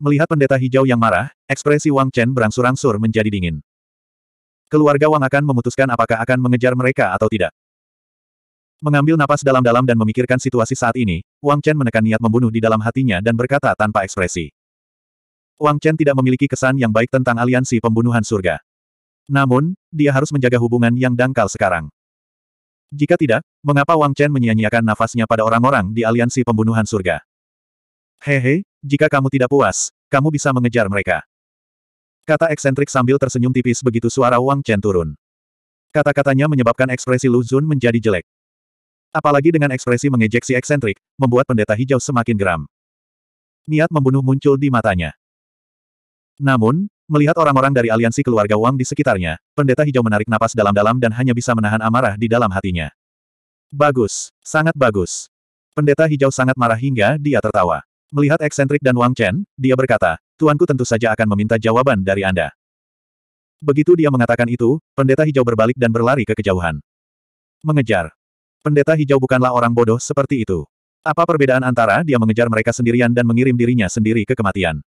Melihat pendeta hijau yang marah, ekspresi Wang Chen berangsur-angsur menjadi dingin. Keluarga Wang akan memutuskan apakah akan mengejar mereka atau tidak. Mengambil napas dalam-dalam dan memikirkan situasi saat ini, Wang Chen menekan niat membunuh di dalam hatinya dan berkata tanpa ekspresi. Wang Chen tidak memiliki kesan yang baik tentang aliansi pembunuhan surga. Namun, dia harus menjaga hubungan yang dangkal sekarang. Jika tidak, mengapa Wang Chen menyia-nyiakan nafasnya pada orang-orang di aliansi pembunuhan surga? Hehe, jika kamu tidak puas, kamu bisa mengejar mereka. Kata eksentrik sambil tersenyum tipis begitu suara Wang Chen turun. Kata-katanya menyebabkan ekspresi Lu Zun menjadi jelek. Apalagi dengan ekspresi mengejek si eksentrik, membuat pendeta hijau semakin geram. Niat membunuh muncul di matanya. Namun, Melihat orang-orang dari aliansi keluarga Wang di sekitarnya, pendeta hijau menarik napas dalam-dalam dan hanya bisa menahan amarah di dalam hatinya. Bagus, sangat bagus. Pendeta hijau sangat marah hingga dia tertawa. Melihat eksentrik dan Wang Chen, dia berkata, Tuanku tentu saja akan meminta jawaban dari Anda. Begitu dia mengatakan itu, pendeta hijau berbalik dan berlari ke kejauhan. Mengejar. Pendeta hijau bukanlah orang bodoh seperti itu. Apa perbedaan antara dia mengejar mereka sendirian dan mengirim dirinya sendiri ke kematian?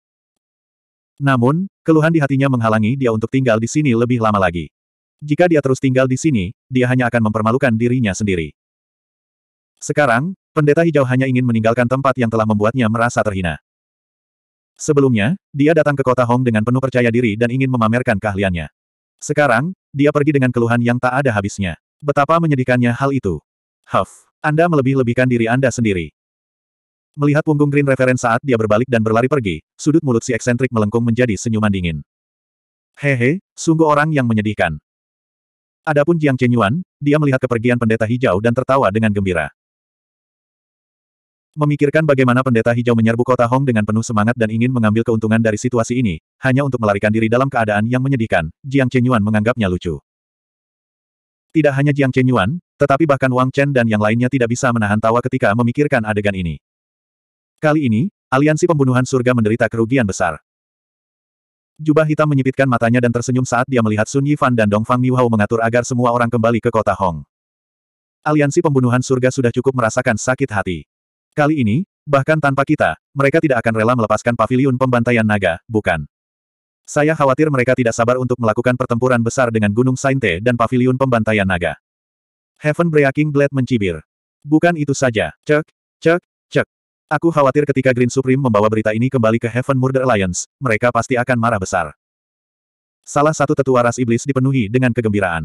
Namun, keluhan di hatinya menghalangi dia untuk tinggal di sini lebih lama lagi. Jika dia terus tinggal di sini, dia hanya akan mempermalukan dirinya sendiri. Sekarang, pendeta hijau hanya ingin meninggalkan tempat yang telah membuatnya merasa terhina. Sebelumnya, dia datang ke kota Hong dengan penuh percaya diri dan ingin memamerkan keahliannya. Sekarang, dia pergi dengan keluhan yang tak ada habisnya. Betapa menyedihkannya hal itu. Huff, Anda melebih-lebihkan diri Anda sendiri. Melihat punggung Green Reverend saat dia berbalik dan berlari pergi, sudut mulut si eksentrik melengkung menjadi senyuman dingin. Hehe, sungguh orang yang menyedihkan. Adapun Jiang Chenyuan, dia melihat kepergian pendeta hijau dan tertawa dengan gembira. Memikirkan bagaimana pendeta hijau menyerbu kota Hong dengan penuh semangat dan ingin mengambil keuntungan dari situasi ini, hanya untuk melarikan diri dalam keadaan yang menyedihkan, Jiang Chenyuan menganggapnya lucu. Tidak hanya Jiang Chenyuan, tetapi bahkan Wang Chen dan yang lainnya tidak bisa menahan tawa ketika memikirkan adegan ini. Kali ini, aliansi pembunuhan surga menderita kerugian besar. Jubah hitam menyipitkan matanya dan tersenyum saat dia melihat Sun Yifan dan Dongfang Fang mengatur agar semua orang kembali ke kota Hong. Aliansi pembunuhan surga sudah cukup merasakan sakit hati. Kali ini, bahkan tanpa kita, mereka tidak akan rela melepaskan paviliun pembantaian naga, bukan? Saya khawatir mereka tidak sabar untuk melakukan pertempuran besar dengan Gunung Sainte dan paviliun pembantaian naga. Heaven Breaking Blade mencibir. Bukan itu saja, cek, cek, Aku khawatir ketika Green Supreme membawa berita ini kembali ke Heaven Murder Alliance, mereka pasti akan marah besar. Salah satu tetua ras iblis dipenuhi dengan kegembiraan.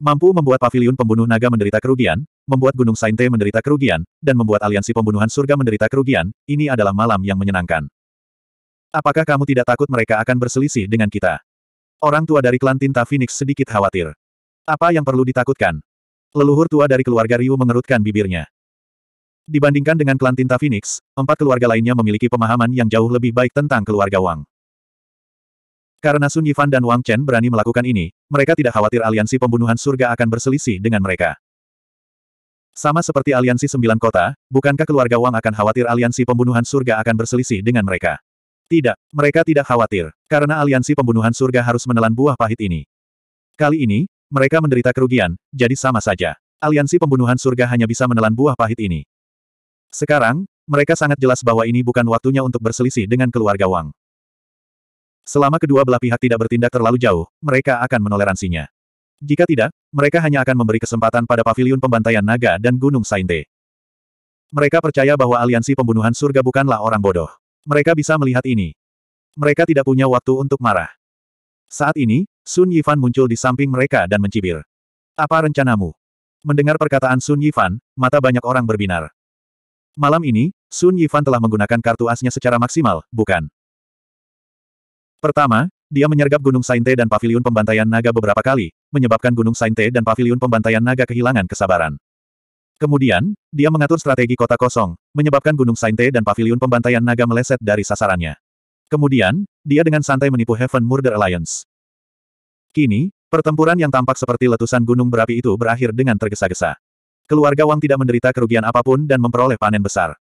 Mampu membuat pavilion pembunuh naga menderita kerugian, membuat Gunung Sainte menderita kerugian, dan membuat aliansi pembunuhan surga menderita kerugian, ini adalah malam yang menyenangkan. Apakah kamu tidak takut mereka akan berselisih dengan kita? Orang tua dari klan Tinta Phoenix sedikit khawatir. Apa yang perlu ditakutkan? Leluhur tua dari keluarga Ryu mengerutkan bibirnya. Dibandingkan dengan klan tinta Phoenix, empat keluarga lainnya memiliki pemahaman yang jauh lebih baik tentang keluarga Wang. Karena Sun Yifan dan Wang Chen berani melakukan ini, mereka tidak khawatir aliansi pembunuhan surga akan berselisih dengan mereka. Sama seperti aliansi sembilan kota, bukankah keluarga Wang akan khawatir aliansi pembunuhan surga akan berselisih dengan mereka? Tidak, mereka tidak khawatir, karena aliansi pembunuhan surga harus menelan buah pahit ini. Kali ini, mereka menderita kerugian, jadi sama saja. Aliansi pembunuhan surga hanya bisa menelan buah pahit ini. Sekarang, mereka sangat jelas bahwa ini bukan waktunya untuk berselisih dengan keluarga Wang. Selama kedua belah pihak tidak bertindak terlalu jauh, mereka akan menoleransinya. Jika tidak, mereka hanya akan memberi kesempatan pada paviliun pembantaian naga dan Gunung Sainte. Mereka percaya bahwa aliansi pembunuhan surga bukanlah orang bodoh. Mereka bisa melihat ini. Mereka tidak punya waktu untuk marah. Saat ini, Sun Yifan muncul di samping mereka dan mencibir. Apa rencanamu? Mendengar perkataan Sun Yifan, mata banyak orang berbinar. Malam ini, Sun Yifan telah menggunakan kartu asnya secara maksimal, bukan? Pertama, dia menyergap Gunung Sainte dan Paviliun Pembantaian Naga beberapa kali, menyebabkan Gunung Sainte dan Paviliun Pembantaian Naga kehilangan kesabaran. Kemudian, dia mengatur strategi kota kosong, menyebabkan Gunung Sainte dan Paviliun Pembantaian Naga meleset dari sasarannya. Kemudian, dia dengan santai menipu Heaven Murder Alliance. Kini, pertempuran yang tampak seperti letusan gunung berapi itu berakhir dengan tergesa-gesa. Keluarga Wang tidak menderita kerugian apapun dan memperoleh panen besar.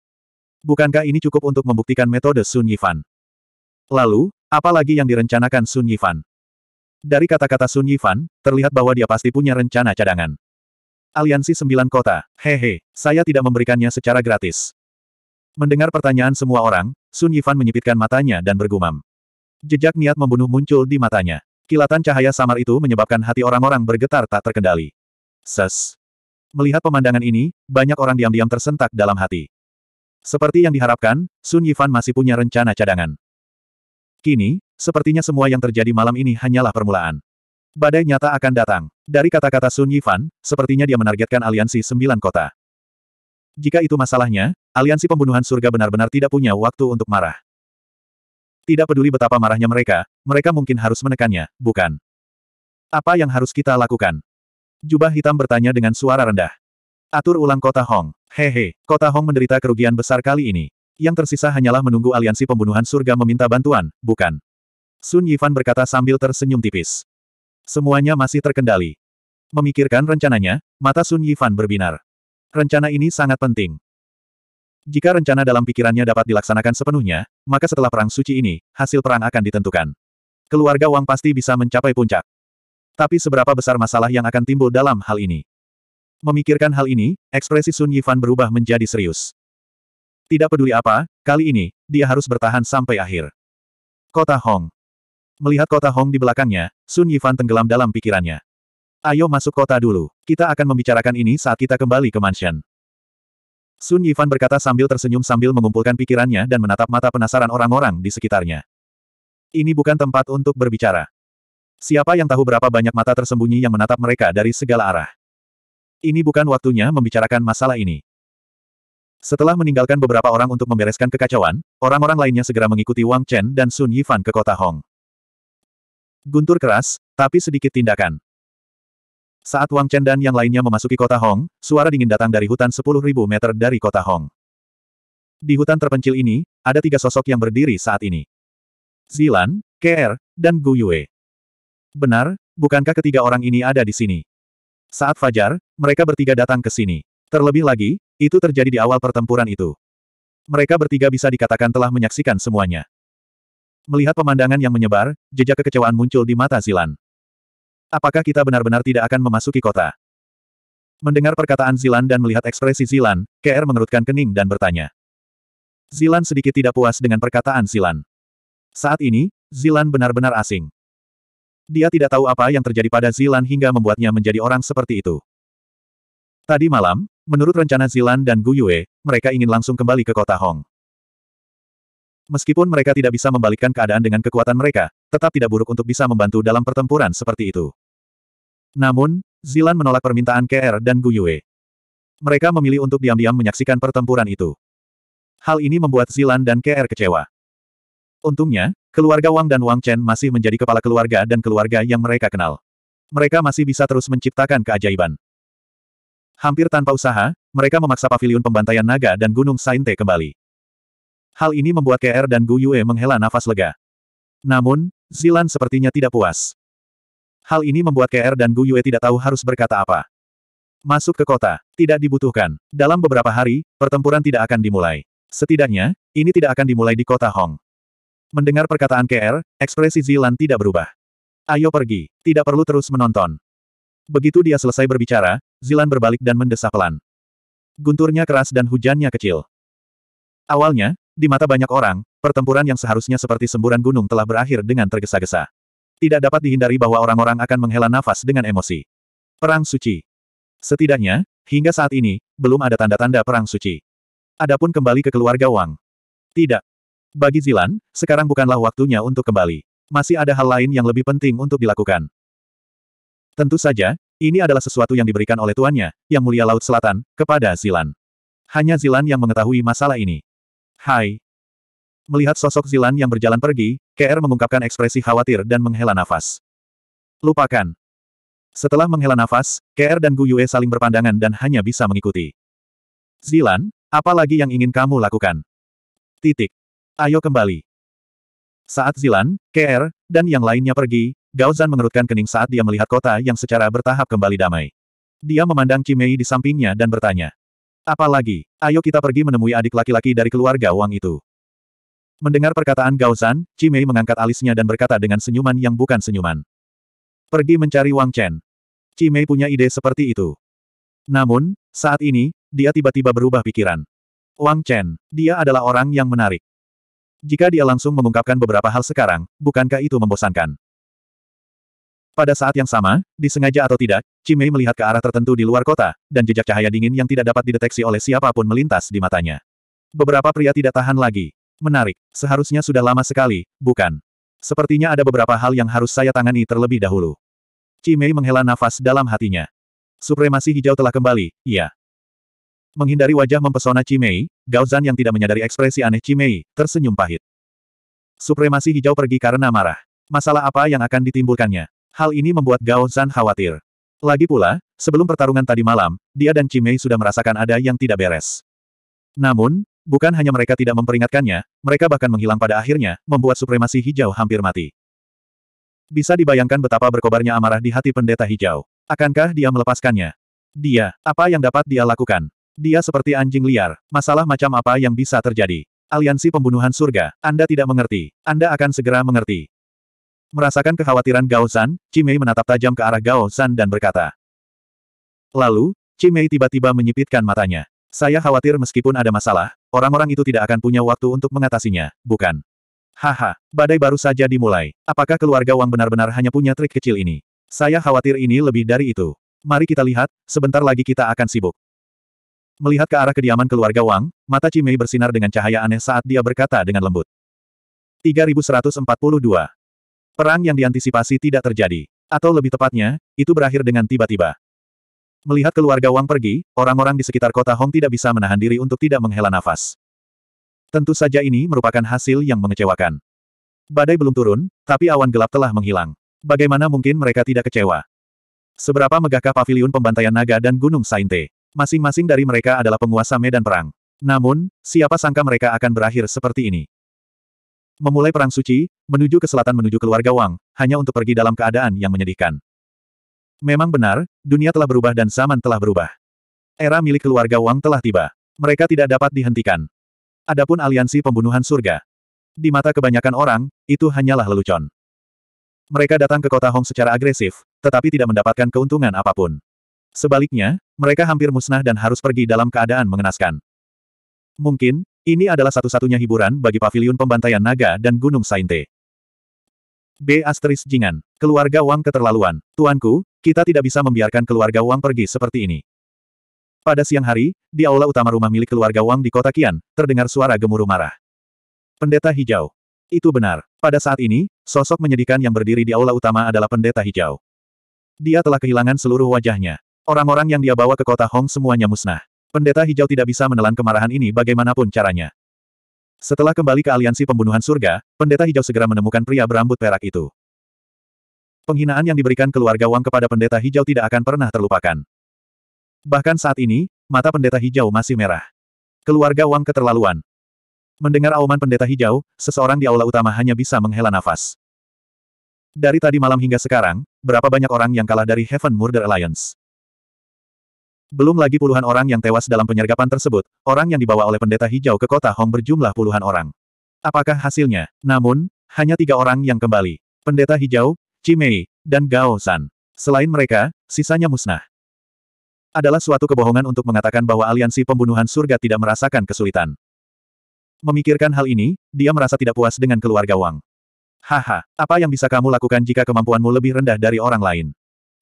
Bukankah ini cukup untuk membuktikan metode Sun Yifan? Lalu, apa lagi yang direncanakan Sun Yifan? Dari kata-kata Sun Yifan, terlihat bahwa dia pasti punya rencana cadangan. Aliansi Sembilan Kota, hehe, saya tidak memberikannya secara gratis. Mendengar pertanyaan semua orang, Sun Yifan menyipitkan matanya dan bergumam. Jejak niat membunuh muncul di matanya. Kilatan cahaya samar itu menyebabkan hati orang-orang bergetar tak terkendali. Ses. Melihat pemandangan ini, banyak orang diam-diam tersentak dalam hati. Seperti yang diharapkan, Sun Yifan masih punya rencana cadangan. Kini, sepertinya semua yang terjadi malam ini hanyalah permulaan. Badai nyata akan datang. Dari kata-kata Sun Yifan, sepertinya dia menargetkan aliansi sembilan kota. Jika itu masalahnya, aliansi pembunuhan surga benar-benar tidak punya waktu untuk marah. Tidak peduli betapa marahnya mereka, mereka mungkin harus menekannya, bukan? Apa yang harus kita lakukan? Jubah hitam bertanya dengan suara rendah. Atur ulang kota Hong. Hehe, kota Hong menderita kerugian besar kali ini. Yang tersisa hanyalah menunggu aliansi pembunuhan surga meminta bantuan, bukan? Sun Yifan berkata sambil tersenyum tipis. Semuanya masih terkendali. Memikirkan rencananya, mata Sun Yifan berbinar. Rencana ini sangat penting. Jika rencana dalam pikirannya dapat dilaksanakan sepenuhnya, maka setelah perang suci ini, hasil perang akan ditentukan. Keluarga Wang pasti bisa mencapai puncak. Tapi seberapa besar masalah yang akan timbul dalam hal ini? Memikirkan hal ini, ekspresi Sun Yifan berubah menjadi serius. Tidak peduli apa, kali ini, dia harus bertahan sampai akhir. Kota Hong. Melihat kota Hong di belakangnya, Sun Yifan tenggelam dalam pikirannya. Ayo masuk kota dulu. Kita akan membicarakan ini saat kita kembali ke mansion. Sun Yifan berkata sambil tersenyum sambil mengumpulkan pikirannya dan menatap mata penasaran orang-orang di sekitarnya. Ini bukan tempat untuk berbicara. Siapa yang tahu berapa banyak mata tersembunyi yang menatap mereka dari segala arah. Ini bukan waktunya membicarakan masalah ini. Setelah meninggalkan beberapa orang untuk membereskan kekacauan, orang-orang lainnya segera mengikuti Wang Chen dan Sun Yifan ke kota Hong. Guntur keras, tapi sedikit tindakan. Saat Wang Chen dan yang lainnya memasuki kota Hong, suara dingin datang dari hutan 10.000 meter dari kota Hong. Di hutan terpencil ini, ada tiga sosok yang berdiri saat ini. Zilan, Ker, dan Gu Yue. Benar, bukankah ketiga orang ini ada di sini? Saat fajar, mereka bertiga datang ke sini. Terlebih lagi, itu terjadi di awal pertempuran itu. Mereka bertiga bisa dikatakan telah menyaksikan semuanya. Melihat pemandangan yang menyebar, jejak kekecewaan muncul di mata Zilan. Apakah kita benar-benar tidak akan memasuki kota? Mendengar perkataan Zilan dan melihat ekspresi Zilan, KR mengerutkan kening dan bertanya. Zilan sedikit tidak puas dengan perkataan Zilan. Saat ini, Zilan benar-benar asing. Dia tidak tahu apa yang terjadi pada Zilan hingga membuatnya menjadi orang seperti itu. Tadi malam, menurut rencana Zilan dan Gu Yue, mereka ingin langsung kembali ke kota Hong. Meskipun mereka tidak bisa membalikkan keadaan dengan kekuatan mereka, tetap tidak buruk untuk bisa membantu dalam pertempuran seperti itu. Namun, Zilan menolak permintaan KR dan Gu Yue. Mereka memilih untuk diam-diam menyaksikan pertempuran itu. Hal ini membuat Zilan dan KR kecewa. Untungnya, Keluarga Wang dan Wang Chen masih menjadi kepala keluarga dan keluarga yang mereka kenal. Mereka masih bisa terus menciptakan keajaiban. Hampir tanpa usaha, mereka memaksa pavilion pembantaian naga dan Gunung Sainte kembali. Hal ini membuat KR dan Gu Yue menghela nafas lega. Namun, Zilan sepertinya tidak puas. Hal ini membuat KR dan Gu Yue tidak tahu harus berkata apa. Masuk ke kota, tidak dibutuhkan. Dalam beberapa hari, pertempuran tidak akan dimulai. Setidaknya, ini tidak akan dimulai di kota Hong. Mendengar perkataan KR, ekspresi Zilan tidak berubah. Ayo pergi, tidak perlu terus menonton. Begitu dia selesai berbicara, Zilan berbalik dan mendesah pelan. Gunturnya keras dan hujannya kecil. Awalnya, di mata banyak orang, pertempuran yang seharusnya seperti semburan gunung telah berakhir dengan tergesa-gesa. Tidak dapat dihindari bahwa orang-orang akan menghela nafas dengan emosi. Perang suci. Setidaknya, hingga saat ini, belum ada tanda-tanda perang suci. Adapun kembali ke keluarga Wang. Tidak, bagi Zilan, sekarang bukanlah waktunya untuk kembali. Masih ada hal lain yang lebih penting untuk dilakukan. Tentu saja, ini adalah sesuatu yang diberikan oleh tuannya, Yang Mulia Laut Selatan, kepada Zilan. Hanya Zilan yang mengetahui masalah ini. Hai. Melihat sosok Zilan yang berjalan pergi, KR mengungkapkan ekspresi khawatir dan menghela nafas. Lupakan. Setelah menghela nafas, KR dan Gu Yue saling berpandangan dan hanya bisa mengikuti. Zilan, apalagi yang ingin kamu lakukan? Titik. Ayo kembali. Saat Zilan, KR, dan yang lainnya pergi, Gao Zan mengerutkan kening saat dia melihat kota yang secara bertahap kembali damai. Dia memandang Cimei di sampingnya dan bertanya. Apalagi, ayo kita pergi menemui adik laki-laki dari keluarga Wang itu. Mendengar perkataan Gao Zan, Cimei mengangkat alisnya dan berkata dengan senyuman yang bukan senyuman. Pergi mencari Wang Chen. Cimei punya ide seperti itu. Namun, saat ini, dia tiba-tiba berubah pikiran. Wang Chen, dia adalah orang yang menarik. Jika dia langsung mengungkapkan beberapa hal sekarang, bukankah itu membosankan? Pada saat yang sama, disengaja atau tidak, Cimei melihat ke arah tertentu di luar kota, dan jejak cahaya dingin yang tidak dapat dideteksi oleh siapapun melintas di matanya. Beberapa pria tidak tahan lagi. Menarik, seharusnya sudah lama sekali, bukan? Sepertinya ada beberapa hal yang harus saya tangani terlebih dahulu. Cimei menghela nafas dalam hatinya. Supremasi hijau telah kembali, iya. Menghindari wajah mempesona Cimei, Gaozan yang tidak menyadari ekspresi aneh Cimei, tersenyum pahit. Supremasi hijau pergi karena marah. Masalah apa yang akan ditimbulkannya? Hal ini membuat Gaozan khawatir. Lagi pula, sebelum pertarungan tadi malam, dia dan Cimei sudah merasakan ada yang tidak beres. Namun, bukan hanya mereka tidak memperingatkannya, mereka bahkan menghilang pada akhirnya, membuat supremasi hijau hampir mati. Bisa dibayangkan betapa berkobarnya amarah di hati pendeta hijau. Akankah dia melepaskannya? Dia, apa yang dapat dia lakukan? Dia seperti anjing liar, masalah macam apa yang bisa terjadi. Aliansi pembunuhan surga, Anda tidak mengerti. Anda akan segera mengerti. Merasakan kekhawatiran Gao Zan, Cimei menatap tajam ke arah Gao Zan dan berkata. Lalu, Cimei tiba-tiba menyipitkan matanya. Saya khawatir meskipun ada masalah, orang-orang itu tidak akan punya waktu untuk mengatasinya, bukan? Haha, badai baru saja dimulai. Apakah keluarga Wang benar-benar hanya punya trik kecil ini? Saya khawatir ini lebih dari itu. Mari kita lihat, sebentar lagi kita akan sibuk. Melihat ke arah kediaman keluarga Wang, mata Cimei bersinar dengan cahaya aneh saat dia berkata dengan lembut. 3142. Perang yang diantisipasi tidak terjadi. Atau lebih tepatnya, itu berakhir dengan tiba-tiba. Melihat keluarga Wang pergi, orang-orang di sekitar kota Hong tidak bisa menahan diri untuk tidak menghela nafas. Tentu saja ini merupakan hasil yang mengecewakan. Badai belum turun, tapi awan gelap telah menghilang. Bagaimana mungkin mereka tidak kecewa? Seberapa megahkah paviliun pembantaian naga dan gunung Sainte? Masing-masing dari mereka adalah penguasa medan perang. Namun, siapa sangka mereka akan berakhir seperti ini. Memulai perang suci, menuju ke selatan menuju keluarga Wang, hanya untuk pergi dalam keadaan yang menyedihkan. Memang benar, dunia telah berubah dan zaman telah berubah. Era milik keluarga Wang telah tiba. Mereka tidak dapat dihentikan. Adapun aliansi pembunuhan surga. Di mata kebanyakan orang, itu hanyalah lelucon. Mereka datang ke kota Hong secara agresif, tetapi tidak mendapatkan keuntungan apapun. Sebaliknya, mereka hampir musnah dan harus pergi dalam keadaan mengenaskan. Mungkin, ini adalah satu-satunya hiburan bagi paviliun pembantaian naga dan Gunung Sainte. B. Asteris Jingan. Keluarga Wang keterlaluan. Tuanku, kita tidak bisa membiarkan keluarga Wang pergi seperti ini. Pada siang hari, di aula utama rumah milik keluarga Wang di kota Kian, terdengar suara gemuruh marah. Pendeta Hijau. Itu benar. Pada saat ini, sosok menyedihkan yang berdiri di aula utama adalah pendeta hijau. Dia telah kehilangan seluruh wajahnya. Orang-orang yang dia bawa ke kota Hong semuanya musnah. Pendeta hijau tidak bisa menelan kemarahan ini bagaimanapun caranya. Setelah kembali ke aliansi pembunuhan surga, pendeta hijau segera menemukan pria berambut perak itu. Penghinaan yang diberikan keluarga Wang kepada pendeta hijau tidak akan pernah terlupakan. Bahkan saat ini, mata pendeta hijau masih merah. Keluarga Wang keterlaluan. Mendengar auman pendeta hijau, seseorang di aula utama hanya bisa menghela nafas. Dari tadi malam hingga sekarang, berapa banyak orang yang kalah dari Heaven Murder Alliance? Belum lagi puluhan orang yang tewas dalam penyergapan tersebut, orang yang dibawa oleh pendeta hijau ke kota Hong berjumlah puluhan orang. Apakah hasilnya? Namun, hanya tiga orang yang kembali. Pendeta hijau, Cimei, dan Gao San. Selain mereka, sisanya musnah. Adalah suatu kebohongan untuk mengatakan bahwa aliansi pembunuhan surga tidak merasakan kesulitan. Memikirkan hal ini, dia merasa tidak puas dengan keluarga Wang. Haha, apa yang bisa kamu lakukan jika kemampuanmu lebih rendah dari orang lain?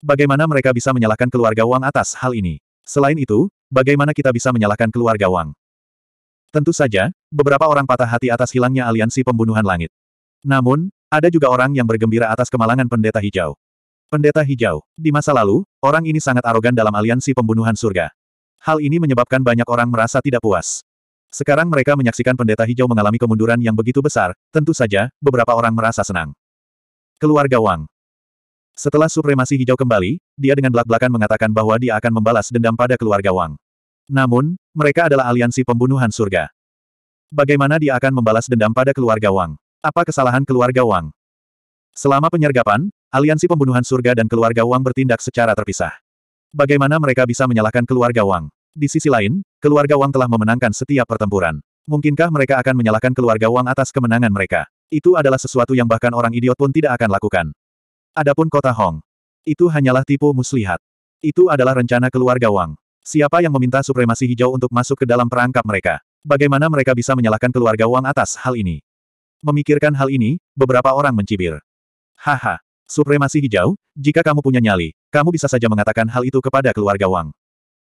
Bagaimana mereka bisa menyalahkan keluarga Wang atas hal ini? Selain itu, bagaimana kita bisa menyalahkan keluarga Wang? Tentu saja, beberapa orang patah hati atas hilangnya aliansi pembunuhan langit. Namun, ada juga orang yang bergembira atas kemalangan pendeta hijau. Pendeta hijau, di masa lalu, orang ini sangat arogan dalam aliansi pembunuhan surga. Hal ini menyebabkan banyak orang merasa tidak puas. Sekarang mereka menyaksikan pendeta hijau mengalami kemunduran yang begitu besar, tentu saja, beberapa orang merasa senang. Keluarga Wang, setelah supremasi hijau kembali, dia dengan belak-belakan mengatakan bahwa dia akan membalas dendam pada keluarga Wang. Namun, mereka adalah aliansi pembunuhan surga. Bagaimana dia akan membalas dendam pada keluarga Wang? Apa kesalahan keluarga Wang? Selama penyergapan, aliansi pembunuhan surga dan keluarga Wang bertindak secara terpisah. Bagaimana mereka bisa menyalahkan keluarga Wang? Di sisi lain, keluarga Wang telah memenangkan setiap pertempuran. Mungkinkah mereka akan menyalahkan keluarga Wang atas kemenangan mereka? Itu adalah sesuatu yang bahkan orang idiot pun tidak akan lakukan. Adapun kota Hong. Itu hanyalah tipu muslihat. Itu adalah rencana keluarga Wang. Siapa yang meminta supremasi hijau untuk masuk ke dalam perangkap mereka? Bagaimana mereka bisa menyalahkan keluarga Wang atas hal ini? Memikirkan hal ini, beberapa orang mencibir. Haha, supremasi hijau, jika kamu punya nyali, kamu bisa saja mengatakan hal itu kepada keluarga Wang.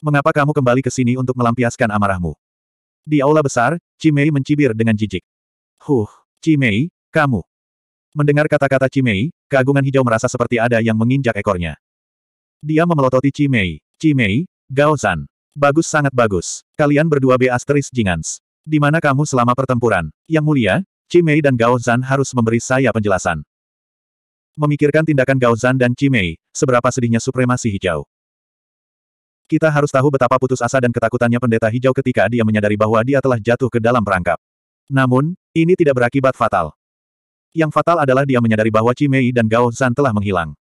Mengapa kamu kembali ke sini untuk melampiaskan amarahmu? Di aula besar, Cimei mencibir dengan jijik. Huh, Cimei, kamu. Mendengar kata-kata Cimei, keagungan hijau merasa seperti ada yang menginjak ekornya. Dia memelototi Cimei. Cimei, Gaozan. Bagus sangat bagus. Kalian berdua B asteris jingans. Di mana kamu selama pertempuran? Yang mulia, Cimei dan Gaozan harus memberi saya penjelasan. Memikirkan tindakan Gaozan dan Cimei, seberapa sedihnya supremasi hijau. Kita harus tahu betapa putus asa dan ketakutannya pendeta hijau ketika dia menyadari bahwa dia telah jatuh ke dalam perangkap. Namun, ini tidak berakibat fatal. Yang fatal adalah dia menyadari bahwa Cimei dan Gao Zan telah menghilang.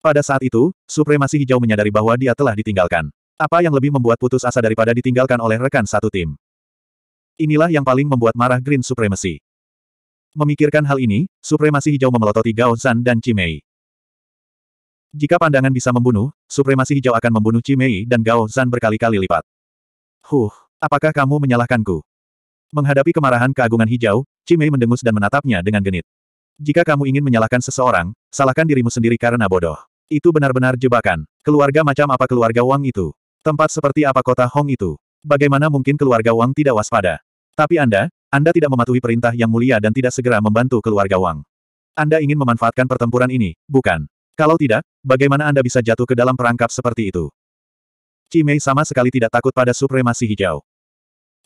Pada saat itu, supremasi hijau menyadari bahwa dia telah ditinggalkan. Apa yang lebih membuat putus asa daripada ditinggalkan oleh rekan satu tim? Inilah yang paling membuat marah Green Supremasi. Memikirkan hal ini, supremasi hijau memelototi Gao Zan dan Cimei. Jika pandangan bisa membunuh, supremasi hijau akan membunuh Cimei dan Gao Zan berkali-kali lipat. Huh, apakah kamu menyalahkanku? Menghadapi kemarahan keagungan hijau, Cimei mendengus dan menatapnya dengan genit. Jika kamu ingin menyalahkan seseorang, salahkan dirimu sendiri karena bodoh. Itu benar-benar jebakan. Keluarga macam apa keluarga Wang itu? Tempat seperti apa kota Hong itu? Bagaimana mungkin keluarga Wang tidak waspada? Tapi Anda, Anda tidak mematuhi perintah yang mulia dan tidak segera membantu keluarga Wang. Anda ingin memanfaatkan pertempuran ini, bukan? Kalau tidak, bagaimana Anda bisa jatuh ke dalam perangkap seperti itu? Cimei sama sekali tidak takut pada supremasi hijau.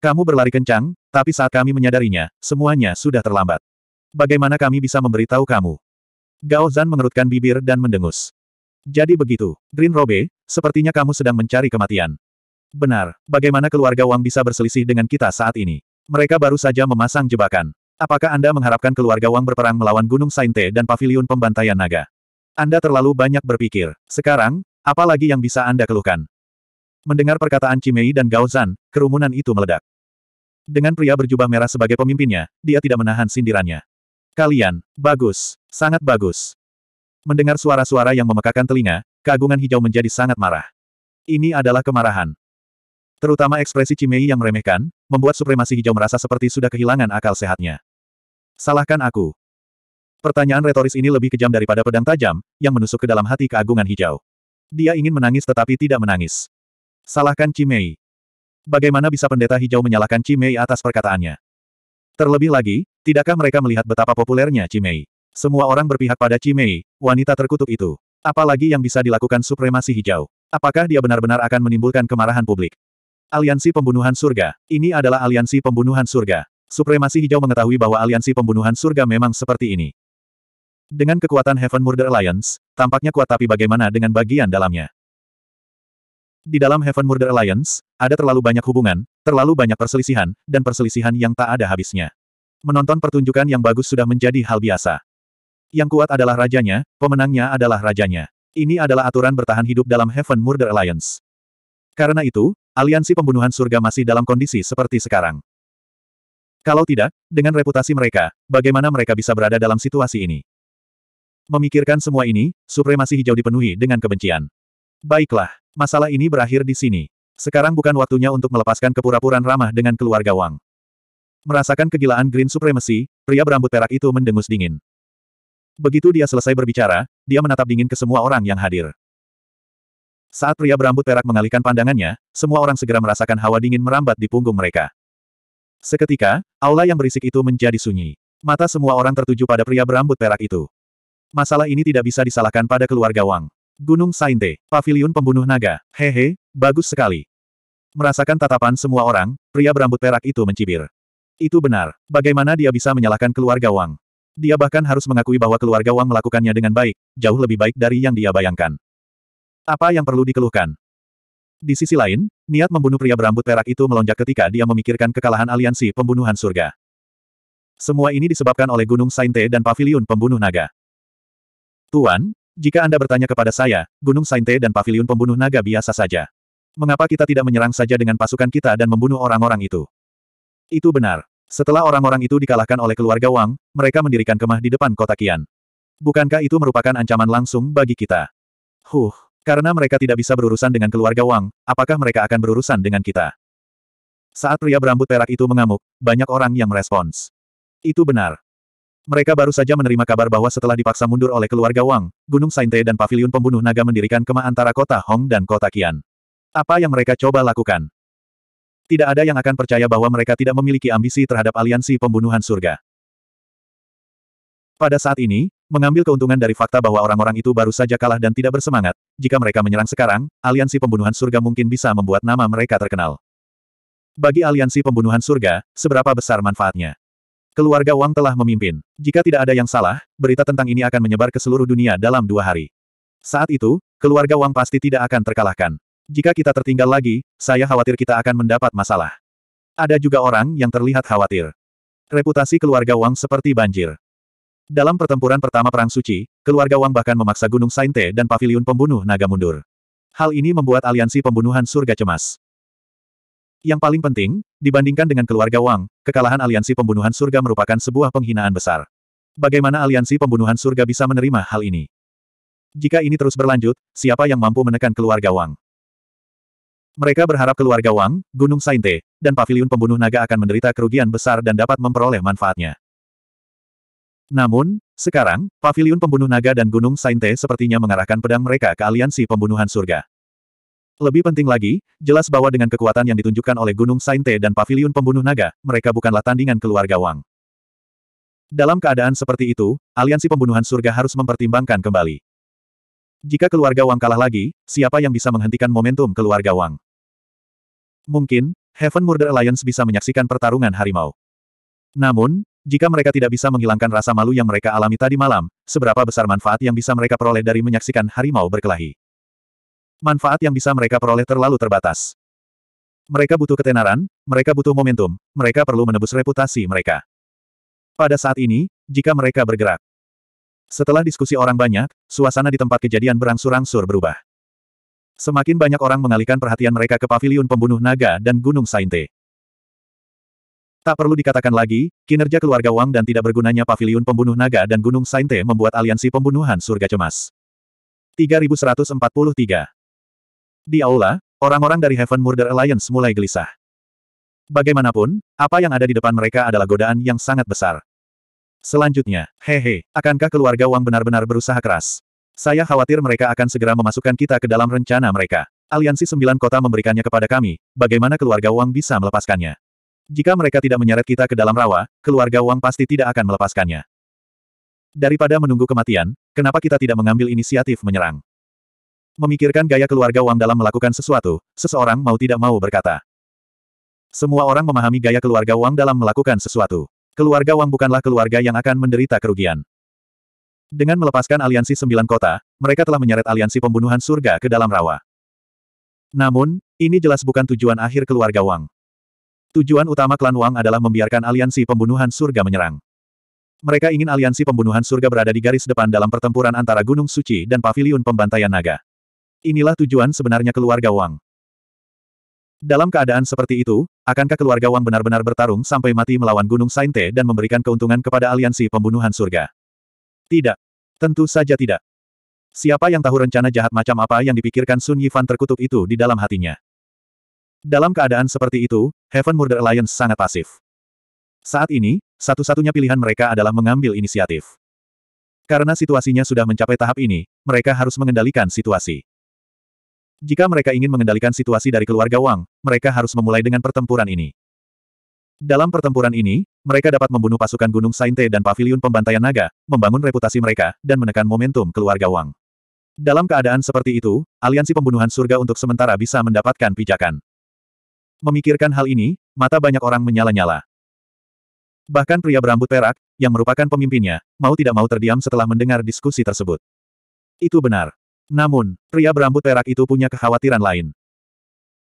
Kamu berlari kencang, tapi saat kami menyadarinya, semuanya sudah terlambat. Bagaimana kami bisa memberitahu kamu? Gao Zan mengerutkan bibir dan mendengus. Jadi begitu, Green Robe, sepertinya kamu sedang mencari kematian. Benar, bagaimana keluarga Wang bisa berselisih dengan kita saat ini? Mereka baru saja memasang jebakan. Apakah Anda mengharapkan keluarga Wang berperang melawan Gunung Sainte dan Paviliun Pembantaian Naga? Anda terlalu banyak berpikir. Sekarang, apa lagi yang bisa Anda keluhkan? Mendengar perkataan Cimei dan Gao Zan, kerumunan itu meledak. Dengan pria berjubah merah sebagai pemimpinnya, dia tidak menahan sindirannya. Kalian, bagus, sangat bagus. Mendengar suara-suara yang memekakan telinga, keagungan hijau menjadi sangat marah. Ini adalah kemarahan. Terutama ekspresi Cimei yang meremehkan, membuat supremasi hijau merasa seperti sudah kehilangan akal sehatnya. Salahkan aku. Pertanyaan retoris ini lebih kejam daripada pedang tajam, yang menusuk ke dalam hati keagungan hijau. Dia ingin menangis tetapi tidak menangis. Salahkan Cimei. Bagaimana bisa pendeta hijau menyalahkan Cimei atas perkataannya? Terlebih lagi, tidakkah mereka melihat betapa populernya Cimei? Semua orang berpihak pada Cimei, wanita terkutuk itu. Apalagi yang bisa dilakukan supremasi hijau? Apakah dia benar-benar akan menimbulkan kemarahan publik? Aliansi Pembunuhan Surga. Ini adalah aliansi pembunuhan surga. Supremasi hijau mengetahui bahwa aliansi pembunuhan surga memang seperti ini. Dengan kekuatan Heaven Murder Alliance, tampaknya kuat tapi bagaimana dengan bagian dalamnya? Di dalam Heaven Murder Alliance, ada terlalu banyak hubungan, terlalu banyak perselisihan, dan perselisihan yang tak ada habisnya. Menonton pertunjukan yang bagus sudah menjadi hal biasa. Yang kuat adalah rajanya, pemenangnya adalah rajanya. Ini adalah aturan bertahan hidup dalam Heaven Murder Alliance. Karena itu, aliansi pembunuhan surga masih dalam kondisi seperti sekarang. Kalau tidak, dengan reputasi mereka, bagaimana mereka bisa berada dalam situasi ini? Memikirkan semua ini, supremasi hijau dipenuhi dengan kebencian. Baiklah. Masalah ini berakhir di sini. Sekarang bukan waktunya untuk melepaskan kepura-puraan ramah dengan keluarga Wang. Merasakan kegilaan Green Supremacy, pria berambut perak itu mendengus dingin. Begitu dia selesai berbicara, dia menatap dingin ke semua orang yang hadir. Saat pria berambut perak mengalihkan pandangannya, semua orang segera merasakan hawa dingin merambat di punggung mereka. Seketika, aula yang berisik itu menjadi sunyi. Mata semua orang tertuju pada pria berambut perak itu. Masalah ini tidak bisa disalahkan pada keluarga Wang. Gunung Sainte, Paviliun Pembunuh Naga, hehe, bagus sekali. Merasakan tatapan semua orang, pria berambut perak itu mencibir. Itu benar, bagaimana dia bisa menyalahkan keluarga Wang? Dia bahkan harus mengakui bahwa keluarga Wang melakukannya dengan baik, jauh lebih baik dari yang dia bayangkan. Apa yang perlu dikeluhkan? Di sisi lain, niat membunuh pria berambut perak itu melonjak ketika dia memikirkan kekalahan aliansi pembunuhan surga. Semua ini disebabkan oleh Gunung Sainte dan Paviliun Pembunuh Naga. Tuan, jika Anda bertanya kepada saya, Gunung Sainte dan Paviliun Pembunuh Naga biasa saja. Mengapa kita tidak menyerang saja dengan pasukan kita dan membunuh orang-orang itu? Itu benar. Setelah orang-orang itu dikalahkan oleh keluarga Wang, mereka mendirikan kemah di depan kota Kian. Bukankah itu merupakan ancaman langsung bagi kita? Huh, karena mereka tidak bisa berurusan dengan keluarga Wang, apakah mereka akan berurusan dengan kita? Saat pria berambut perak itu mengamuk, banyak orang yang merespons. Itu benar. Mereka baru saja menerima kabar bahwa setelah dipaksa mundur oleh keluarga Wang, Gunung Sainte dan Paviliun Pembunuh Naga mendirikan kema antara kota Hong dan kota Qian. Apa yang mereka coba lakukan? Tidak ada yang akan percaya bahwa mereka tidak memiliki ambisi terhadap aliansi pembunuhan surga. Pada saat ini, mengambil keuntungan dari fakta bahwa orang-orang itu baru saja kalah dan tidak bersemangat, jika mereka menyerang sekarang, aliansi pembunuhan surga mungkin bisa membuat nama mereka terkenal. Bagi aliansi pembunuhan surga, seberapa besar manfaatnya? Keluarga Wang telah memimpin. Jika tidak ada yang salah, berita tentang ini akan menyebar ke seluruh dunia dalam dua hari. Saat itu, keluarga Wang pasti tidak akan terkalahkan. Jika kita tertinggal lagi, saya khawatir kita akan mendapat masalah. Ada juga orang yang terlihat khawatir. Reputasi keluarga Wang seperti banjir. Dalam pertempuran pertama Perang Suci, keluarga Wang bahkan memaksa Gunung Sainte dan Paviliun Pembunuh Naga mundur. Hal ini membuat aliansi pembunuhan surga cemas. Yang paling penting, dibandingkan dengan keluarga Wang, kekalahan aliansi pembunuhan surga merupakan sebuah penghinaan besar. Bagaimana aliansi pembunuhan surga bisa menerima hal ini? Jika ini terus berlanjut, siapa yang mampu menekan keluarga Wang? Mereka berharap keluarga Wang, Gunung Sainte, dan Paviliun Pembunuh Naga akan menderita kerugian besar dan dapat memperoleh manfaatnya. Namun, sekarang, Paviliun Pembunuh Naga dan Gunung Sainte sepertinya mengarahkan pedang mereka ke aliansi pembunuhan surga. Lebih penting lagi, jelas bahwa dengan kekuatan yang ditunjukkan oleh Gunung Sainte dan Paviliun Pembunuh Naga, mereka bukanlah tandingan keluarga Wang. Dalam keadaan seperti itu, aliansi pembunuhan surga harus mempertimbangkan kembali. Jika keluarga Wang kalah lagi, siapa yang bisa menghentikan momentum keluarga Wang? Mungkin, Heaven Murder Alliance bisa menyaksikan pertarungan harimau. Namun, jika mereka tidak bisa menghilangkan rasa malu yang mereka alami tadi malam, seberapa besar manfaat yang bisa mereka peroleh dari menyaksikan harimau berkelahi? Manfaat yang bisa mereka peroleh terlalu terbatas. Mereka butuh ketenaran, mereka butuh momentum, mereka perlu menebus reputasi mereka. Pada saat ini, jika mereka bergerak. Setelah diskusi orang banyak, suasana di tempat kejadian berangsur-angsur berubah. Semakin banyak orang mengalihkan perhatian mereka ke paviliun pembunuh naga dan Gunung Sainte. Tak perlu dikatakan lagi, kinerja keluarga Wang dan tidak bergunanya paviliun pembunuh naga dan Gunung Sainte membuat aliansi pembunuhan surga cemas. 3143 di aula, orang-orang dari Heaven Murder Alliance mulai gelisah. Bagaimanapun, apa yang ada di depan mereka adalah godaan yang sangat besar. Selanjutnya, hehe, akankah keluarga Wang benar-benar berusaha keras? Saya khawatir mereka akan segera memasukkan kita ke dalam rencana mereka. Aliansi Sembilan Kota memberikannya kepada kami, bagaimana keluarga Wang bisa melepaskannya? Jika mereka tidak menyeret kita ke dalam rawa, keluarga Wang pasti tidak akan melepaskannya. Daripada menunggu kematian, kenapa kita tidak mengambil inisiatif menyerang? Memikirkan gaya keluarga Wang dalam melakukan sesuatu, seseorang mau tidak mau berkata. Semua orang memahami gaya keluarga Wang dalam melakukan sesuatu. Keluarga Wang bukanlah keluarga yang akan menderita kerugian. Dengan melepaskan aliansi sembilan kota, mereka telah menyeret aliansi pembunuhan surga ke dalam rawa. Namun, ini jelas bukan tujuan akhir keluarga Wang. Tujuan utama klan Wang adalah membiarkan aliansi pembunuhan surga menyerang. Mereka ingin aliansi pembunuhan surga berada di garis depan dalam pertempuran antara Gunung Suci dan Paviliun Pembantaian Naga. Inilah tujuan sebenarnya keluarga Wang. Dalam keadaan seperti itu, akankah keluarga Wang benar-benar bertarung sampai mati melawan Gunung Sainte dan memberikan keuntungan kepada aliansi pembunuhan surga? Tidak. Tentu saja tidak. Siapa yang tahu rencana jahat macam apa yang dipikirkan Sun Yifan terkutuk itu di dalam hatinya? Dalam keadaan seperti itu, Heaven Murder Alliance sangat pasif. Saat ini, satu-satunya pilihan mereka adalah mengambil inisiatif. Karena situasinya sudah mencapai tahap ini, mereka harus mengendalikan situasi. Jika mereka ingin mengendalikan situasi dari keluarga Wang, mereka harus memulai dengan pertempuran ini. Dalam pertempuran ini, mereka dapat membunuh pasukan Gunung Sainte dan Paviliun Pembantaian Naga, membangun reputasi mereka, dan menekan momentum keluarga Wang. Dalam keadaan seperti itu, aliansi pembunuhan surga untuk sementara bisa mendapatkan pijakan. Memikirkan hal ini, mata banyak orang menyala-nyala. Bahkan pria berambut perak, yang merupakan pemimpinnya, mau tidak mau terdiam setelah mendengar diskusi tersebut. Itu benar. Namun, pria berambut perak itu punya kekhawatiran lain.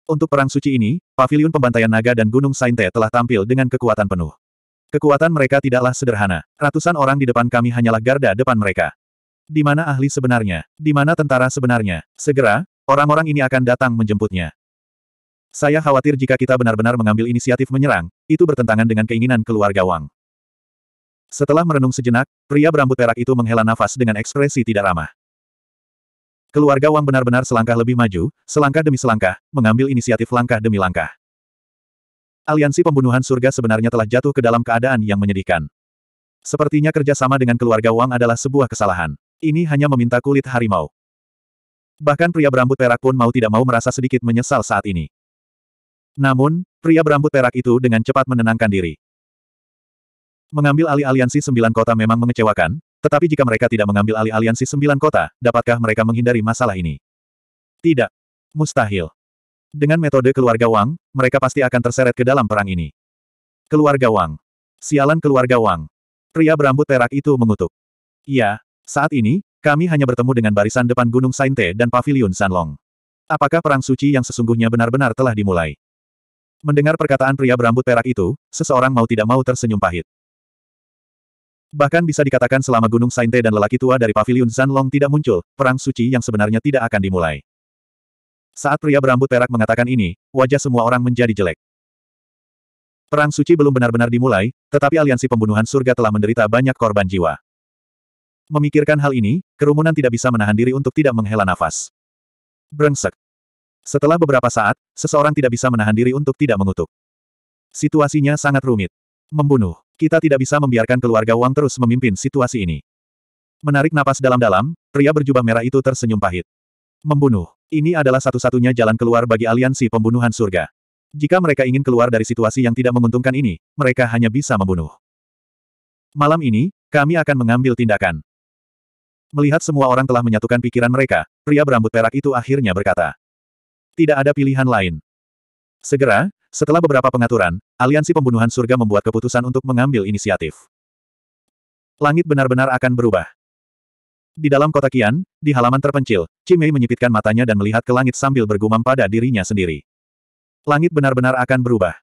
Untuk perang suci ini, Paviliun pembantaian naga dan Gunung Sainte telah tampil dengan kekuatan penuh. Kekuatan mereka tidaklah sederhana. Ratusan orang di depan kami hanyalah garda depan mereka. Di mana ahli sebenarnya? Di mana tentara sebenarnya? Segera, orang-orang ini akan datang menjemputnya. Saya khawatir jika kita benar-benar mengambil inisiatif menyerang, itu bertentangan dengan keinginan keluarga Wang. Setelah merenung sejenak, pria berambut perak itu menghela nafas dengan ekspresi tidak ramah. Keluarga Wang benar-benar selangkah lebih maju, selangkah demi selangkah, mengambil inisiatif langkah demi langkah. Aliansi pembunuhan surga sebenarnya telah jatuh ke dalam keadaan yang menyedihkan. Sepertinya kerjasama dengan keluarga Wang adalah sebuah kesalahan. Ini hanya meminta kulit harimau. Bahkan pria berambut perak pun mau tidak mau merasa sedikit menyesal saat ini. Namun, pria berambut perak itu dengan cepat menenangkan diri. Mengambil alih aliansi sembilan kota memang mengecewakan, tetapi jika mereka tidak mengambil alih aliansi sembilan kota, dapatkah mereka menghindari masalah ini? Tidak. Mustahil. Dengan metode keluarga Wang, mereka pasti akan terseret ke dalam perang ini. Keluarga Wang. Sialan keluarga Wang. Pria berambut perak itu mengutuk. Ya, saat ini, kami hanya bertemu dengan barisan depan Gunung Sainte dan Paviliun Sanlong. Apakah perang suci yang sesungguhnya benar-benar telah dimulai? Mendengar perkataan pria berambut perak itu, seseorang mau tidak mau tersenyum pahit. Bahkan bisa dikatakan selama Gunung Sainte dan lelaki tua dari Paviliun Zanlong tidak muncul, perang suci yang sebenarnya tidak akan dimulai. Saat pria berambut perak mengatakan ini, wajah semua orang menjadi jelek. Perang suci belum benar-benar dimulai, tetapi aliansi pembunuhan surga telah menderita banyak korban jiwa. Memikirkan hal ini, kerumunan tidak bisa menahan diri untuk tidak menghela nafas. Brengsek. Setelah beberapa saat, seseorang tidak bisa menahan diri untuk tidak mengutuk. Situasinya sangat rumit. Membunuh. Kita tidak bisa membiarkan keluarga Wang terus memimpin situasi ini. Menarik napas dalam-dalam, pria berjubah merah itu tersenyum pahit. Membunuh. Ini adalah satu-satunya jalan keluar bagi aliansi pembunuhan surga. Jika mereka ingin keluar dari situasi yang tidak menguntungkan ini, mereka hanya bisa membunuh. Malam ini, kami akan mengambil tindakan. Melihat semua orang telah menyatukan pikiran mereka, pria berambut perak itu akhirnya berkata. Tidak ada pilihan lain. Segera, setelah beberapa pengaturan, aliansi pembunuhan surga membuat keputusan untuk mengambil inisiatif. Langit benar-benar akan berubah. Di dalam kota Kian, di halaman terpencil, Cimei menyipitkan matanya dan melihat ke langit sambil bergumam pada dirinya sendiri. Langit benar-benar akan berubah.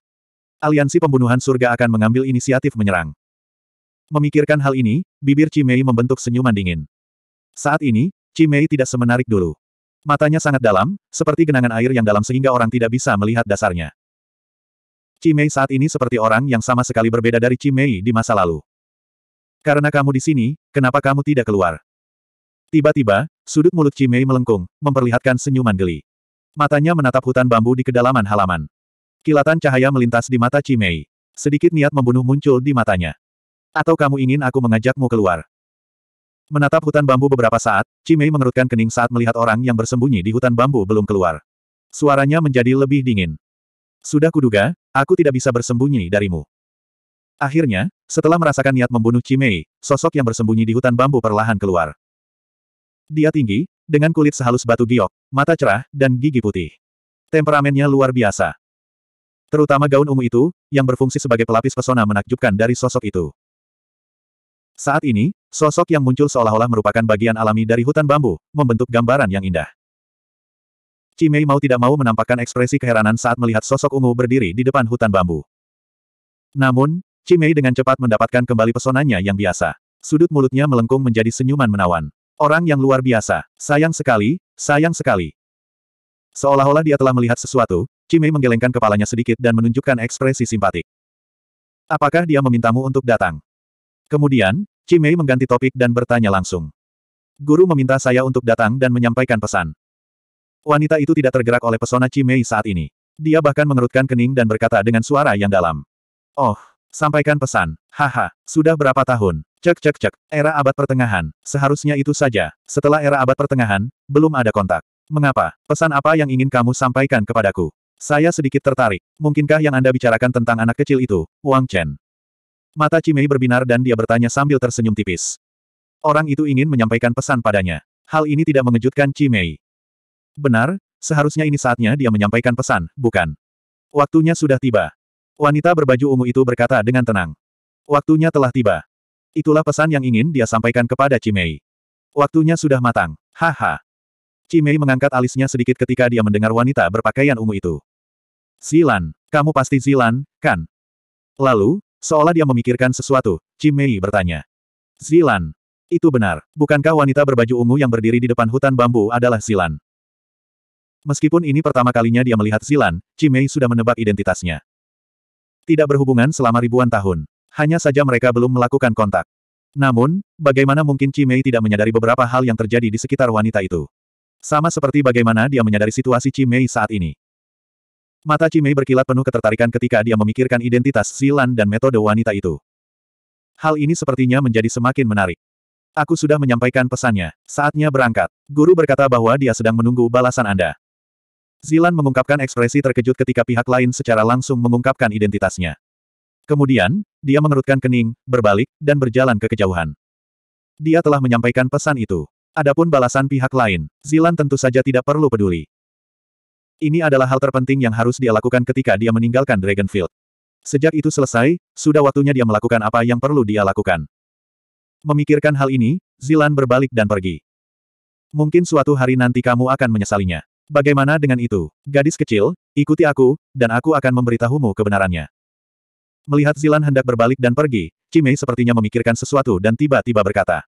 Aliansi pembunuhan surga akan mengambil inisiatif menyerang. Memikirkan hal ini, bibir Cimei membentuk senyuman dingin. Saat ini, Cimei tidak semenarik dulu. Matanya sangat dalam, seperti genangan air yang dalam sehingga orang tidak bisa melihat dasarnya. Cimei saat ini seperti orang yang sama sekali berbeda dari Cimei di masa lalu. Karena kamu di sini, kenapa kamu tidak keluar? Tiba-tiba, sudut mulut Cimei melengkung, memperlihatkan senyuman geli. Matanya menatap hutan bambu di kedalaman halaman. Kilatan cahaya melintas di mata Cimei. Sedikit niat membunuh muncul di matanya. Atau kamu ingin aku mengajakmu keluar? Menatap hutan bambu beberapa saat, Cimei mengerutkan kening saat melihat orang yang bersembunyi di hutan bambu belum keluar. Suaranya menjadi lebih dingin. Sudah kuduga, aku tidak bisa bersembunyi darimu. Akhirnya, setelah merasakan niat membunuh Cimei, sosok yang bersembunyi di hutan bambu perlahan keluar. Dia tinggi, dengan kulit sehalus batu giok, mata cerah, dan gigi putih. Temperamennya luar biasa. Terutama gaun ungu itu, yang berfungsi sebagai pelapis pesona menakjubkan dari sosok itu. Saat ini, sosok yang muncul seolah-olah merupakan bagian alami dari hutan bambu, membentuk gambaran yang indah. Cimei mau tidak mau menampakkan ekspresi keheranan saat melihat sosok ungu berdiri di depan hutan bambu. Namun, Cimei dengan cepat mendapatkan kembali pesonanya yang biasa. Sudut mulutnya melengkung menjadi senyuman menawan. Orang yang luar biasa. Sayang sekali, sayang sekali. Seolah-olah dia telah melihat sesuatu, Cimei menggelengkan kepalanya sedikit dan menunjukkan ekspresi simpatik. Apakah dia memintamu untuk datang? Kemudian, Cimei mengganti topik dan bertanya langsung. Guru meminta saya untuk datang dan menyampaikan pesan. Wanita itu tidak tergerak oleh pesona Cimei saat ini. Dia bahkan mengerutkan kening dan berkata dengan suara yang dalam. Oh, sampaikan pesan. Haha, sudah berapa tahun? Cek cek cek, era abad pertengahan. Seharusnya itu saja. Setelah era abad pertengahan, belum ada kontak. Mengapa? Pesan apa yang ingin kamu sampaikan kepadaku? Saya sedikit tertarik. Mungkinkah yang Anda bicarakan tentang anak kecil itu, Wang Chen? Mata Cimei berbinar dan dia bertanya sambil tersenyum tipis. Orang itu ingin menyampaikan pesan padanya. Hal ini tidak mengejutkan Cimei. Benar, seharusnya ini saatnya dia menyampaikan pesan, bukan? Waktunya sudah tiba. Wanita berbaju ungu itu berkata dengan tenang. Waktunya telah tiba. Itulah pesan yang ingin dia sampaikan kepada Cimei. Waktunya sudah matang. Haha. Cimei mengangkat alisnya sedikit ketika dia mendengar wanita berpakaian ungu itu. Zilan, kamu pasti Zilan, kan? Lalu, seolah dia memikirkan sesuatu, Cimei bertanya. Zilan, itu benar. Bukankah wanita berbaju ungu yang berdiri di depan hutan bambu adalah Zilan? Meskipun ini pertama kalinya dia melihat Zilan, Cimei sudah menebak identitasnya. Tidak berhubungan selama ribuan tahun. Hanya saja mereka belum melakukan kontak. Namun, bagaimana mungkin Cimei tidak menyadari beberapa hal yang terjadi di sekitar wanita itu? Sama seperti bagaimana dia menyadari situasi Cimei saat ini. Mata Cimei berkilat penuh ketertarikan ketika dia memikirkan identitas Zilan dan metode wanita itu. Hal ini sepertinya menjadi semakin menarik. Aku sudah menyampaikan pesannya. Saatnya berangkat. Guru berkata bahwa dia sedang menunggu balasan Anda. Zilan mengungkapkan ekspresi terkejut ketika pihak lain secara langsung mengungkapkan identitasnya. Kemudian, dia mengerutkan kening, berbalik, dan berjalan ke kejauhan. Dia telah menyampaikan pesan itu. Adapun balasan pihak lain, Zilan tentu saja tidak perlu peduli. Ini adalah hal terpenting yang harus dia lakukan ketika dia meninggalkan Dragonfield. Sejak itu selesai, sudah waktunya dia melakukan apa yang perlu dia lakukan. Memikirkan hal ini, Zilan berbalik dan pergi. Mungkin suatu hari nanti kamu akan menyesalinya. Bagaimana dengan itu? Gadis kecil, ikuti aku, dan aku akan memberitahumu kebenarannya. Melihat Zilan hendak berbalik dan pergi, Cimei sepertinya memikirkan sesuatu dan tiba-tiba berkata.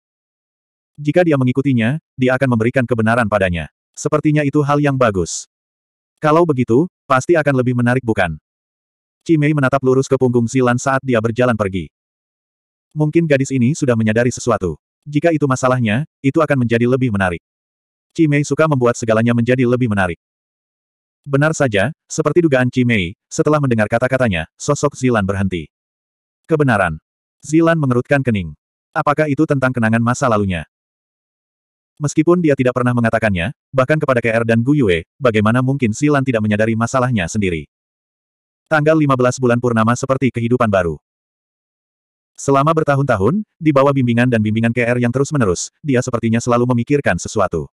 Jika dia mengikutinya, dia akan memberikan kebenaran padanya. Sepertinya itu hal yang bagus. Kalau begitu, pasti akan lebih menarik bukan? Cimei menatap lurus ke punggung Zilan saat dia berjalan pergi. Mungkin gadis ini sudah menyadari sesuatu. Jika itu masalahnya, itu akan menjadi lebih menarik. Cimei suka membuat segalanya menjadi lebih menarik. Benar saja, seperti dugaan Cimei, setelah mendengar kata-katanya, sosok Zilan berhenti. Kebenaran. Zilan mengerutkan kening. Apakah itu tentang kenangan masa lalunya? Meskipun dia tidak pernah mengatakannya, bahkan kepada KR dan Gu bagaimana mungkin Zilan tidak menyadari masalahnya sendiri? Tanggal 15 bulan purnama seperti kehidupan baru. Selama bertahun-tahun, di bawah bimbingan dan bimbingan KR yang terus-menerus, dia sepertinya selalu memikirkan sesuatu.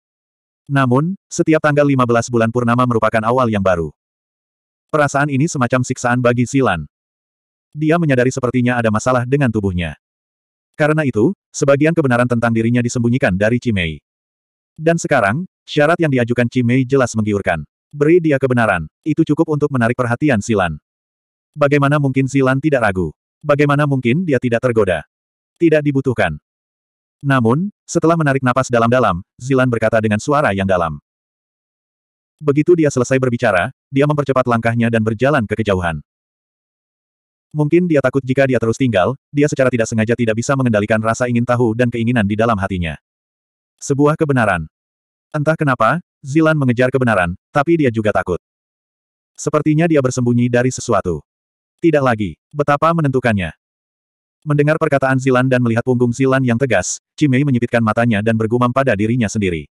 Namun, setiap tanggal 15 bulan purnama merupakan awal yang baru. Perasaan ini semacam siksaan bagi Silan. Dia menyadari sepertinya ada masalah dengan tubuhnya. Karena itu, sebagian kebenaran tentang dirinya disembunyikan dari Cimei. Dan sekarang, syarat yang diajukan Cimei jelas menggiurkan. Beri dia kebenaran, itu cukup untuk menarik perhatian Silan. Bagaimana mungkin Silan tidak ragu? Bagaimana mungkin dia tidak tergoda? Tidak dibutuhkan. Namun, setelah menarik napas dalam-dalam, Zilan berkata dengan suara yang dalam. Begitu dia selesai berbicara, dia mempercepat langkahnya dan berjalan ke kejauhan. Mungkin dia takut jika dia terus tinggal, dia secara tidak sengaja tidak bisa mengendalikan rasa ingin tahu dan keinginan di dalam hatinya. Sebuah kebenaran. Entah kenapa, Zilan mengejar kebenaran, tapi dia juga takut. Sepertinya dia bersembunyi dari sesuatu. Tidak lagi, betapa menentukannya. Mendengar perkataan Zilan dan melihat punggung Zilan yang tegas, Cimei menyipitkan matanya dan bergumam pada dirinya sendiri.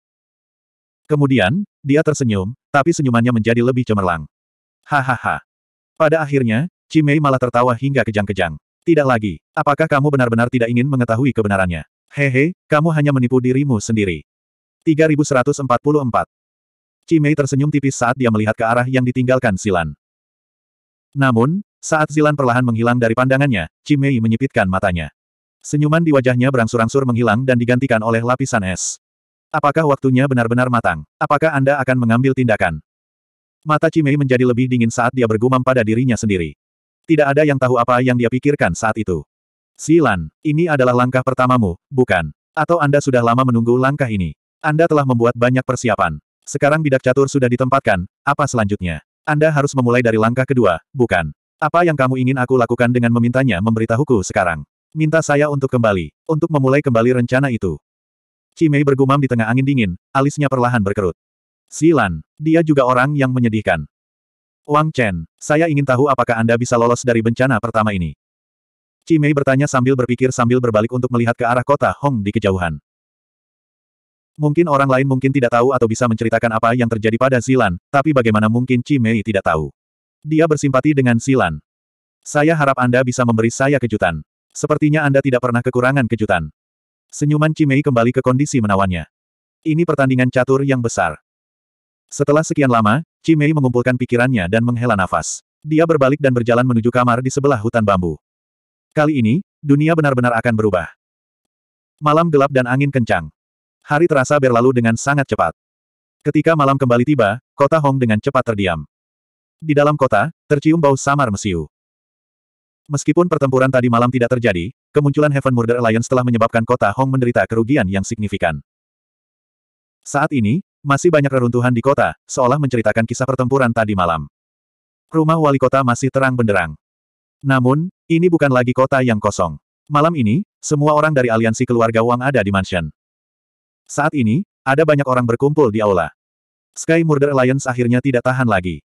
Kemudian, dia tersenyum, tapi senyumannya menjadi lebih cemerlang. Hahaha. Pada akhirnya, Cimei malah tertawa hingga kejang-kejang. Tidak lagi, apakah kamu benar-benar tidak ingin mengetahui kebenarannya? Hehe, kamu hanya menipu dirimu sendiri. 3144 Cimei tersenyum tipis saat dia melihat ke arah yang ditinggalkan Zilan. Namun, saat Zilan perlahan menghilang dari pandangannya, Cimei menyipitkan matanya. Senyuman di wajahnya berangsur-angsur menghilang dan digantikan oleh lapisan es. Apakah waktunya benar-benar matang? Apakah Anda akan mengambil tindakan? Mata Cimei menjadi lebih dingin saat dia bergumam pada dirinya sendiri. Tidak ada yang tahu apa yang dia pikirkan saat itu. Zilan, ini adalah langkah pertamamu, bukan? Atau Anda sudah lama menunggu langkah ini? Anda telah membuat banyak persiapan. Sekarang bidak catur sudah ditempatkan, apa selanjutnya? Anda harus memulai dari langkah kedua, bukan? Apa yang kamu ingin aku lakukan dengan memintanya memberitahuku sekarang? Minta saya untuk kembali, untuk memulai kembali rencana itu. Cimei bergumam di tengah angin dingin, alisnya perlahan berkerut. Silan, dia juga orang yang menyedihkan. Wang Chen, saya ingin tahu apakah Anda bisa lolos dari bencana pertama ini. Cimei bertanya sambil berpikir sambil berbalik untuk melihat ke arah kota Hong di kejauhan. Mungkin orang lain mungkin tidak tahu atau bisa menceritakan apa yang terjadi pada Zilan, tapi bagaimana mungkin Cimei tidak tahu. Dia bersimpati dengan Silan. Saya harap Anda bisa memberi saya kejutan. Sepertinya Anda tidak pernah kekurangan kejutan. Senyuman Cimei kembali ke kondisi menawannya. Ini pertandingan catur yang besar. Setelah sekian lama, Cimei mengumpulkan pikirannya dan menghela nafas. Dia berbalik dan berjalan menuju kamar di sebelah hutan bambu. Kali ini, dunia benar-benar akan berubah. Malam gelap dan angin kencang. Hari terasa berlalu dengan sangat cepat. Ketika malam kembali tiba, kota Hong dengan cepat terdiam. Di dalam kota, tercium bau samar mesiu. Meskipun pertempuran tadi malam tidak terjadi, kemunculan Heaven Murder Alliance telah menyebabkan kota Hong menderita kerugian yang signifikan. Saat ini, masih banyak reruntuhan di kota, seolah menceritakan kisah pertempuran tadi malam. Rumah wali kota masih terang benderang. Namun, ini bukan lagi kota yang kosong. Malam ini, semua orang dari aliansi keluarga Wang ada di mansion. Saat ini, ada banyak orang berkumpul di aula. Sky Murder Alliance akhirnya tidak tahan lagi.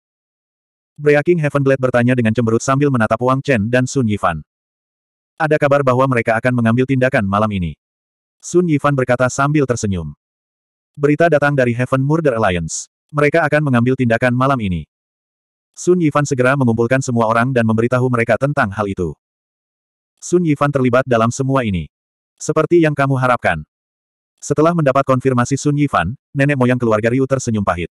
Breaking Blade bertanya dengan cemberut sambil menatap Wang Chen dan Sun Yifan. Ada kabar bahwa mereka akan mengambil tindakan malam ini. Sun Yifan berkata sambil tersenyum. Berita datang dari Heaven Murder Alliance. Mereka akan mengambil tindakan malam ini. Sun Yifan segera mengumpulkan semua orang dan memberitahu mereka tentang hal itu. Sun Yifan terlibat dalam semua ini. Seperti yang kamu harapkan. Setelah mendapat konfirmasi Sun Yifan, nenek moyang keluarga Ryu tersenyum pahit.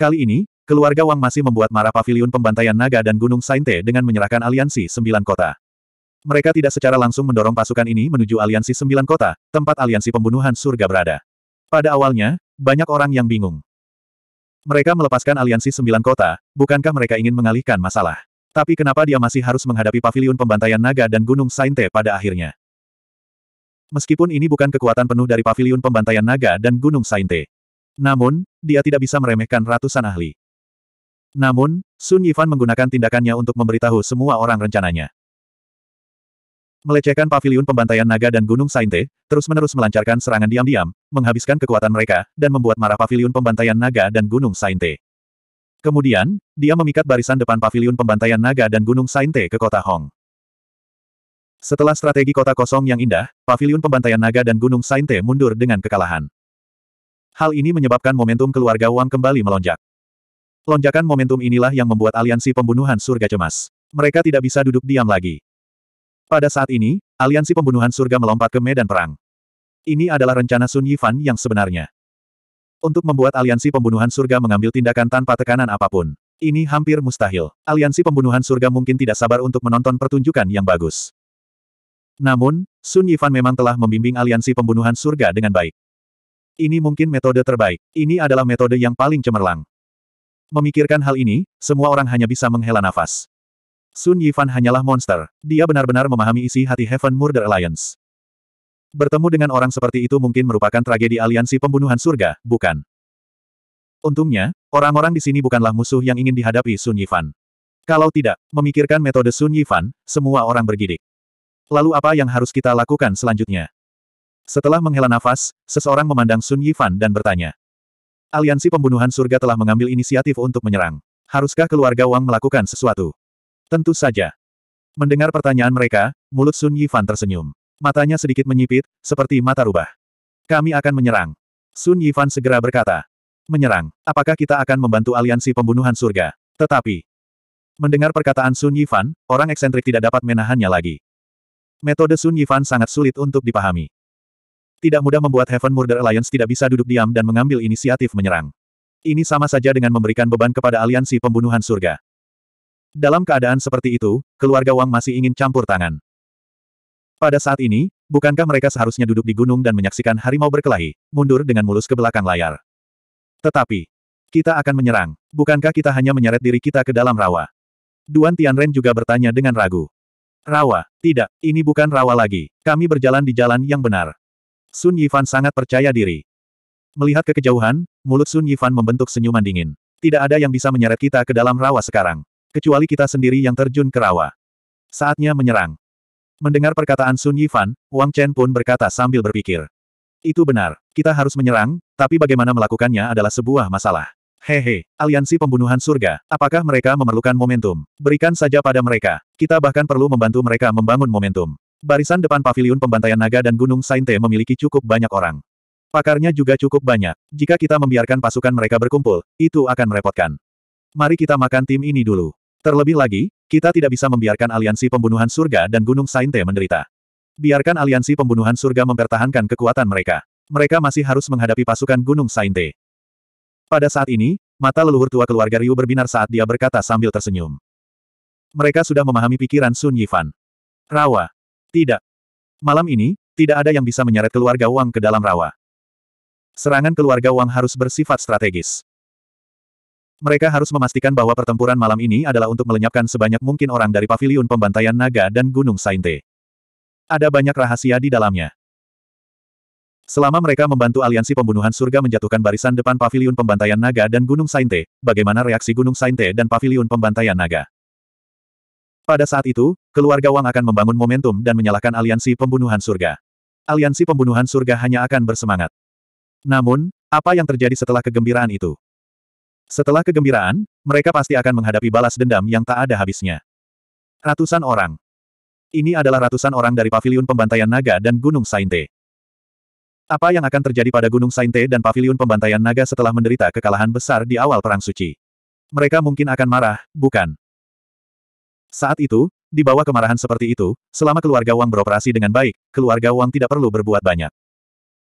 Kali ini, Keluarga Wang masih membuat marah pavilion pembantaian naga dan Gunung Sainte dengan menyerahkan aliansi sembilan kota. Mereka tidak secara langsung mendorong pasukan ini menuju aliansi sembilan kota, tempat aliansi pembunuhan surga berada. Pada awalnya, banyak orang yang bingung. Mereka melepaskan aliansi sembilan kota, bukankah mereka ingin mengalihkan masalah? Tapi kenapa dia masih harus menghadapi pavilion pembantaian naga dan Gunung Sainte pada akhirnya? Meskipun ini bukan kekuatan penuh dari pavilion pembantaian naga dan Gunung Sainte. Namun, dia tidak bisa meremehkan ratusan ahli. Namun, Sun Yifan menggunakan tindakannya untuk memberitahu semua orang rencananya. Melecehkan paviliun pembantaian naga dan gunung Sainte, terus-menerus melancarkan serangan diam-diam, menghabiskan kekuatan mereka, dan membuat marah paviliun pembantaian naga dan gunung Sainte. Kemudian, dia memikat barisan depan paviliun pembantaian naga dan gunung Sainte ke kota Hong. Setelah strategi kota kosong yang indah, paviliun pembantaian naga dan gunung Sainte mundur dengan kekalahan. Hal ini menyebabkan momentum keluarga Wang kembali melonjak. Lonjakan momentum inilah yang membuat aliansi pembunuhan surga cemas. Mereka tidak bisa duduk diam lagi. Pada saat ini, aliansi pembunuhan surga melompat ke medan perang. Ini adalah rencana Sun Yifan yang sebenarnya. Untuk membuat aliansi pembunuhan surga mengambil tindakan tanpa tekanan apapun. Ini hampir mustahil. Aliansi pembunuhan surga mungkin tidak sabar untuk menonton pertunjukan yang bagus. Namun, Sun Yifan memang telah membimbing aliansi pembunuhan surga dengan baik. Ini mungkin metode terbaik. Ini adalah metode yang paling cemerlang. Memikirkan hal ini, semua orang hanya bisa menghela nafas. Sun Yifan hanyalah monster. Dia benar-benar memahami isi hati Heaven Murder Alliance. Bertemu dengan orang seperti itu mungkin merupakan tragedi aliansi pembunuhan surga, bukan? Untungnya, orang-orang di sini bukanlah musuh yang ingin dihadapi Sun Yifan. Kalau tidak, memikirkan metode Sun Yifan, semua orang bergidik. Lalu apa yang harus kita lakukan selanjutnya? Setelah menghela nafas, seseorang memandang Sun Yifan dan bertanya. Aliansi Pembunuhan Surga telah mengambil inisiatif untuk menyerang. Haruskah keluarga Wang melakukan sesuatu? Tentu saja. Mendengar pertanyaan mereka, mulut Sun Yifan tersenyum. Matanya sedikit menyipit, seperti mata rubah. Kami akan menyerang. Sun Yifan segera berkata. Menyerang, apakah kita akan membantu aliansi pembunuhan surga? Tetapi, mendengar perkataan Sun Yifan, orang eksentrik tidak dapat menahannya lagi. Metode Sun Yifan sangat sulit untuk dipahami. Tidak mudah membuat Heaven Murder Alliance tidak bisa duduk diam dan mengambil inisiatif menyerang. Ini sama saja dengan memberikan beban kepada aliansi pembunuhan surga. Dalam keadaan seperti itu, keluarga Wang masih ingin campur tangan. Pada saat ini, bukankah mereka seharusnya duduk di gunung dan menyaksikan harimau berkelahi, mundur dengan mulus ke belakang layar? Tetapi, kita akan menyerang. Bukankah kita hanya menyeret diri kita ke dalam rawa? Duan Tianren juga bertanya dengan ragu. Rawa, tidak, ini bukan rawa lagi. Kami berjalan di jalan yang benar. Sun Yifan sangat percaya diri. Melihat ke kejauhan, mulut Sun Yifan membentuk senyuman dingin. Tidak ada yang bisa menyeret kita ke dalam rawa sekarang. Kecuali kita sendiri yang terjun ke rawa. Saatnya menyerang. Mendengar perkataan Sun Yifan, Wang Chen pun berkata sambil berpikir. Itu benar, kita harus menyerang, tapi bagaimana melakukannya adalah sebuah masalah. Hehe, aliansi pembunuhan surga, apakah mereka memerlukan momentum? Berikan saja pada mereka. Kita bahkan perlu membantu mereka membangun momentum. Barisan depan paviliun pembantaian naga dan Gunung Sainte memiliki cukup banyak orang. Pakarnya juga cukup banyak. Jika kita membiarkan pasukan mereka berkumpul, itu akan merepotkan. Mari kita makan tim ini dulu. Terlebih lagi, kita tidak bisa membiarkan aliansi pembunuhan surga dan Gunung Sainte menderita. Biarkan aliansi pembunuhan surga mempertahankan kekuatan mereka. Mereka masih harus menghadapi pasukan Gunung Sainte. Pada saat ini, mata leluhur tua keluarga Ryu berbinar saat dia berkata sambil tersenyum. Mereka sudah memahami pikiran Sun Yifan. Rawa, tidak. Malam ini, tidak ada yang bisa menyeret keluarga Wang ke dalam rawa. Serangan keluarga Wang harus bersifat strategis. Mereka harus memastikan bahwa pertempuran malam ini adalah untuk melenyapkan sebanyak mungkin orang dari paviliun pembantaian naga dan Gunung Sainte. Ada banyak rahasia di dalamnya. Selama mereka membantu aliansi pembunuhan surga menjatuhkan barisan depan paviliun pembantaian naga dan Gunung Sainte, bagaimana reaksi Gunung Sainte dan paviliun pembantaian naga? Pada saat itu, keluarga Wang akan membangun momentum dan menyalahkan aliansi pembunuhan surga. Aliansi pembunuhan surga hanya akan bersemangat. Namun, apa yang terjadi setelah kegembiraan itu? Setelah kegembiraan, mereka pasti akan menghadapi balas dendam yang tak ada habisnya. Ratusan orang. Ini adalah ratusan orang dari Paviliun pembantaian naga dan Gunung Sainte. Apa yang akan terjadi pada Gunung Sainte dan Paviliun pembantaian naga setelah menderita kekalahan besar di awal Perang Suci? Mereka mungkin akan marah, bukan? Saat itu, di bawah kemarahan seperti itu, selama keluarga Wang beroperasi dengan baik, keluarga Wang tidak perlu berbuat banyak.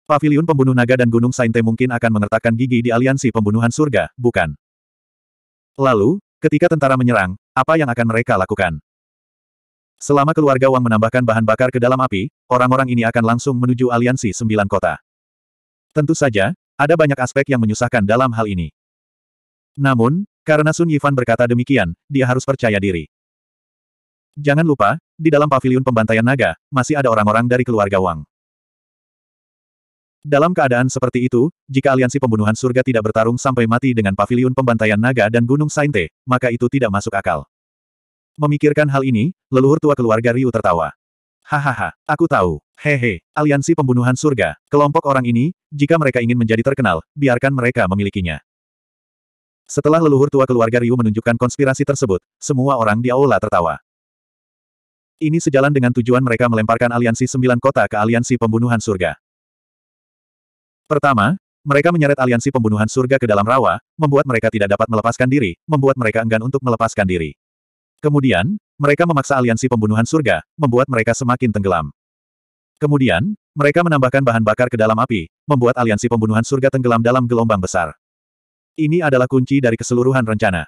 pavilion pembunuh naga dan Gunung Sainte mungkin akan mengertakkan gigi di aliansi pembunuhan surga, bukan? Lalu, ketika tentara menyerang, apa yang akan mereka lakukan? Selama keluarga Wang menambahkan bahan bakar ke dalam api, orang-orang ini akan langsung menuju aliansi sembilan kota. Tentu saja, ada banyak aspek yang menyusahkan dalam hal ini. Namun, karena Sun Yifan berkata demikian, dia harus percaya diri. Jangan lupa, di dalam pavilion pembantaian naga, masih ada orang-orang dari keluarga Wang. Dalam keadaan seperti itu, jika aliansi pembunuhan surga tidak bertarung sampai mati dengan pavilion pembantaian naga dan gunung Sainte, maka itu tidak masuk akal. Memikirkan hal ini, leluhur tua keluarga Ryu tertawa. Hahaha, aku tahu. Hehe, aliansi pembunuhan surga, kelompok orang ini, jika mereka ingin menjadi terkenal, biarkan mereka memilikinya. Setelah leluhur tua keluarga Ryu menunjukkan konspirasi tersebut, semua orang di aula tertawa. Ini sejalan dengan tujuan mereka melemparkan aliansi sembilan kota ke aliansi pembunuhan surga. Pertama, mereka menyeret aliansi pembunuhan surga ke dalam rawa, membuat mereka tidak dapat melepaskan diri, membuat mereka enggan untuk melepaskan diri. Kemudian, mereka memaksa aliansi pembunuhan surga, membuat mereka semakin tenggelam. Kemudian, mereka menambahkan bahan bakar ke dalam api, membuat aliansi pembunuhan surga tenggelam dalam gelombang besar. Ini adalah kunci dari keseluruhan rencana.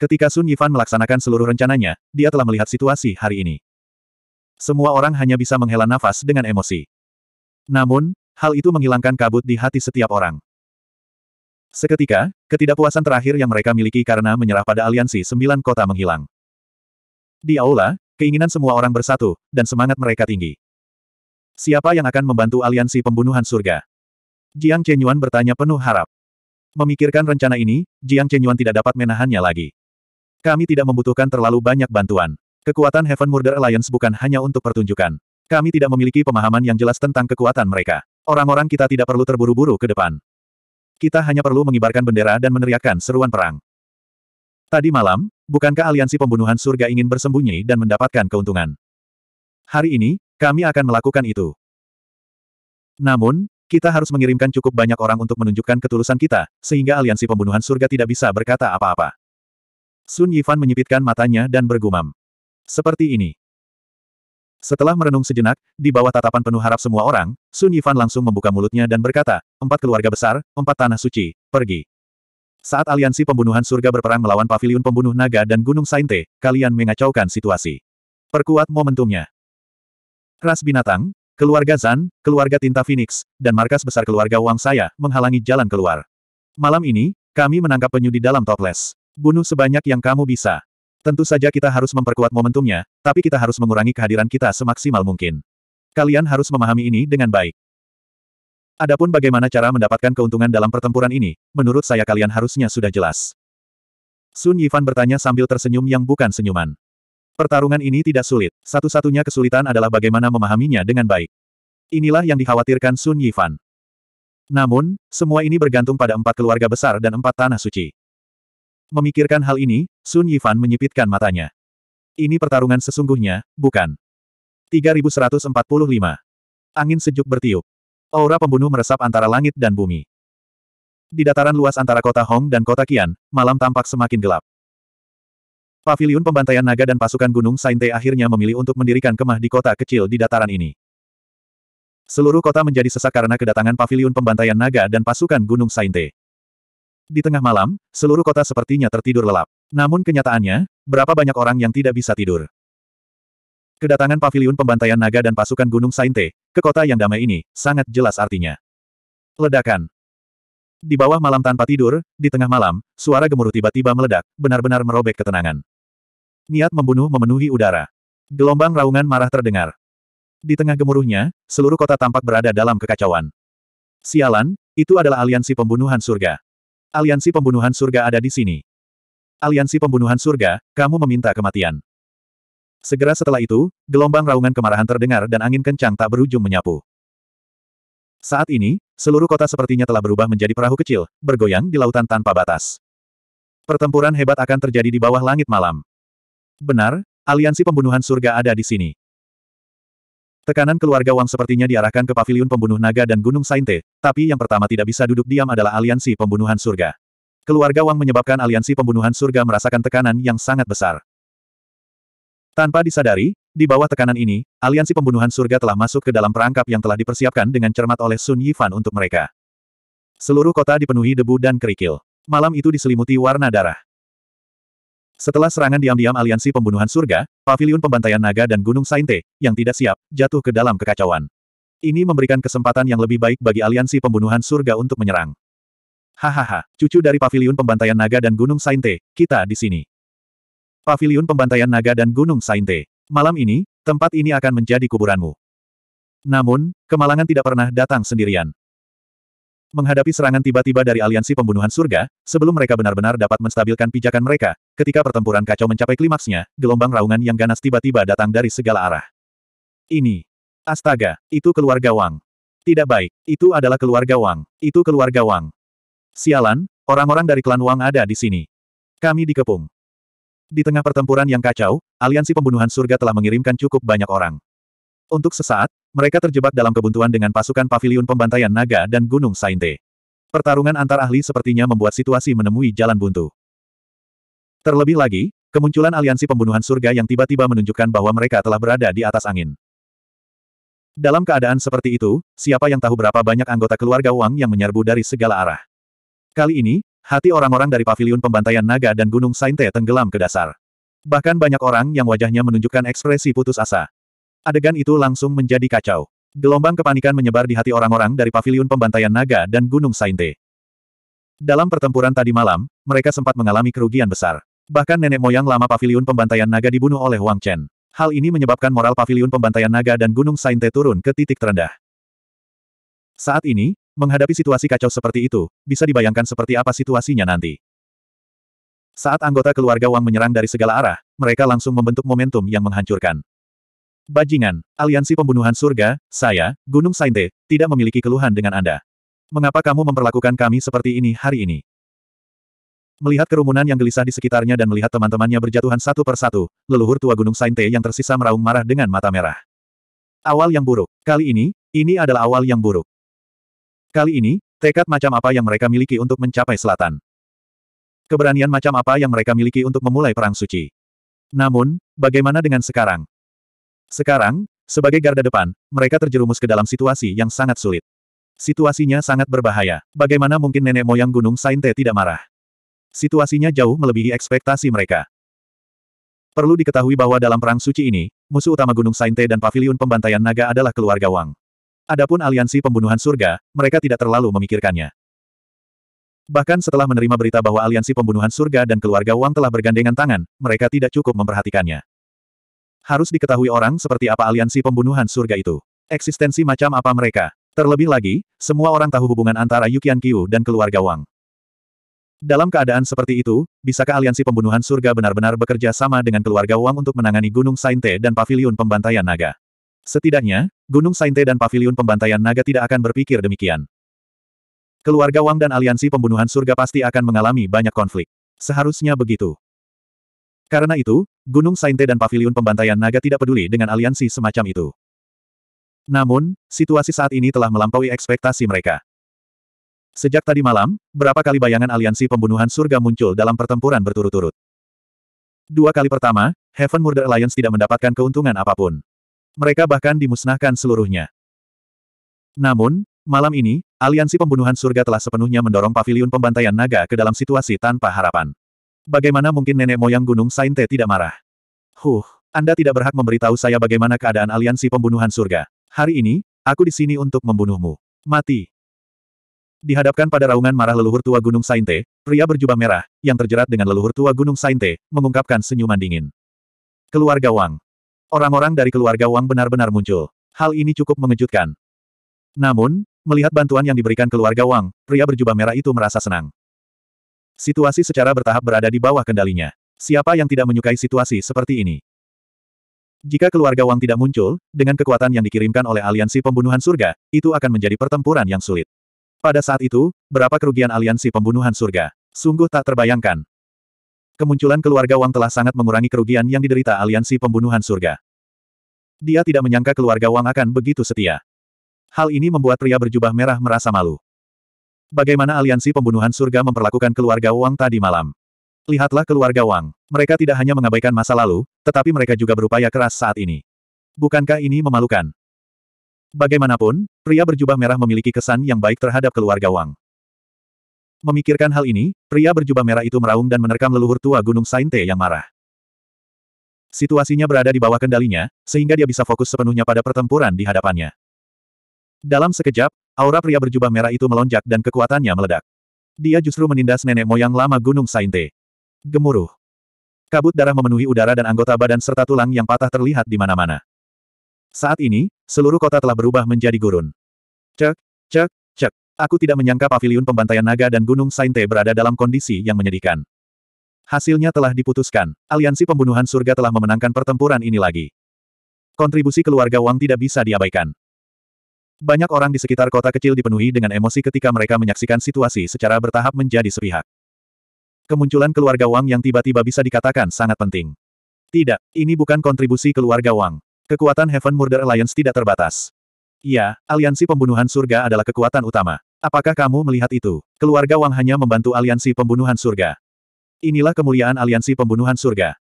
Ketika Sun Yifan melaksanakan seluruh rencananya, dia telah melihat situasi hari ini. Semua orang hanya bisa menghela nafas dengan emosi. Namun, hal itu menghilangkan kabut di hati setiap orang. Seketika, ketidakpuasan terakhir yang mereka miliki karena menyerah pada aliansi sembilan kota menghilang. Di aula, keinginan semua orang bersatu, dan semangat mereka tinggi. Siapa yang akan membantu aliansi pembunuhan surga? Jiang Chenyuan bertanya penuh harap. Memikirkan rencana ini, Jiang Chenyuan tidak dapat menahannya lagi. Kami tidak membutuhkan terlalu banyak bantuan. Kekuatan Heaven Murder Alliance bukan hanya untuk pertunjukan. Kami tidak memiliki pemahaman yang jelas tentang kekuatan mereka. Orang-orang kita tidak perlu terburu-buru ke depan. Kita hanya perlu mengibarkan bendera dan meneriakkan seruan perang. Tadi malam, bukankah aliansi pembunuhan surga ingin bersembunyi dan mendapatkan keuntungan? Hari ini, kami akan melakukan itu. Namun, kita harus mengirimkan cukup banyak orang untuk menunjukkan ketulusan kita, sehingga aliansi pembunuhan surga tidak bisa berkata apa-apa. Sun Yifan menyipitkan matanya dan bergumam. Seperti ini. Setelah merenung sejenak, di bawah tatapan penuh harap semua orang, Sun Yifan langsung membuka mulutnya dan berkata, empat keluarga besar, empat tanah suci, pergi. Saat aliansi pembunuhan surga berperang melawan Pavilion pembunuh naga dan gunung Sainte, kalian mengacaukan situasi. Perkuat momentumnya. Ras binatang, keluarga Zan, keluarga tinta Phoenix, dan markas besar keluarga Wang Saya, menghalangi jalan keluar. Malam ini, kami menangkap penyu di dalam toples. Bunuh sebanyak yang kamu bisa. Tentu saja kita harus memperkuat momentumnya, tapi kita harus mengurangi kehadiran kita semaksimal mungkin. Kalian harus memahami ini dengan baik. Adapun bagaimana cara mendapatkan keuntungan dalam pertempuran ini, menurut saya kalian harusnya sudah jelas. Sun Yifan bertanya sambil tersenyum yang bukan senyuman. Pertarungan ini tidak sulit, satu-satunya kesulitan adalah bagaimana memahaminya dengan baik. Inilah yang dikhawatirkan Sun Yifan. Namun, semua ini bergantung pada empat keluarga besar dan empat tanah suci. Memikirkan hal ini, Sun Yifan menyipitkan matanya. Ini pertarungan sesungguhnya, bukan? 3145. Angin sejuk bertiup. Aura pembunuh meresap antara langit dan bumi. Di dataran luas antara kota Hong dan kota Qian, malam tampak semakin gelap. Pavilion pembantaian naga dan pasukan gunung Sainte akhirnya memilih untuk mendirikan kemah di kota kecil di dataran ini. Seluruh kota menjadi sesak karena kedatangan pavilion pembantaian naga dan pasukan gunung Sainte. Di tengah malam, seluruh kota sepertinya tertidur lelap. Namun kenyataannya, berapa banyak orang yang tidak bisa tidur. Kedatangan paviliun pembantaian naga dan pasukan Gunung Sainte, ke kota yang damai ini, sangat jelas artinya. Ledakan. Di bawah malam tanpa tidur, di tengah malam, suara gemuruh tiba-tiba meledak, benar-benar merobek ketenangan. Niat membunuh memenuhi udara. Gelombang raungan marah terdengar. Di tengah gemuruhnya, seluruh kota tampak berada dalam kekacauan. Sialan, itu adalah aliansi pembunuhan surga. Aliansi pembunuhan surga ada di sini. Aliansi pembunuhan surga, kamu meminta kematian. Segera setelah itu, gelombang raungan kemarahan terdengar dan angin kencang tak berujung menyapu. Saat ini, seluruh kota sepertinya telah berubah menjadi perahu kecil, bergoyang di lautan tanpa batas. Pertempuran hebat akan terjadi di bawah langit malam. Benar, aliansi pembunuhan surga ada di sini. Tekanan keluarga Wang sepertinya diarahkan ke pavilion pembunuh naga dan Gunung Sainte, tapi yang pertama tidak bisa duduk diam adalah aliansi pembunuhan surga. Keluarga Wang menyebabkan aliansi pembunuhan surga merasakan tekanan yang sangat besar. Tanpa disadari, di bawah tekanan ini, aliansi pembunuhan surga telah masuk ke dalam perangkap yang telah dipersiapkan dengan cermat oleh Sun Yifan untuk mereka. Seluruh kota dipenuhi debu dan kerikil. Malam itu diselimuti warna darah. Setelah serangan diam-diam aliansi pembunuhan surga, pavilion pembantaian naga dan gunung Sainte, yang tidak siap, jatuh ke dalam kekacauan. Ini memberikan kesempatan yang lebih baik bagi aliansi pembunuhan surga untuk menyerang. Hahaha, cucu dari pavilion pembantaian naga dan gunung Sainte, kita di sini. Pavilion pembantaian naga dan gunung Sainte. Malam ini, tempat ini akan menjadi kuburanmu. Namun, kemalangan tidak pernah datang sendirian. Menghadapi serangan tiba-tiba dari aliansi pembunuhan surga, sebelum mereka benar-benar dapat menstabilkan pijakan mereka, ketika pertempuran kacau mencapai klimaksnya, gelombang raungan yang ganas tiba-tiba datang dari segala arah. Ini. Astaga, itu keluarga Wang. Tidak baik, itu adalah keluarga Wang, itu keluarga Wang. Sialan, orang-orang dari klan Wang ada di sini. Kami dikepung. Di tengah pertempuran yang kacau, aliansi pembunuhan surga telah mengirimkan cukup banyak orang. Untuk sesaat, mereka terjebak dalam kebuntuan dengan pasukan paviliun pembantaian naga dan Gunung Sainte. Pertarungan antar ahli sepertinya membuat situasi menemui jalan buntu. Terlebih lagi, kemunculan aliansi pembunuhan surga yang tiba-tiba menunjukkan bahwa mereka telah berada di atas angin. Dalam keadaan seperti itu, siapa yang tahu berapa banyak anggota keluarga Wang yang menyerbu dari segala arah. Kali ini, hati orang-orang dari paviliun pembantaian naga dan Gunung Sainte tenggelam ke dasar. Bahkan banyak orang yang wajahnya menunjukkan ekspresi putus asa. Adegan itu langsung menjadi kacau. Gelombang kepanikan menyebar di hati orang-orang dari paviliun pembantaian naga dan Gunung Sainte. Dalam pertempuran tadi malam, mereka sempat mengalami kerugian besar. Bahkan nenek moyang lama paviliun pembantaian naga dibunuh oleh Wang Chen. Hal ini menyebabkan moral paviliun pembantaian naga dan Gunung Sainte turun ke titik terendah. Saat ini, menghadapi situasi kacau seperti itu, bisa dibayangkan seperti apa situasinya nanti. Saat anggota keluarga Wang menyerang dari segala arah, mereka langsung membentuk momentum yang menghancurkan. Bajingan, aliansi pembunuhan surga, saya, Gunung Sainte, tidak memiliki keluhan dengan Anda. Mengapa kamu memperlakukan kami seperti ini hari ini? Melihat kerumunan yang gelisah di sekitarnya dan melihat teman-temannya berjatuhan satu persatu, leluhur tua Gunung Sainte yang tersisa meraung marah dengan mata merah. Awal yang buruk. Kali ini, ini adalah awal yang buruk. Kali ini, tekad macam apa yang mereka miliki untuk mencapai selatan. Keberanian macam apa yang mereka miliki untuk memulai perang suci. Namun, bagaimana dengan sekarang? Sekarang, sebagai garda depan, mereka terjerumus ke dalam situasi yang sangat sulit. Situasinya sangat berbahaya. Bagaimana mungkin nenek moyang Gunung Sainte tidak marah? Situasinya jauh melebihi ekspektasi mereka. Perlu diketahui bahwa dalam perang suci ini, musuh utama Gunung Sainte dan Paviliun pembantaian naga adalah keluarga Wang. Adapun aliansi pembunuhan surga, mereka tidak terlalu memikirkannya. Bahkan setelah menerima berita bahwa aliansi pembunuhan surga dan keluarga Wang telah bergandengan tangan, mereka tidak cukup memperhatikannya. Harus diketahui orang seperti apa aliansi pembunuhan surga itu. Eksistensi macam apa mereka. Terlebih lagi, semua orang tahu hubungan antara Yukian Kyu dan keluarga Wang. Dalam keadaan seperti itu, bisakah aliansi pembunuhan surga benar-benar bekerja sama dengan keluarga Wang untuk menangani Gunung Sainte dan Paviliun Pembantaian Naga? Setidaknya, Gunung Sainte dan Paviliun Pembantaian Naga tidak akan berpikir demikian. Keluarga Wang dan aliansi pembunuhan surga pasti akan mengalami banyak konflik. Seharusnya begitu. Karena itu, Gunung Sainte dan Paviliun Pembantaian Naga tidak peduli dengan aliansi semacam itu. Namun, situasi saat ini telah melampaui ekspektasi mereka. Sejak tadi malam, berapa kali bayangan aliansi pembunuhan surga muncul dalam pertempuran berturut-turut. Dua kali pertama, Heaven Murder Alliance tidak mendapatkan keuntungan apapun. Mereka bahkan dimusnahkan seluruhnya. Namun, malam ini, aliansi pembunuhan surga telah sepenuhnya mendorong Paviliun pembantaian naga ke dalam situasi tanpa harapan. Bagaimana mungkin nenek moyang Gunung Sainte tidak marah? Huh, Anda tidak berhak memberitahu saya bagaimana keadaan aliansi pembunuhan surga. Hari ini, aku di sini untuk membunuhmu. Mati. Dihadapkan pada raungan marah leluhur tua Gunung Sainte, pria berjubah merah, yang terjerat dengan leluhur tua Gunung Sainte, mengungkapkan senyuman dingin. Keluarga Wang. Orang-orang dari keluarga Wang benar-benar muncul. Hal ini cukup mengejutkan. Namun, melihat bantuan yang diberikan keluarga Wang, pria berjubah merah itu merasa senang. Situasi secara bertahap berada di bawah kendalinya. Siapa yang tidak menyukai situasi seperti ini? Jika keluarga Wang tidak muncul, dengan kekuatan yang dikirimkan oleh aliansi pembunuhan surga, itu akan menjadi pertempuran yang sulit. Pada saat itu, berapa kerugian aliansi pembunuhan surga? Sungguh tak terbayangkan. Kemunculan keluarga Wang telah sangat mengurangi kerugian yang diderita aliansi pembunuhan surga. Dia tidak menyangka keluarga Wang akan begitu setia. Hal ini membuat pria berjubah merah merasa malu. Bagaimana aliansi pembunuhan surga memperlakukan keluarga Wang tadi malam? Lihatlah keluarga Wang. Mereka tidak hanya mengabaikan masa lalu, tetapi mereka juga berupaya keras saat ini. Bukankah ini memalukan? Bagaimanapun, pria berjubah merah memiliki kesan yang baik terhadap keluarga Wang. Memikirkan hal ini, pria berjubah merah itu meraung dan menerkam leluhur tua Gunung Sainte yang marah. Situasinya berada di bawah kendalinya, sehingga dia bisa fokus sepenuhnya pada pertempuran di hadapannya. Dalam sekejap, Aura pria berjubah merah itu melonjak dan kekuatannya meledak. Dia justru menindas nenek moyang lama Gunung Sainte. Gemuruh. Kabut darah memenuhi udara dan anggota badan serta tulang yang patah terlihat di mana-mana. Saat ini, seluruh kota telah berubah menjadi gurun. Cek, cek, cek. Aku tidak menyangka paviliun pembantaian naga dan Gunung Sainte berada dalam kondisi yang menyedihkan. Hasilnya telah diputuskan. Aliansi Pembunuhan Surga telah memenangkan pertempuran ini lagi. Kontribusi keluarga Wang tidak bisa diabaikan. Banyak orang di sekitar kota kecil dipenuhi dengan emosi ketika mereka menyaksikan situasi secara bertahap menjadi sepihak. Kemunculan keluarga Wang yang tiba-tiba bisa dikatakan sangat penting. Tidak, ini bukan kontribusi keluarga Wang. Kekuatan Heaven Murder Alliance tidak terbatas. Ya, aliansi pembunuhan surga adalah kekuatan utama. Apakah kamu melihat itu? Keluarga Wang hanya membantu aliansi pembunuhan surga. Inilah kemuliaan aliansi pembunuhan surga.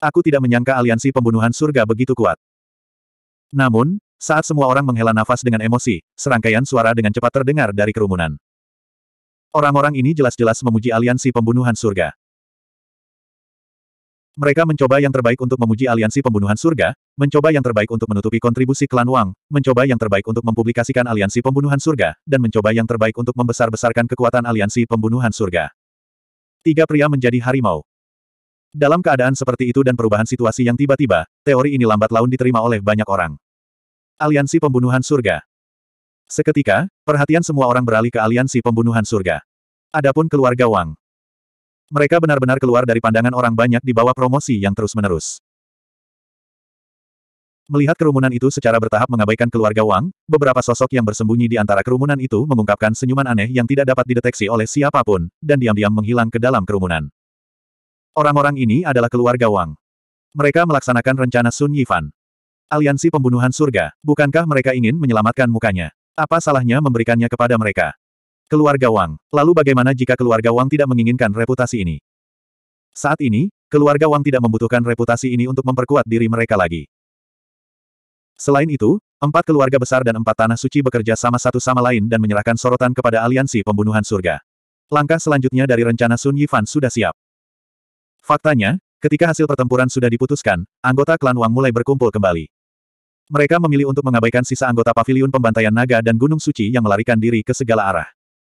Aku tidak menyangka aliansi pembunuhan surga begitu kuat. Namun, saat semua orang menghela nafas dengan emosi, serangkaian suara dengan cepat terdengar dari kerumunan. Orang-orang ini jelas-jelas memuji aliansi pembunuhan surga. Mereka mencoba yang terbaik untuk memuji aliansi pembunuhan surga, mencoba yang terbaik untuk menutupi kontribusi klan Wang, mencoba yang terbaik untuk mempublikasikan aliansi pembunuhan surga, dan mencoba yang terbaik untuk membesar-besarkan kekuatan aliansi pembunuhan surga. Tiga pria menjadi harimau. Dalam keadaan seperti itu dan perubahan situasi yang tiba-tiba, teori ini lambat laun diterima oleh banyak orang. Aliansi Pembunuhan Surga. Seketika, perhatian semua orang beralih ke aliansi pembunuhan surga. Adapun keluarga Wang. Mereka benar-benar keluar dari pandangan orang banyak di bawah promosi yang terus-menerus. Melihat kerumunan itu secara bertahap mengabaikan keluarga Wang, beberapa sosok yang bersembunyi di antara kerumunan itu mengungkapkan senyuman aneh yang tidak dapat dideteksi oleh siapapun, dan diam-diam menghilang ke dalam kerumunan. Orang-orang ini adalah keluarga Wang. Mereka melaksanakan rencana Sun Yifan. Aliansi Pembunuhan Surga, bukankah mereka ingin menyelamatkan mukanya? Apa salahnya memberikannya kepada mereka? Keluarga Wang. Lalu bagaimana jika keluarga Wang tidak menginginkan reputasi ini? Saat ini, keluarga Wang tidak membutuhkan reputasi ini untuk memperkuat diri mereka lagi. Selain itu, empat keluarga besar dan empat tanah suci bekerja sama satu sama lain dan menyerahkan sorotan kepada aliansi pembunuhan surga. Langkah selanjutnya dari rencana Sun Yifan sudah siap. Faktanya, Ketika hasil pertempuran sudah diputuskan, anggota klan Wang mulai berkumpul kembali. Mereka memilih untuk mengabaikan sisa anggota Pavilion pembantaian naga dan gunung suci yang melarikan diri ke segala arah.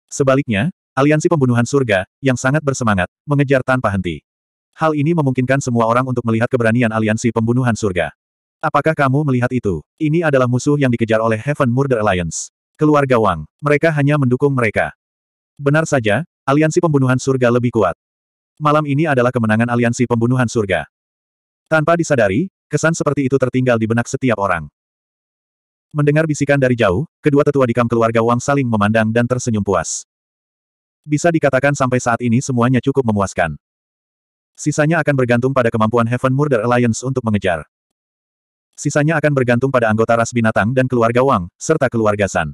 Sebaliknya, aliansi pembunuhan surga, yang sangat bersemangat, mengejar tanpa henti. Hal ini memungkinkan semua orang untuk melihat keberanian aliansi pembunuhan surga. Apakah kamu melihat itu? Ini adalah musuh yang dikejar oleh Heaven Murder Alliance. Keluarga Wang. Mereka hanya mendukung mereka. Benar saja, aliansi pembunuhan surga lebih kuat. Malam ini adalah kemenangan aliansi pembunuhan surga. Tanpa disadari, kesan seperti itu tertinggal di benak setiap orang. Mendengar bisikan dari jauh, kedua tetua dikam keluarga Wang saling memandang dan tersenyum puas. Bisa dikatakan sampai saat ini semuanya cukup memuaskan. Sisanya akan bergantung pada kemampuan Heaven Murder Alliance untuk mengejar. Sisanya akan bergantung pada anggota ras binatang dan keluarga Wang, serta keluarga San.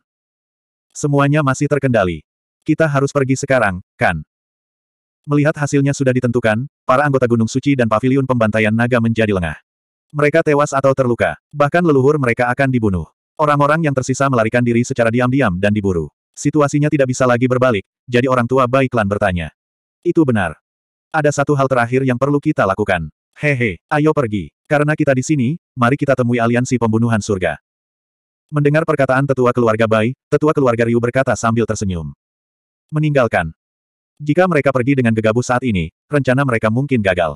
Semuanya masih terkendali. Kita harus pergi sekarang, kan? Melihat hasilnya sudah ditentukan, para anggota Gunung Suci dan Paviliun Pembantaian Naga menjadi lengah. Mereka tewas atau terluka, bahkan leluhur mereka akan dibunuh. Orang-orang yang tersisa melarikan diri secara diam-diam dan diburu. Situasinya tidak bisa lagi berbalik, jadi orang tua Bai Klan bertanya. Itu benar. Ada satu hal terakhir yang perlu kita lakukan. Hehe, ayo pergi. Karena kita di sini, mari kita temui aliansi pembunuhan surga. Mendengar perkataan tetua keluarga Bai, tetua keluarga Ryu berkata sambil tersenyum. Meninggalkan, jika mereka pergi dengan gegabah saat ini, rencana mereka mungkin gagal.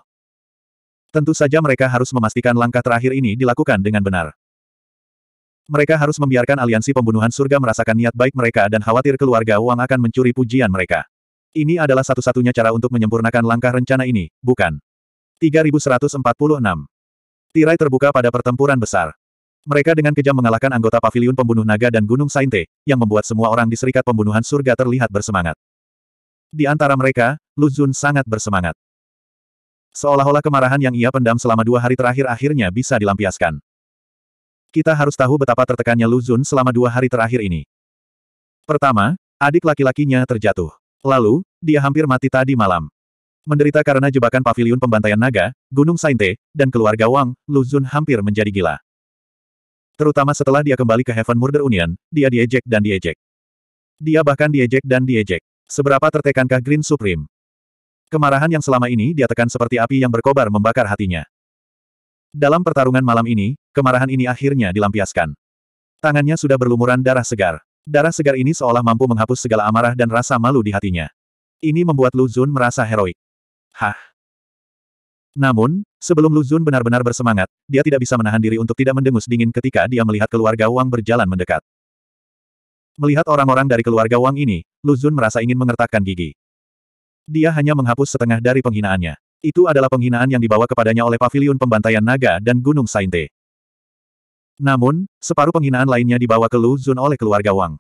Tentu saja mereka harus memastikan langkah terakhir ini dilakukan dengan benar. Mereka harus membiarkan aliansi pembunuhan surga merasakan niat baik mereka dan khawatir keluarga Wang akan mencuri pujian mereka. Ini adalah satu-satunya cara untuk menyempurnakan langkah rencana ini, bukan? 3146 Tirai terbuka pada pertempuran besar. Mereka dengan kejam mengalahkan anggota paviliun pembunuh naga dan Gunung Sainte, yang membuat semua orang di Serikat Pembunuhan Surga terlihat bersemangat. Di antara mereka, Lu Zun sangat bersemangat. Seolah-olah kemarahan yang ia pendam selama dua hari terakhir akhirnya bisa dilampiaskan. Kita harus tahu betapa tertekannya Lu Zun selama dua hari terakhir ini. Pertama, adik laki-lakinya terjatuh. Lalu, dia hampir mati tadi malam. Menderita karena jebakan pavilion pembantaian naga, Gunung Sainte, dan keluarga Wang, Lu Zun hampir menjadi gila. Terutama setelah dia kembali ke Heaven Murder Union, dia diejek dan diejek. Dia bahkan diejek dan diejek. Seberapa tertekankah Green Supreme? Kemarahan yang selama ini dia tekan seperti api yang berkobar membakar hatinya. Dalam pertarungan malam ini, kemarahan ini akhirnya dilampiaskan. Tangannya sudah berlumuran darah segar. Darah segar ini seolah mampu menghapus segala amarah dan rasa malu di hatinya. Ini membuat Lu Zun merasa heroik. Hah? Namun, sebelum Lu Zun benar-benar bersemangat, dia tidak bisa menahan diri untuk tidak mendengus dingin ketika dia melihat keluarga Wang berjalan mendekat. Melihat orang-orang dari keluarga Wang ini, Lu Zun merasa ingin mengertakkan gigi. Dia hanya menghapus setengah dari penghinaannya. Itu adalah penghinaan yang dibawa kepadanya oleh Paviliun Pembantaian Naga dan Gunung Sainte. Namun, separuh penghinaan lainnya dibawa ke Lu Zun oleh keluarga Wang.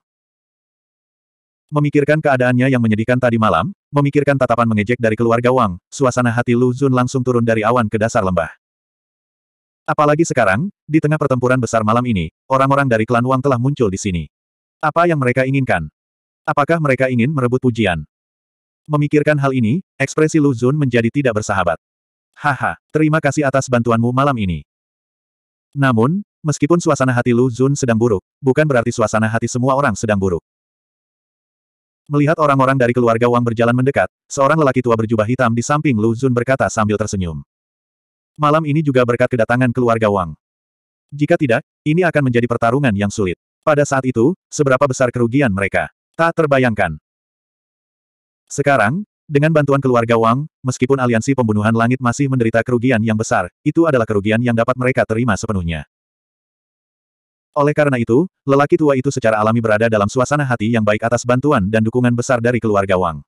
Memikirkan keadaannya yang menyedihkan tadi malam, memikirkan tatapan mengejek dari keluarga Wang, suasana hati Lu Zun langsung turun dari awan ke dasar lembah. Apalagi sekarang, di tengah pertempuran besar malam ini, orang-orang dari klan Wang telah muncul di sini. Apa yang mereka inginkan? Apakah mereka ingin merebut pujian? Memikirkan hal ini, ekspresi Lu Zun menjadi tidak bersahabat. Haha, terima kasih atas bantuanmu malam ini. Namun, meskipun suasana hati Lu Zun sedang buruk, bukan berarti suasana hati semua orang sedang buruk. Melihat orang-orang dari keluarga Wang berjalan mendekat, seorang lelaki tua berjubah hitam di samping Lu Zun berkata sambil tersenyum. Malam ini juga berkat kedatangan keluarga Wang. Jika tidak, ini akan menjadi pertarungan yang sulit. Pada saat itu, seberapa besar kerugian mereka? Tak terbayangkan. Sekarang, dengan bantuan keluarga Wang, meskipun aliansi pembunuhan langit masih menderita kerugian yang besar, itu adalah kerugian yang dapat mereka terima sepenuhnya. Oleh karena itu, lelaki tua itu secara alami berada dalam suasana hati yang baik atas bantuan dan dukungan besar dari keluarga Wang.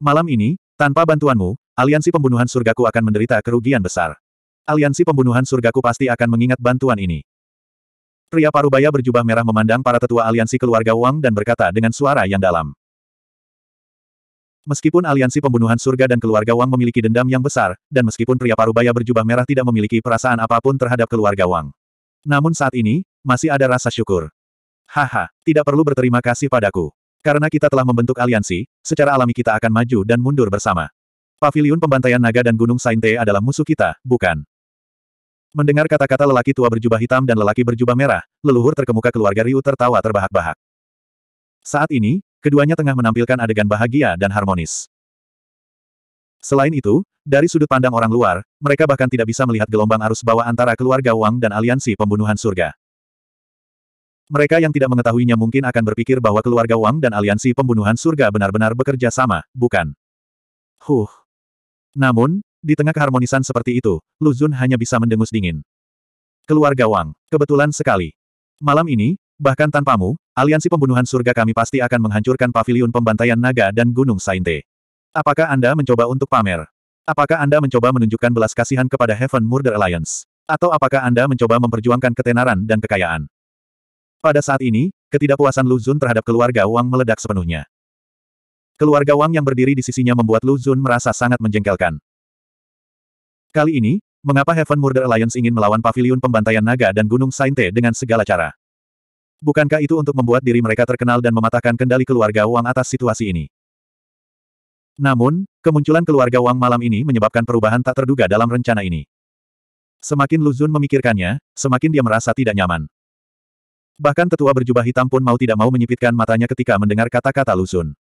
Malam ini, tanpa bantuanmu, aliansi pembunuhan surgaku akan menderita kerugian besar. Aliansi pembunuhan surgaku pasti akan mengingat bantuan ini. Pria parubaya berjubah merah memandang para tetua aliansi keluarga Wang dan berkata dengan suara yang dalam. Meskipun aliansi pembunuhan surga dan keluarga Wang memiliki dendam yang besar, dan meskipun pria parubaya berjubah merah tidak memiliki perasaan apapun terhadap keluarga Wang. Namun saat ini, masih ada rasa syukur. Haha, tidak perlu berterima kasih padaku. Karena kita telah membentuk aliansi, secara alami kita akan maju dan mundur bersama. Paviliun Pembantaian Naga dan Gunung Sainte adalah musuh kita, bukan? Mendengar kata-kata lelaki tua berjubah hitam dan lelaki berjubah merah, leluhur terkemuka keluarga Ryu tertawa terbahak-bahak. Saat ini, keduanya tengah menampilkan adegan bahagia dan harmonis. Selain itu, dari sudut pandang orang luar, mereka bahkan tidak bisa melihat gelombang arus bawah antara keluarga Wang dan aliansi pembunuhan surga. Mereka yang tidak mengetahuinya mungkin akan berpikir bahwa keluarga Wang dan aliansi pembunuhan surga benar-benar bekerja sama, bukan? Huh. Namun, di tengah keharmonisan seperti itu, Lu Zun hanya bisa mendengus dingin. Keluarga Wang, kebetulan sekali. Malam ini, bahkan tanpamu, aliansi pembunuhan surga kami pasti akan menghancurkan paviliun pembantaian naga dan gunung Sainte. Apakah Anda mencoba untuk pamer? Apakah Anda mencoba menunjukkan belas kasihan kepada Heaven Murder Alliance? Atau apakah Anda mencoba memperjuangkan ketenaran dan kekayaan? Pada saat ini, ketidakpuasan Lu Zun terhadap keluarga Wang meledak sepenuhnya. Keluarga Wang yang berdiri di sisinya membuat Lu Zun merasa sangat menjengkelkan. Kali ini, mengapa Heaven Murder Alliance ingin melawan pavilion pembantaian naga dan Gunung Sainte dengan segala cara? Bukankah itu untuk membuat diri mereka terkenal dan mematahkan kendali keluarga Wang atas situasi ini? Namun, kemunculan keluarga Wang malam ini menyebabkan perubahan tak terduga dalam rencana ini. Semakin Luzun memikirkannya, semakin dia merasa tidak nyaman. Bahkan tetua berjubah hitam pun mau tidak mau menyipitkan matanya ketika mendengar kata-kata Luzun.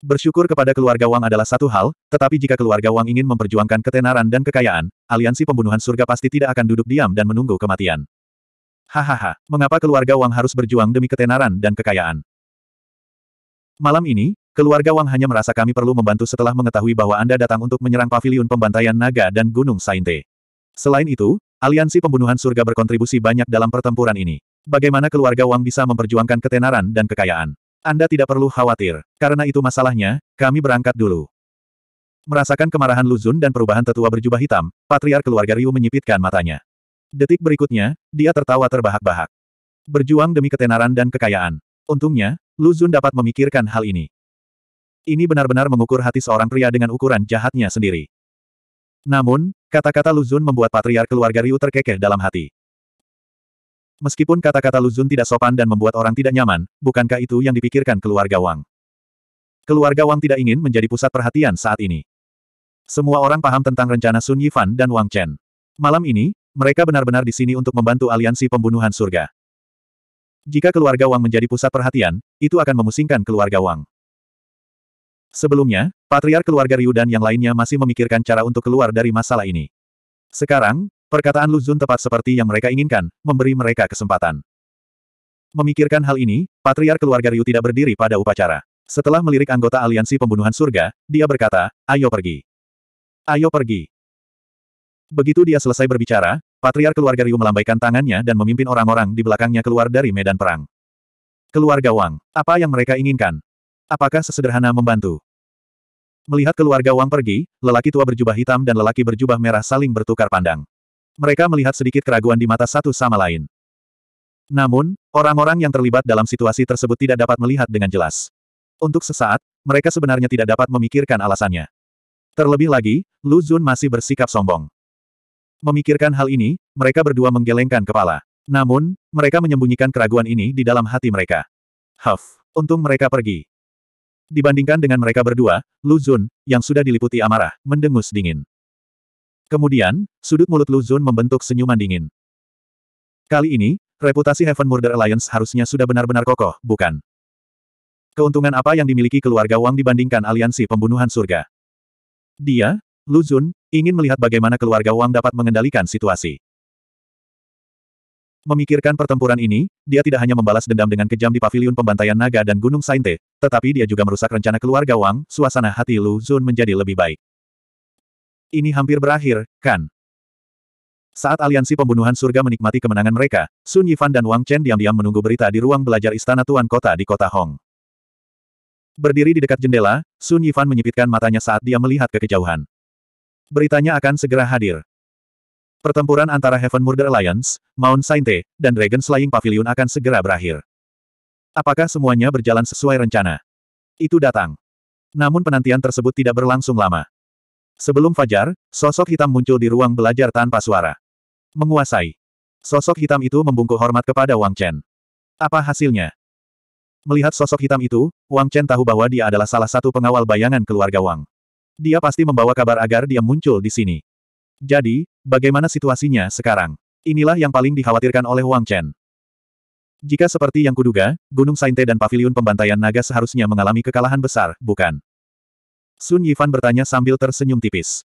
Bersyukur kepada keluarga Wang adalah satu hal, tetapi jika keluarga Wang ingin memperjuangkan ketenaran dan kekayaan, aliansi pembunuhan surga pasti tidak akan duduk diam dan menunggu kematian. Hahaha, mengapa keluarga Wang harus berjuang demi ketenaran dan kekayaan? Malam ini, keluarga Wang hanya merasa kami perlu membantu setelah mengetahui bahwa Anda datang untuk menyerang Paviliun pembantaian naga dan Gunung Sainte. Selain itu, aliansi pembunuhan surga berkontribusi banyak dalam pertempuran ini. Bagaimana keluarga Wang bisa memperjuangkan ketenaran dan kekayaan? Anda tidak perlu khawatir. Karena itu masalahnya, kami berangkat dulu. Merasakan kemarahan Luzun dan perubahan tetua berjubah hitam, patriark keluarga Ryu menyipitkan matanya. Detik berikutnya, dia tertawa terbahak-bahak. Berjuang demi ketenaran dan kekayaan. Untungnya, Luzun dapat memikirkan hal ini. Ini benar-benar mengukur hati seorang pria dengan ukuran jahatnya sendiri. Namun, kata-kata Luzun membuat patriark keluarga Ryu terkekeh dalam hati. Meskipun kata-kata Luzun tidak sopan dan membuat orang tidak nyaman, bukankah itu yang dipikirkan keluarga Wang? Keluarga Wang tidak ingin menjadi pusat perhatian saat ini. Semua orang paham tentang rencana Sun Yifan dan Wang Chen. Malam ini, mereka benar-benar di sini untuk membantu aliansi pembunuhan surga. Jika keluarga Wang menjadi pusat perhatian, itu akan memusingkan keluarga Wang. Sebelumnya, patriar keluarga Ryu dan yang lainnya masih memikirkan cara untuk keluar dari masalah ini. Sekarang, Perkataan Luzun tepat seperti yang mereka inginkan, memberi mereka kesempatan. Memikirkan hal ini, Patriar keluarga Ryu tidak berdiri pada upacara. Setelah melirik anggota aliansi pembunuhan surga, dia berkata, ayo pergi. Ayo pergi. Begitu dia selesai berbicara, Patriar keluarga Ryu melambaikan tangannya dan memimpin orang-orang di belakangnya keluar dari medan perang. Keluarga Wang, apa yang mereka inginkan? Apakah sesederhana membantu? Melihat keluarga Wang pergi, lelaki tua berjubah hitam dan lelaki berjubah merah saling bertukar pandang. Mereka melihat sedikit keraguan di mata satu sama lain. Namun, orang-orang yang terlibat dalam situasi tersebut tidak dapat melihat dengan jelas. Untuk sesaat, mereka sebenarnya tidak dapat memikirkan alasannya. Terlebih lagi, Lu Zun masih bersikap sombong. Memikirkan hal ini, mereka berdua menggelengkan kepala. Namun, mereka menyembunyikan keraguan ini di dalam hati mereka. Huff, untung mereka pergi. Dibandingkan dengan mereka berdua, Lu Zun, yang sudah diliputi amarah, mendengus dingin. Kemudian, sudut mulut Luzun membentuk senyuman dingin. Kali ini, reputasi Heaven Murder Alliance harusnya sudah benar-benar kokoh, bukan? Keuntungan apa yang dimiliki keluarga Wang dibandingkan aliansi pembunuhan surga? Dia, Luzun, ingin melihat bagaimana keluarga Wang dapat mengendalikan situasi. Memikirkan pertempuran ini, dia tidak hanya membalas dendam dengan kejam di paviliun pembantaian naga dan Gunung Sainte, tetapi dia juga merusak rencana keluarga Wang, suasana hati Lu Zun menjadi lebih baik. Ini hampir berakhir, kan? Saat aliansi pembunuhan surga menikmati kemenangan mereka, Sun Yifan dan Wang Chen diam-diam menunggu berita di ruang belajar istana tuan kota di kota Hong. Berdiri di dekat jendela, Sun Yifan menyipitkan matanya saat dia melihat ke kejauhan. Beritanya akan segera hadir. Pertempuran antara Heaven Murder Alliance, Mount Sainte, dan Dragon Slaying Pavilion akan segera berakhir. Apakah semuanya berjalan sesuai rencana? Itu datang. Namun penantian tersebut tidak berlangsung lama. Sebelum fajar, sosok hitam muncul di ruang belajar tanpa suara. Menguasai. Sosok hitam itu membungkuk hormat kepada Wang Chen. Apa hasilnya? Melihat sosok hitam itu, Wang Chen tahu bahwa dia adalah salah satu pengawal bayangan keluarga Wang. Dia pasti membawa kabar agar dia muncul di sini. Jadi, bagaimana situasinya sekarang? Inilah yang paling dikhawatirkan oleh Wang Chen. Jika seperti yang kuduga, Gunung Sainte dan Paviliun Pembantaian Naga seharusnya mengalami kekalahan besar, bukan? Sun Yifan bertanya sambil tersenyum tipis.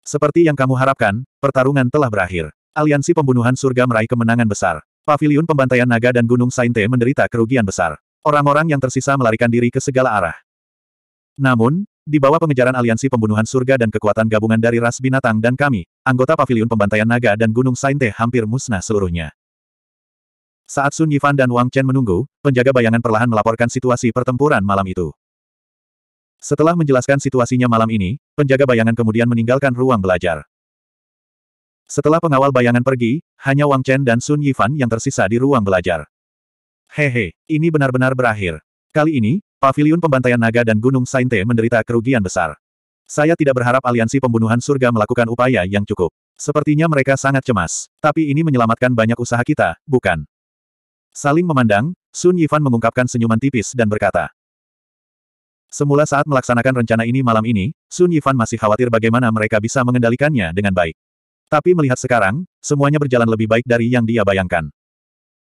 Seperti yang kamu harapkan, pertarungan telah berakhir. Aliansi pembunuhan surga meraih kemenangan besar. Paviliun pembantaian naga dan Gunung Sainte menderita kerugian besar. Orang-orang yang tersisa melarikan diri ke segala arah. Namun, di bawah pengejaran aliansi pembunuhan surga dan kekuatan gabungan dari ras binatang dan kami, anggota paviliun pembantaian naga dan Gunung Sainte hampir musnah seluruhnya. Saat Sun Yifan dan Wang Chen menunggu, penjaga bayangan perlahan melaporkan situasi pertempuran malam itu. Setelah menjelaskan situasinya malam ini, penjaga bayangan kemudian meninggalkan ruang belajar. Setelah pengawal bayangan pergi, hanya Wang Chen dan Sun Yifan yang tersisa di ruang belajar. Hehe, ini benar-benar berakhir. Kali ini, paviliun pembantaian naga dan Gunung Sainte menderita kerugian besar. Saya tidak berharap aliansi pembunuhan surga melakukan upaya yang cukup. Sepertinya mereka sangat cemas. Tapi ini menyelamatkan banyak usaha kita, bukan? Saling memandang, Sun Yifan mengungkapkan senyuman tipis dan berkata, Semula saat melaksanakan rencana ini malam ini, Sun Yifan masih khawatir bagaimana mereka bisa mengendalikannya dengan baik. Tapi melihat sekarang, semuanya berjalan lebih baik dari yang dia bayangkan.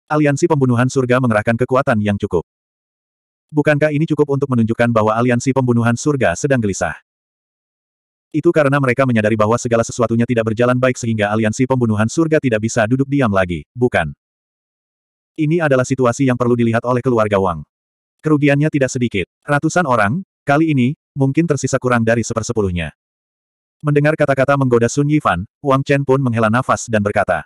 Aliansi Pembunuhan Surga mengerahkan kekuatan yang cukup. Bukankah ini cukup untuk menunjukkan bahwa aliansi pembunuhan surga sedang gelisah? Itu karena mereka menyadari bahwa segala sesuatunya tidak berjalan baik sehingga aliansi pembunuhan surga tidak bisa duduk diam lagi, bukan? Ini adalah situasi yang perlu dilihat oleh keluarga Wang. Kerugiannya tidak sedikit. Ratusan orang, kali ini, mungkin tersisa kurang dari sepersepuluhnya. Mendengar kata-kata menggoda Sun Yifan, Wang Chen pun menghela nafas dan berkata.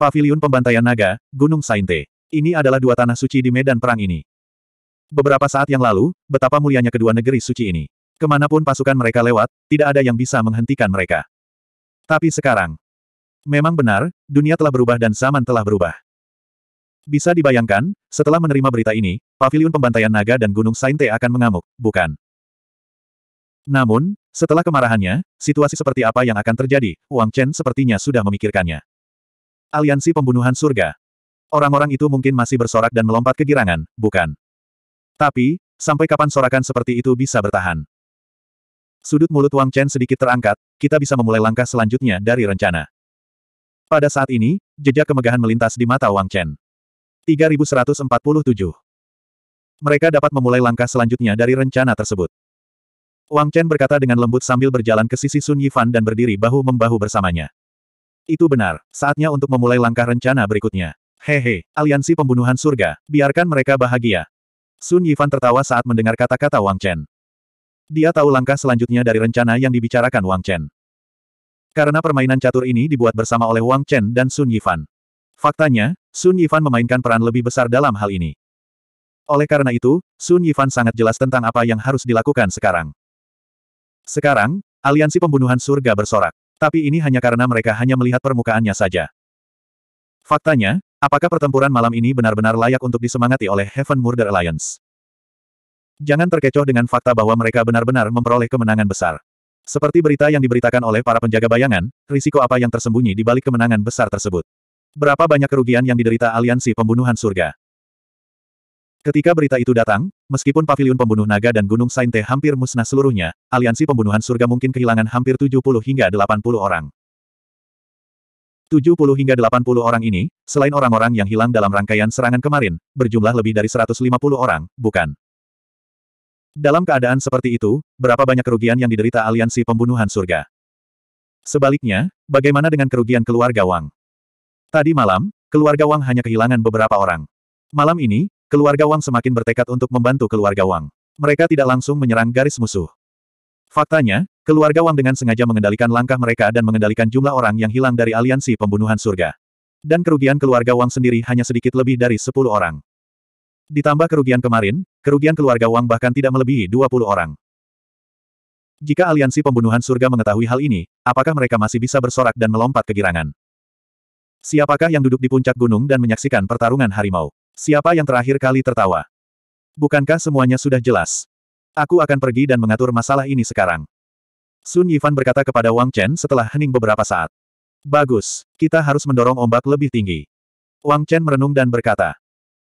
Paviliun Pembantaian Naga, Gunung Sainte. Ini adalah dua tanah suci di medan perang ini. Beberapa saat yang lalu, betapa mulianya kedua negeri suci ini. Kemanapun pasukan mereka lewat, tidak ada yang bisa menghentikan mereka. Tapi sekarang, memang benar, dunia telah berubah dan zaman telah berubah. Bisa dibayangkan, setelah menerima berita ini, paviliun pembantaian naga dan Gunung Sainte akan mengamuk, bukan? Namun, setelah kemarahannya, situasi seperti apa yang akan terjadi, Wang Chen sepertinya sudah memikirkannya. Aliansi Pembunuhan Surga. Orang-orang itu mungkin masih bersorak dan melompat kegirangan, bukan? Tapi, sampai kapan sorakan seperti itu bisa bertahan? Sudut mulut Wang Chen sedikit terangkat, kita bisa memulai langkah selanjutnya dari rencana. Pada saat ini, jejak kemegahan melintas di mata Wang Chen. 3147. Mereka dapat memulai langkah selanjutnya dari rencana tersebut. Wang Chen berkata dengan lembut sambil berjalan ke sisi Sun Yifan dan berdiri bahu-membahu bersamanya. Itu benar, saatnya untuk memulai langkah rencana berikutnya. Hehe, aliansi pembunuhan surga, biarkan mereka bahagia. Sun Yifan tertawa saat mendengar kata-kata Wang Chen. Dia tahu langkah selanjutnya dari rencana yang dibicarakan Wang Chen. Karena permainan catur ini dibuat bersama oleh Wang Chen dan Sun Yifan. Faktanya, Sun Yifan memainkan peran lebih besar dalam hal ini. Oleh karena itu, Sun Yifan sangat jelas tentang apa yang harus dilakukan sekarang. Sekarang, aliansi pembunuhan surga bersorak. Tapi ini hanya karena mereka hanya melihat permukaannya saja. Faktanya, apakah pertempuran malam ini benar-benar layak untuk disemangati oleh Heaven Murder Alliance? Jangan terkecoh dengan fakta bahwa mereka benar-benar memperoleh kemenangan besar. Seperti berita yang diberitakan oleh para penjaga bayangan, risiko apa yang tersembunyi di balik kemenangan besar tersebut. Berapa banyak kerugian yang diderita aliansi pembunuhan surga? Ketika berita itu datang, meskipun Pavilion pembunuh naga dan Gunung Sainte hampir musnah seluruhnya, aliansi pembunuhan surga mungkin kehilangan hampir 70 hingga 80 orang. 70 hingga 80 orang ini, selain orang-orang yang hilang dalam rangkaian serangan kemarin, berjumlah lebih dari 150 orang, bukan? Dalam keadaan seperti itu, berapa banyak kerugian yang diderita aliansi pembunuhan surga? Sebaliknya, bagaimana dengan kerugian keluarga Wang? Tadi malam, keluarga Wang hanya kehilangan beberapa orang. Malam ini, keluarga Wang semakin bertekad untuk membantu keluarga Wang. Mereka tidak langsung menyerang garis musuh. Faktanya, keluarga Wang dengan sengaja mengendalikan langkah mereka dan mengendalikan jumlah orang yang hilang dari aliansi pembunuhan surga. Dan kerugian keluarga Wang sendiri hanya sedikit lebih dari 10 orang. Ditambah kerugian kemarin, kerugian keluarga Wang bahkan tidak melebihi 20 orang. Jika aliansi pembunuhan surga mengetahui hal ini, apakah mereka masih bisa bersorak dan melompat kegirangan? Siapakah yang duduk di puncak gunung dan menyaksikan pertarungan harimau? Siapa yang terakhir kali tertawa? Bukankah semuanya sudah jelas? Aku akan pergi dan mengatur masalah ini sekarang. Sun Yifan berkata kepada Wang Chen setelah hening beberapa saat. Bagus, kita harus mendorong ombak lebih tinggi. Wang Chen merenung dan berkata.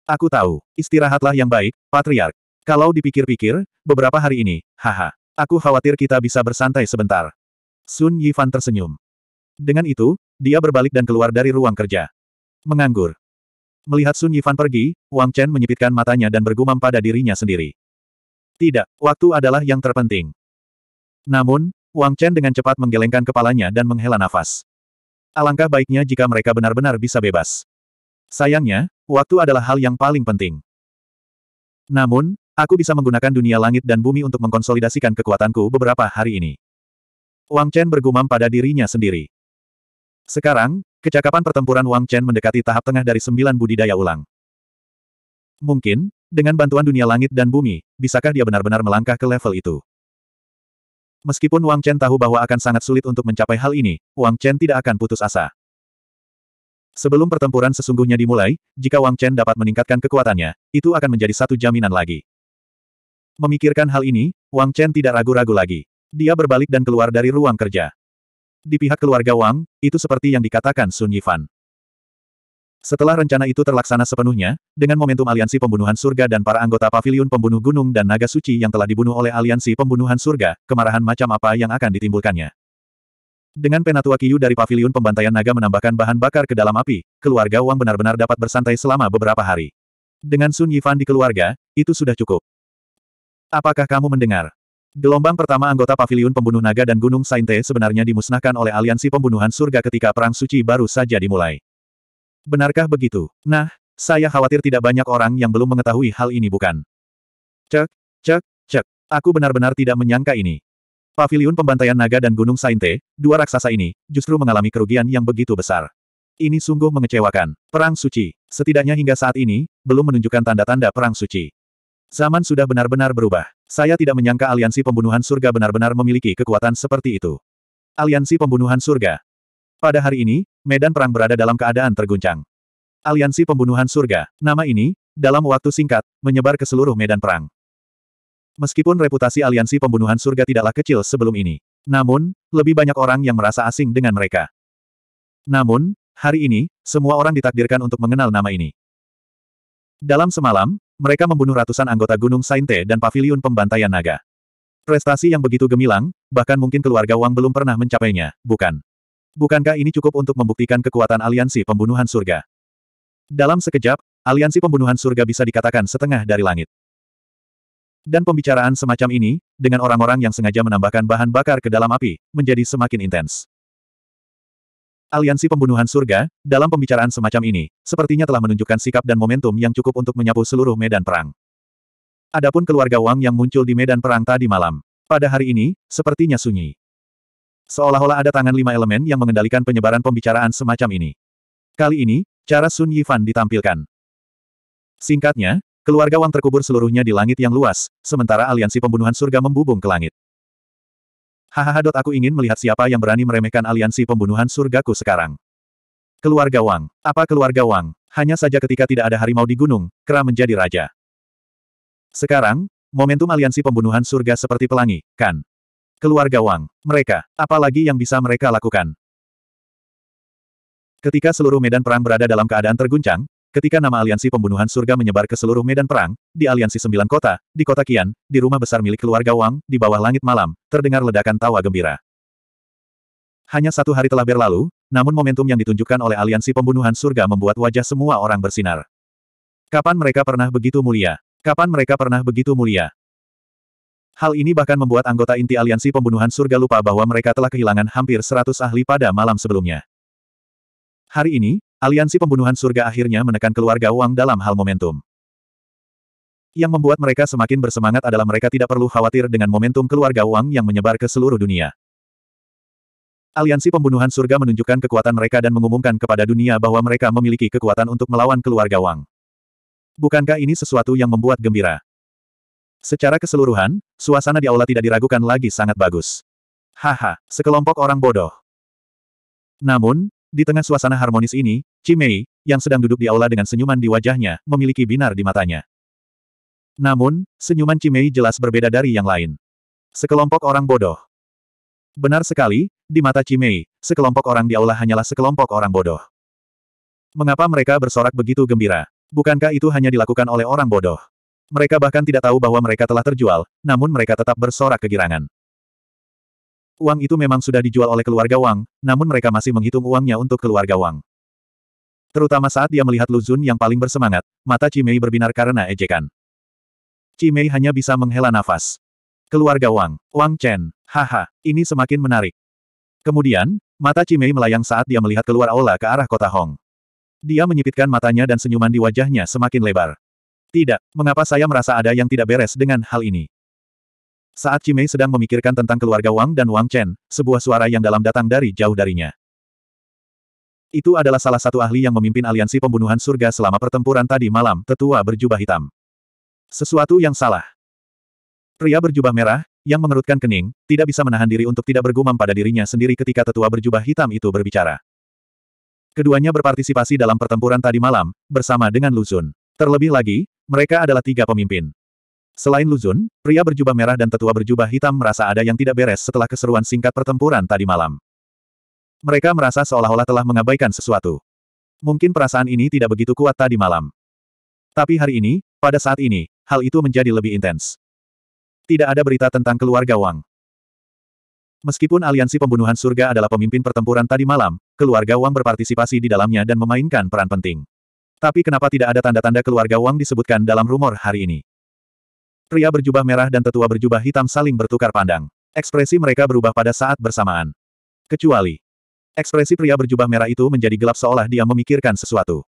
Aku tahu, istirahatlah yang baik, Patriark. Kalau dipikir-pikir, beberapa hari ini, haha. Aku khawatir kita bisa bersantai sebentar. Sun Yifan tersenyum. Dengan itu, dia berbalik dan keluar dari ruang kerja. Menganggur. Melihat Sun Yifan pergi, Wang Chen menyipitkan matanya dan bergumam pada dirinya sendiri. Tidak, waktu adalah yang terpenting. Namun, Wang Chen dengan cepat menggelengkan kepalanya dan menghela nafas. Alangkah baiknya jika mereka benar-benar bisa bebas. Sayangnya, waktu adalah hal yang paling penting. Namun, aku bisa menggunakan dunia langit dan bumi untuk mengkonsolidasikan kekuatanku beberapa hari ini. Wang Chen bergumam pada dirinya sendiri. Sekarang, kecakapan pertempuran Wang Chen mendekati tahap tengah dari sembilan budidaya ulang. Mungkin, dengan bantuan dunia langit dan bumi, bisakah dia benar-benar melangkah ke level itu? Meskipun Wang Chen tahu bahwa akan sangat sulit untuk mencapai hal ini, Wang Chen tidak akan putus asa. Sebelum pertempuran sesungguhnya dimulai, jika Wang Chen dapat meningkatkan kekuatannya, itu akan menjadi satu jaminan lagi. Memikirkan hal ini, Wang Chen tidak ragu-ragu lagi. Dia berbalik dan keluar dari ruang kerja. Di pihak keluarga Wang, itu seperti yang dikatakan Sun Yifan. Setelah rencana itu terlaksana sepenuhnya, dengan momentum aliansi pembunuhan surga dan para anggota paviliun pembunuh gunung dan naga suci yang telah dibunuh oleh aliansi pembunuhan surga, kemarahan macam apa yang akan ditimbulkannya. Dengan Penatua Kiyu dari paviliun pembantaian naga menambahkan bahan bakar ke dalam api, keluarga Wang benar-benar dapat bersantai selama beberapa hari. Dengan Sun Yifan di keluarga, itu sudah cukup. Apakah kamu mendengar? Gelombang pertama anggota Paviliun Pembunuh Naga dan Gunung Sainte sebenarnya dimusnahkan oleh aliansi pembunuhan surga ketika Perang Suci baru saja dimulai. Benarkah begitu? Nah, saya khawatir tidak banyak orang yang belum mengetahui hal ini bukan? Cek, cek, cek. Aku benar-benar tidak menyangka ini. Paviliun Pembantaian Naga dan Gunung Sainte, dua raksasa ini, justru mengalami kerugian yang begitu besar. Ini sungguh mengecewakan. Perang Suci, setidaknya hingga saat ini, belum menunjukkan tanda-tanda Perang Suci. Zaman sudah benar-benar berubah. Saya tidak menyangka aliansi pembunuhan surga benar-benar memiliki kekuatan seperti itu. Aliansi pembunuhan surga. Pada hari ini, medan perang berada dalam keadaan terguncang. Aliansi pembunuhan surga, nama ini, dalam waktu singkat, menyebar ke seluruh medan perang. Meskipun reputasi aliansi pembunuhan surga tidaklah kecil sebelum ini. Namun, lebih banyak orang yang merasa asing dengan mereka. Namun, hari ini, semua orang ditakdirkan untuk mengenal nama ini. Dalam semalam, mereka membunuh ratusan anggota Gunung Sainte dan Paviliun Pembantaian Naga. Prestasi yang begitu gemilang, bahkan mungkin keluarga Wang belum pernah mencapainya, bukan? Bukankah ini cukup untuk membuktikan kekuatan aliansi pembunuhan surga? Dalam sekejap, aliansi pembunuhan surga bisa dikatakan setengah dari langit. Dan pembicaraan semacam ini, dengan orang-orang yang sengaja menambahkan bahan bakar ke dalam api, menjadi semakin intens. Aliansi Pembunuhan Surga, dalam pembicaraan semacam ini, sepertinya telah menunjukkan sikap dan momentum yang cukup untuk menyapu seluruh medan perang. Adapun keluarga Wang yang muncul di medan perang tadi malam. Pada hari ini, sepertinya sunyi. Seolah-olah ada tangan lima elemen yang mengendalikan penyebaran pembicaraan semacam ini. Kali ini, cara Sun Yifan ditampilkan. Singkatnya, keluarga Wang terkubur seluruhnya di langit yang luas, sementara aliansi pembunuhan surga membubung ke langit. Hahaha. Aku ingin melihat siapa yang berani meremehkan aliansi pembunuhan surgaku sekarang. Keluarga Wang. Apa keluarga Wang? Hanya saja ketika tidak ada harimau di gunung, Kera menjadi raja. Sekarang, momentum aliansi pembunuhan surga seperti pelangi, kan? Keluarga Wang. Mereka, apalagi yang bisa mereka lakukan? Ketika seluruh medan perang berada dalam keadaan terguncang, Ketika nama aliansi pembunuhan surga menyebar ke seluruh medan perang, di aliansi sembilan kota, di kota Kian, di rumah besar milik keluarga Wang, di bawah langit malam, terdengar ledakan tawa gembira. Hanya satu hari telah berlalu, namun momentum yang ditunjukkan oleh aliansi pembunuhan surga membuat wajah semua orang bersinar. Kapan mereka pernah begitu mulia? Kapan mereka pernah begitu mulia? Hal ini bahkan membuat anggota inti aliansi pembunuhan surga lupa bahwa mereka telah kehilangan hampir 100 ahli pada malam sebelumnya. Hari ini, Aliansi Pembunuhan Surga akhirnya menekan keluarga Wang dalam hal momentum. Yang membuat mereka semakin bersemangat adalah mereka tidak perlu khawatir dengan momentum keluarga Wang yang menyebar ke seluruh dunia. Aliansi Pembunuhan Surga menunjukkan kekuatan mereka dan mengumumkan kepada dunia bahwa mereka memiliki kekuatan untuk melawan keluarga Wang. Bukankah ini sesuatu yang membuat gembira? Secara keseluruhan, suasana di aula tidak diragukan lagi sangat bagus. Haha, sekelompok orang bodoh. Namun, di tengah suasana harmonis ini, Cimei, yang sedang duduk di aula dengan senyuman di wajahnya, memiliki binar di matanya. Namun, senyuman Cimei jelas berbeda dari yang lain. Sekelompok orang bodoh. Benar sekali, di mata Cimei, sekelompok orang di aula hanyalah sekelompok orang bodoh. Mengapa mereka bersorak begitu gembira? Bukankah itu hanya dilakukan oleh orang bodoh? Mereka bahkan tidak tahu bahwa mereka telah terjual, namun mereka tetap bersorak kegirangan. Uang itu memang sudah dijual oleh keluarga Wang, namun mereka masih menghitung uangnya untuk keluarga Wang. Terutama saat dia melihat Luzun yang paling bersemangat, mata Cimei berbinar karena ejekan. Cimei hanya bisa menghela nafas. Keluarga Wang, Wang Chen, haha, ini semakin menarik. Kemudian, mata Cimei melayang saat dia melihat keluar aula ke arah kota Hong. Dia menyipitkan matanya dan senyuman di wajahnya semakin lebar. Tidak, mengapa saya merasa ada yang tidak beres dengan hal ini? Saat Cimei sedang memikirkan tentang keluarga Wang dan Wang Chen, sebuah suara yang dalam datang dari jauh darinya. Itu adalah salah satu ahli yang memimpin aliansi pembunuhan surga selama pertempuran tadi malam, tetua berjubah hitam. Sesuatu yang salah. Pria berjubah merah, yang mengerutkan kening, tidak bisa menahan diri untuk tidak bergumam pada dirinya sendiri ketika tetua berjubah hitam itu berbicara. Keduanya berpartisipasi dalam pertempuran tadi malam, bersama dengan Luzun. Terlebih lagi, mereka adalah tiga pemimpin. Selain Luzun, pria berjubah merah dan tetua berjubah hitam merasa ada yang tidak beres setelah keseruan singkat pertempuran tadi malam. Mereka merasa seolah-olah telah mengabaikan sesuatu. Mungkin perasaan ini tidak begitu kuat tadi malam. Tapi hari ini, pada saat ini, hal itu menjadi lebih intens. Tidak ada berita tentang keluarga Wang. Meskipun aliansi pembunuhan surga adalah pemimpin pertempuran tadi malam, keluarga Wang berpartisipasi di dalamnya dan memainkan peran penting. Tapi kenapa tidak ada tanda-tanda keluarga Wang disebutkan dalam rumor hari ini? Pria berjubah merah dan tetua berjubah hitam saling bertukar pandang. Ekspresi mereka berubah pada saat bersamaan. Kecuali. Ekspresi pria berjubah merah itu menjadi gelap seolah dia memikirkan sesuatu.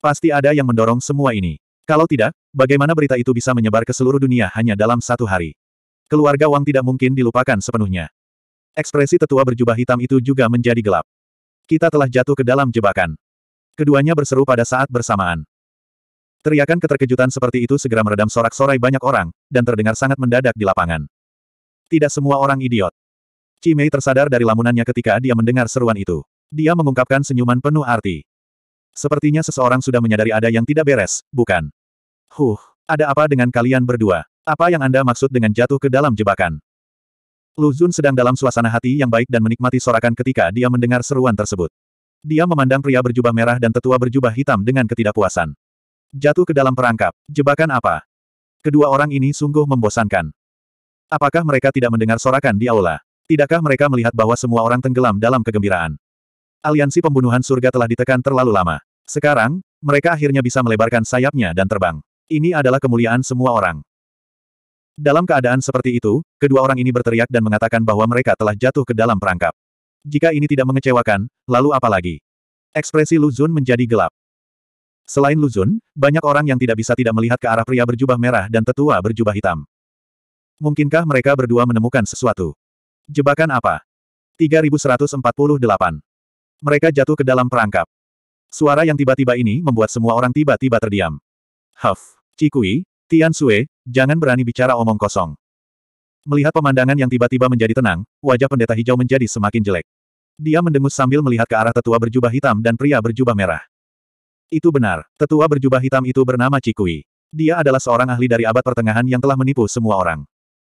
Pasti ada yang mendorong semua ini. Kalau tidak, bagaimana berita itu bisa menyebar ke seluruh dunia hanya dalam satu hari? Keluarga Wang tidak mungkin dilupakan sepenuhnya. Ekspresi tetua berjubah hitam itu juga menjadi gelap. Kita telah jatuh ke dalam jebakan. Keduanya berseru pada saat bersamaan. Teriakan keterkejutan seperti itu segera meredam sorak-sorai banyak orang, dan terdengar sangat mendadak di lapangan. Tidak semua orang idiot. Cimei tersadar dari lamunannya ketika dia mendengar seruan itu. Dia mengungkapkan senyuman penuh arti. Sepertinya seseorang sudah menyadari ada yang tidak beres, bukan? Huh, ada apa dengan kalian berdua? Apa yang Anda maksud dengan jatuh ke dalam jebakan? Lu Zun sedang dalam suasana hati yang baik dan menikmati sorakan ketika dia mendengar seruan tersebut. Dia memandang pria berjubah merah dan tetua berjubah hitam dengan ketidakpuasan. Jatuh ke dalam perangkap. Jebakan apa? Kedua orang ini sungguh membosankan. Apakah mereka tidak mendengar sorakan di aula? Tidakkah mereka melihat bahwa semua orang tenggelam dalam kegembiraan? Aliansi pembunuhan surga telah ditekan terlalu lama. Sekarang, mereka akhirnya bisa melebarkan sayapnya dan terbang. Ini adalah kemuliaan semua orang. Dalam keadaan seperti itu, kedua orang ini berteriak dan mengatakan bahwa mereka telah jatuh ke dalam perangkap. Jika ini tidak mengecewakan, lalu apa lagi? Ekspresi Luzun menjadi gelap. Selain Luzun, banyak orang yang tidak bisa tidak melihat ke arah pria berjubah merah dan tetua berjubah hitam. Mungkinkah mereka berdua menemukan sesuatu? Jebakan apa? 3148. Mereka jatuh ke dalam perangkap. Suara yang tiba-tiba ini membuat semua orang tiba-tiba terdiam. Huff, Cikui, Tian Sue, jangan berani bicara omong kosong. Melihat pemandangan yang tiba-tiba menjadi tenang, wajah pendeta hijau menjadi semakin jelek. Dia mendengus sambil melihat ke arah tetua berjubah hitam dan pria berjubah merah. Itu benar, tetua berjubah hitam itu bernama Cikui. Dia adalah seorang ahli dari abad pertengahan yang telah menipu semua orang.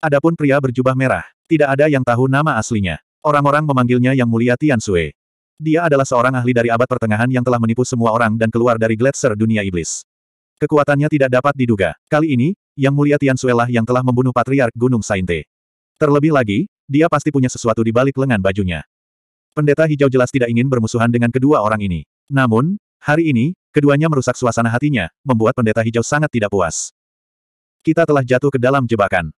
Adapun pria berjubah merah, tidak ada yang tahu nama aslinya. Orang-orang memanggilnya Yang Mulia Tian Sui. Dia adalah seorang ahli dari abad pertengahan yang telah menipu semua orang dan keluar dari gletser dunia iblis. Kekuatannya tidak dapat diduga. Kali ini, Yang Mulia Tian Sui lah yang telah membunuh Patriark Gunung Sainte. Terlebih lagi, dia pasti punya sesuatu di balik lengan bajunya. Pendeta Hijau jelas tidak ingin bermusuhan dengan kedua orang ini. Namun, Hari ini, keduanya merusak suasana hatinya, membuat pendeta hijau sangat tidak puas. Kita telah jatuh ke dalam jebakan.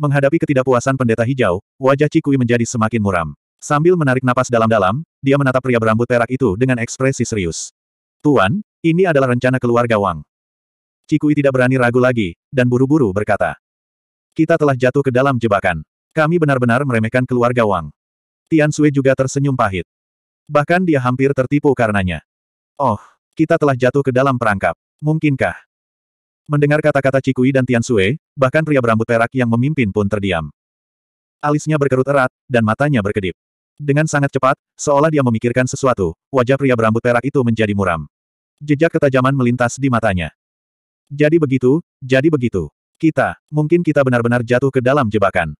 Menghadapi ketidakpuasan pendeta hijau, wajah Cikui menjadi semakin muram. Sambil menarik napas dalam-dalam, dia menatap pria berambut perak itu dengan ekspresi serius. Tuan, ini adalah rencana keluarga Wang. Cikui tidak berani ragu lagi, dan buru-buru berkata. Kita telah jatuh ke dalam jebakan. Kami benar-benar meremehkan keluarga Wang. Tian Sui juga tersenyum pahit. Bahkan dia hampir tertipu karenanya. Oh, kita telah jatuh ke dalam perangkap. Mungkinkah? Mendengar kata-kata Cikui dan Tian Sue, bahkan pria berambut perak yang memimpin pun terdiam. Alisnya berkerut erat, dan matanya berkedip. Dengan sangat cepat, seolah dia memikirkan sesuatu, wajah pria berambut perak itu menjadi muram. Jejak ketajaman melintas di matanya. Jadi begitu, jadi begitu. Kita, mungkin kita benar-benar jatuh ke dalam jebakan.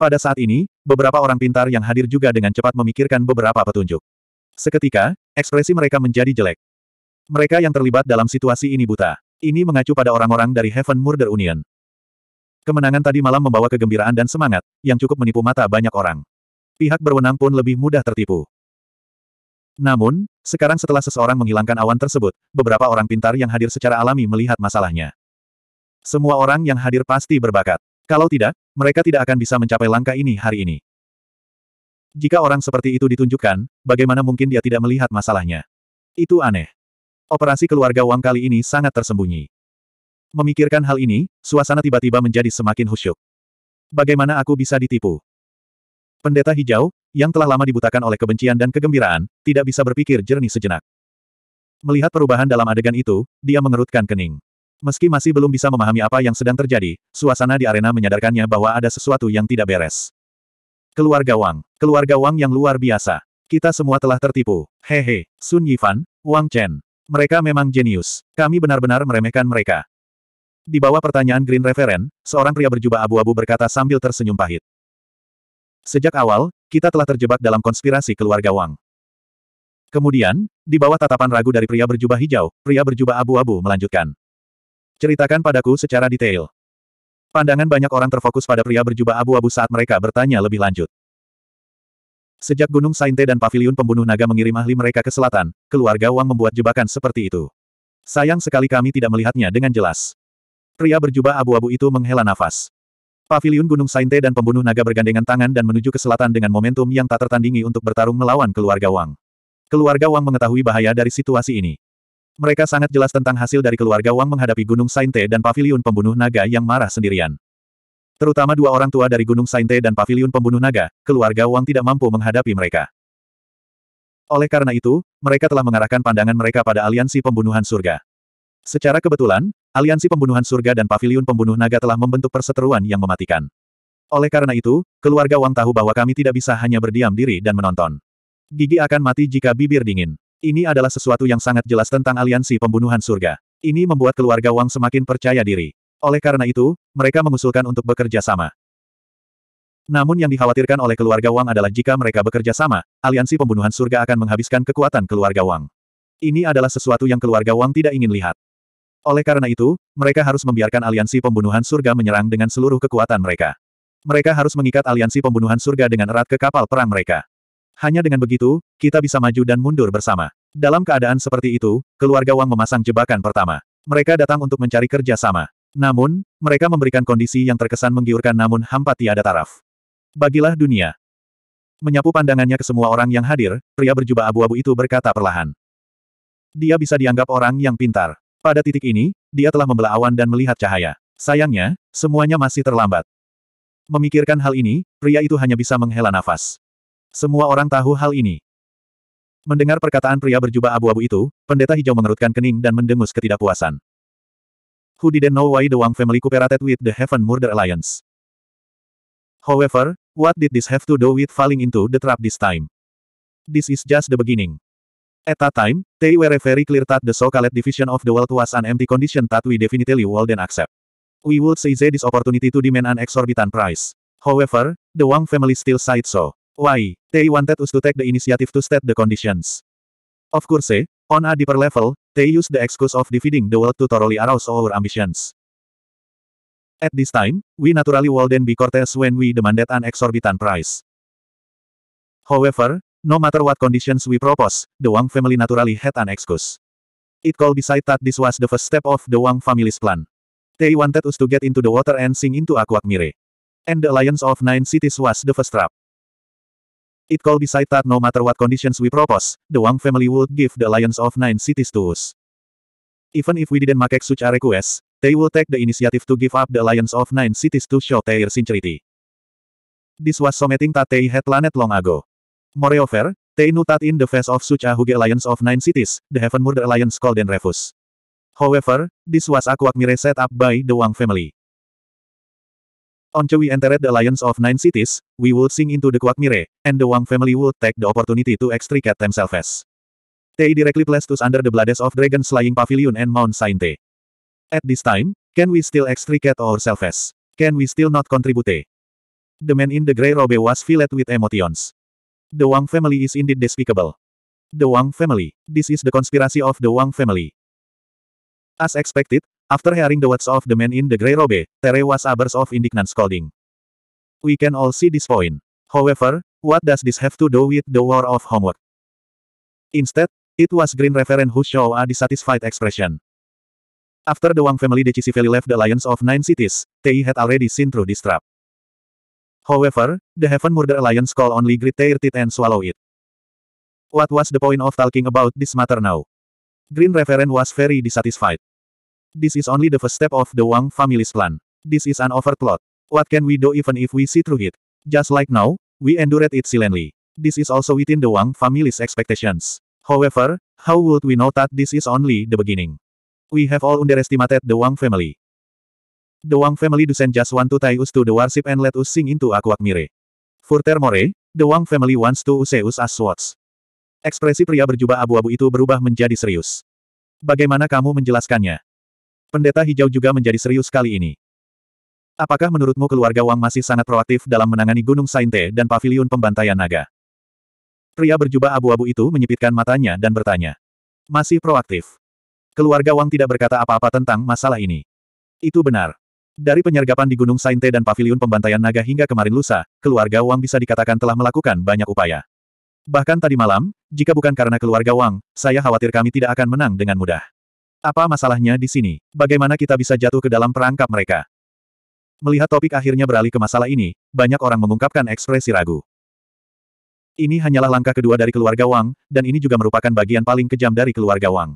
Pada saat ini, beberapa orang pintar yang hadir juga dengan cepat memikirkan beberapa petunjuk. Seketika, ekspresi mereka menjadi jelek. Mereka yang terlibat dalam situasi ini buta. Ini mengacu pada orang-orang dari Heaven Murder Union. Kemenangan tadi malam membawa kegembiraan dan semangat, yang cukup menipu mata banyak orang. Pihak berwenang pun lebih mudah tertipu. Namun, sekarang setelah seseorang menghilangkan awan tersebut, beberapa orang pintar yang hadir secara alami melihat masalahnya. Semua orang yang hadir pasti berbakat. Kalau tidak, mereka tidak akan bisa mencapai langkah ini hari ini. Jika orang seperti itu ditunjukkan, bagaimana mungkin dia tidak melihat masalahnya? Itu aneh. Operasi keluarga Wang kali ini sangat tersembunyi. Memikirkan hal ini, suasana tiba-tiba menjadi semakin khusyuk. Bagaimana aku bisa ditipu? Pendeta hijau, yang telah lama dibutakan oleh kebencian dan kegembiraan, tidak bisa berpikir jernih sejenak. Melihat perubahan dalam adegan itu, dia mengerutkan kening. Meski masih belum bisa memahami apa yang sedang terjadi, suasana di arena menyadarkannya bahwa ada sesuatu yang tidak beres. Keluarga Wang. Keluarga Wang yang luar biasa. Kita semua telah tertipu. Hehe, he. Sun Yifan, Wang Chen. Mereka memang jenius. Kami benar-benar meremehkan mereka. Di bawah pertanyaan Green Reverend, seorang pria berjubah abu-abu berkata sambil tersenyum pahit. Sejak awal, kita telah terjebak dalam konspirasi keluarga Wang. Kemudian, di bawah tatapan ragu dari pria berjubah hijau, pria berjubah abu-abu melanjutkan. Ceritakan padaku secara detail. Pandangan banyak orang terfokus pada pria berjubah abu-abu saat mereka bertanya lebih lanjut. Sejak Gunung Sainte dan Paviliun Pembunuh Naga mengirim ahli mereka ke selatan, keluarga Wang membuat jebakan seperti itu. Sayang sekali kami tidak melihatnya dengan jelas. Pria berjubah abu-abu itu menghela nafas. Paviliun Gunung Sainte dan Pembunuh Naga bergandengan tangan dan menuju ke selatan dengan momentum yang tak tertandingi untuk bertarung melawan keluarga Wang. Keluarga Wang mengetahui bahaya dari situasi ini. Mereka sangat jelas tentang hasil dari keluarga Wang menghadapi Gunung Sainte dan Paviliun Pembunuh Naga yang marah sendirian. Terutama dua orang tua dari Gunung Sainte dan Paviliun Pembunuh Naga, keluarga Wang tidak mampu menghadapi mereka. Oleh karena itu, mereka telah mengarahkan pandangan mereka pada aliansi pembunuhan surga. Secara kebetulan, aliansi pembunuhan surga dan Paviliun Pembunuh Naga telah membentuk perseteruan yang mematikan. Oleh karena itu, keluarga Wang tahu bahwa kami tidak bisa hanya berdiam diri dan menonton. Gigi akan mati jika bibir dingin. Ini adalah sesuatu yang sangat jelas tentang aliansi pembunuhan surga. Ini membuat keluarga Wang semakin percaya diri. Oleh karena itu, mereka mengusulkan untuk bekerja sama. Namun yang dikhawatirkan oleh keluarga Wang adalah jika mereka bekerja sama, aliansi pembunuhan surga akan menghabiskan kekuatan keluarga Wang. Ini adalah sesuatu yang keluarga Wang tidak ingin lihat. Oleh karena itu, mereka harus membiarkan aliansi pembunuhan surga menyerang dengan seluruh kekuatan mereka. Mereka harus mengikat aliansi pembunuhan surga dengan erat ke kapal perang mereka. Hanya dengan begitu, kita bisa maju dan mundur bersama. Dalam keadaan seperti itu, keluarga Wang memasang jebakan pertama. Mereka datang untuk mencari kerja sama. Namun, mereka memberikan kondisi yang terkesan menggiurkan namun hampa tiada taraf. Bagilah dunia. Menyapu pandangannya ke semua orang yang hadir, pria berjubah abu-abu itu berkata perlahan. Dia bisa dianggap orang yang pintar. Pada titik ini, dia telah membelah awan dan melihat cahaya. Sayangnya, semuanya masih terlambat. Memikirkan hal ini, pria itu hanya bisa menghela nafas. Semua orang tahu hal ini. Mendengar perkataan pria berjubah abu-abu itu, pendeta hijau mengerutkan kening dan mendengus ketidakpuasan. Who didn't know why the Wang family cooperated with the Heaven Murder Alliance? However, what did this have to do with falling into the trap this time? This is just the beginning. At that time, they were very clear that the so-called division of the world was an empty condition that we definitely then accept. We would seize this opportunity to demand an exorbitant price. However, the Wang family still said so. Why? They wanted us to take the initiative to state the conditions. Of course, eh? on a deeper level, they used the excuse of defeating the world to thoroughly arouse our ambitions. At this time, we naturally then be courteous when we demanded an exorbitant price. However, no matter what conditions we propose, the Wang family naturally had an excuse. It could be said that this was the first step of the Wang family's plan. They wanted us to get into the water and sink into Aquak Mire. And the alliance of nine cities was the first trap. It call beside that no matter what conditions we propose, the Wang family would give the Alliance of Nine Cities to us. Even if we didn't make such a request, they will take the initiative to give up the Alliance of Nine Cities to show their sincerity. This was something that they had planned long ago. Moreover, they knew that in the face of such a huge Alliance of Nine Cities, the Heaven Murder Alliance called and refused. However, this was a quagmire set up by the Wang family. On the we entered the Alliance of Nine Cities, we would sing into the quagmire, and the Wang family would take the opportunity to extricate themselves. They directly placed us under the blades of Dragon Slaying Pavilion and Mount Sainte. At this time, can we still extricate ourselves? Can we still not contribute? The man in the grey robe was filled with emotions. The Wang family is indeed despicable. The Wang family. This is the conspiracy of the Wang family. As expected, after hearing the words of the man in the grey robe, Tere was a burst of indignant scolding. We can all see this point. However, what does this have to do with the war of homework? Instead, it was Green Reverend who showed a dissatisfied expression. After the Wang family decisively left the Alliance of Nine Cities, Tei had already seen through this trap. However, the Heaven Murder Alliance call only grit their teeth and swallow it. What was the point of talking about this matter now? Green Reverend was very dissatisfied. This is only the first step of the Wang family's plan. This is an overplot. What can we do even if we see through it? Just like now, we endured it silently. This is also within the Wang family's expectations. However, how would we know that this is only the beginning? We have all underestimated the Wang family. The Wang family doesn't just want to tie us to the warship and let us sing into aqua mire. Furthermore, the Wang family wants to use us as swords. Ekspresi pria berjubah abu-abu itu berubah menjadi serius. Bagaimana kamu menjelaskannya? Pendeta hijau juga menjadi serius kali ini. Apakah menurutmu keluarga Wang masih sangat proaktif dalam menangani Gunung Sainte dan Paviliun Pembantaian Naga? Pria berjubah abu-abu itu menyipitkan matanya dan bertanya. Masih proaktif. Keluarga Wang tidak berkata apa-apa tentang masalah ini. Itu benar. Dari penyergapan di Gunung Sainte dan Paviliun Pembantaian Naga hingga kemarin lusa, keluarga Wang bisa dikatakan telah melakukan banyak upaya. Bahkan tadi malam, jika bukan karena keluarga Wang, saya khawatir kami tidak akan menang dengan mudah. Apa masalahnya di sini? Bagaimana kita bisa jatuh ke dalam perangkap mereka? Melihat topik akhirnya beralih ke masalah ini, banyak orang mengungkapkan ekspresi ragu. Ini hanyalah langkah kedua dari keluarga Wang, dan ini juga merupakan bagian paling kejam dari keluarga Wang.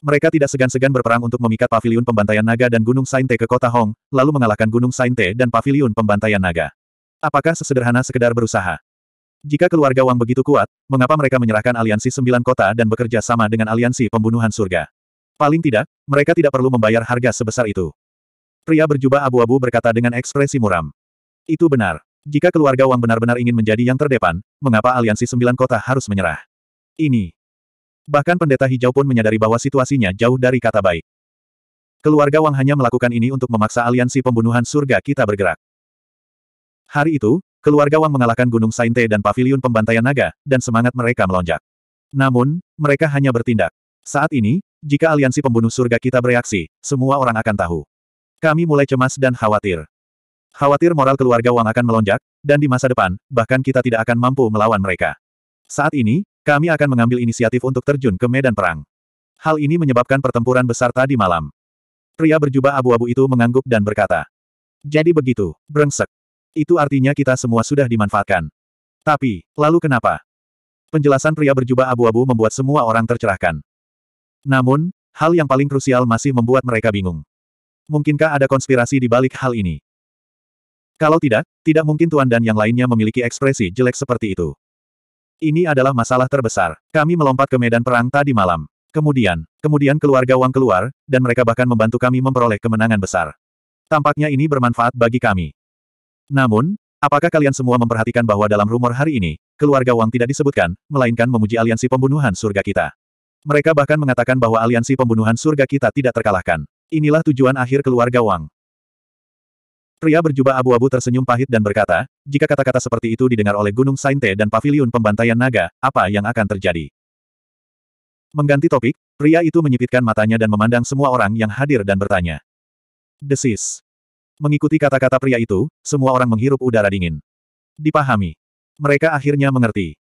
Mereka tidak segan-segan berperang untuk memikat pavilion pembantaian naga dan Gunung Sainte ke kota Hong, lalu mengalahkan Gunung Sainte dan pavilion pembantaian naga. Apakah sesederhana sekedar berusaha? Jika keluarga Wang begitu kuat, mengapa mereka menyerahkan aliansi sembilan kota dan bekerja sama dengan aliansi pembunuhan surga? Paling tidak, mereka tidak perlu membayar harga sebesar itu. Pria berjubah abu-abu berkata dengan ekspresi muram. Itu benar. Jika keluarga Wang benar-benar ingin menjadi yang terdepan, mengapa aliansi sembilan kota harus menyerah? Ini. Bahkan pendeta hijau pun menyadari bahwa situasinya jauh dari kata baik. Keluarga Wang hanya melakukan ini untuk memaksa aliansi pembunuhan surga kita bergerak. Hari itu, Keluarga Wang mengalahkan Gunung Sainte dan Paviliun Pembantaian Naga, dan semangat mereka melonjak. Namun, mereka hanya bertindak. Saat ini, jika aliansi pembunuh surga kita bereaksi, semua orang akan tahu. Kami mulai cemas dan khawatir. Khawatir moral keluarga Wang akan melonjak, dan di masa depan, bahkan kita tidak akan mampu melawan mereka. Saat ini, kami akan mengambil inisiatif untuk terjun ke medan perang. Hal ini menyebabkan pertempuran besar tadi malam. Pria berjubah abu-abu itu mengangguk dan berkata, Jadi begitu, brengsek. Itu artinya kita semua sudah dimanfaatkan. Tapi, lalu kenapa? Penjelasan pria berjubah abu-abu membuat semua orang tercerahkan. Namun, hal yang paling krusial masih membuat mereka bingung. Mungkinkah ada konspirasi di balik hal ini? Kalau tidak, tidak mungkin Tuan dan yang lainnya memiliki ekspresi jelek seperti itu. Ini adalah masalah terbesar. Kami melompat ke medan perang tadi malam. Kemudian, kemudian keluarga Wang keluar, dan mereka bahkan membantu kami memperoleh kemenangan besar. Tampaknya ini bermanfaat bagi kami. Namun, apakah kalian semua memperhatikan bahwa dalam rumor hari ini, keluarga Wang tidak disebutkan, melainkan memuji aliansi pembunuhan surga kita? Mereka bahkan mengatakan bahwa aliansi pembunuhan surga kita tidak terkalahkan. Inilah tujuan akhir keluarga Wang. Pria berjubah abu-abu tersenyum pahit dan berkata, jika kata-kata seperti itu didengar oleh Gunung Sainte dan Paviliun Pembantaian Naga, apa yang akan terjadi? Mengganti topik, pria itu menyipitkan matanya dan memandang semua orang yang hadir dan bertanya. Desis. Mengikuti kata-kata pria itu, semua orang menghirup udara dingin. Dipahami. Mereka akhirnya mengerti.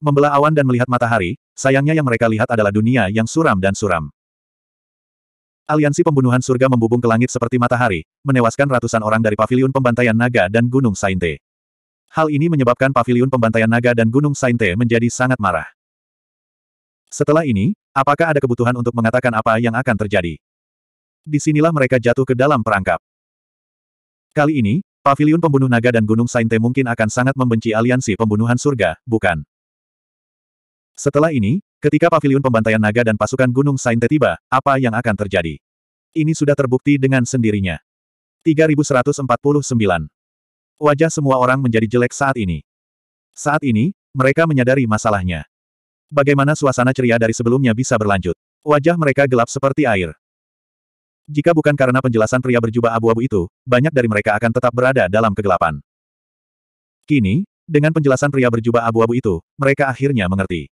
Membelah awan dan melihat matahari, sayangnya yang mereka lihat adalah dunia yang suram dan suram. Aliansi pembunuhan surga membubung ke langit seperti matahari, menewaskan ratusan orang dari paviliun pembantaian naga dan Gunung Sainte. Hal ini menyebabkan paviliun pembantaian naga dan Gunung Sainte menjadi sangat marah. Setelah ini, apakah ada kebutuhan untuk mengatakan apa yang akan terjadi? Disinilah mereka jatuh ke dalam perangkap. Kali ini, Paviliun Pembunuh Naga dan Gunung Sainte mungkin akan sangat membenci aliansi pembunuhan surga, bukan? Setelah ini, ketika Paviliun Pembantaian Naga dan pasukan Gunung Sainte tiba, apa yang akan terjadi? Ini sudah terbukti dengan sendirinya. 3149 Wajah semua orang menjadi jelek saat ini. Saat ini, mereka menyadari masalahnya. Bagaimana suasana ceria dari sebelumnya bisa berlanjut? Wajah mereka gelap seperti air. Jika bukan karena penjelasan pria berjubah abu-abu itu, banyak dari mereka akan tetap berada dalam kegelapan. Kini, dengan penjelasan pria berjubah abu-abu itu, mereka akhirnya mengerti.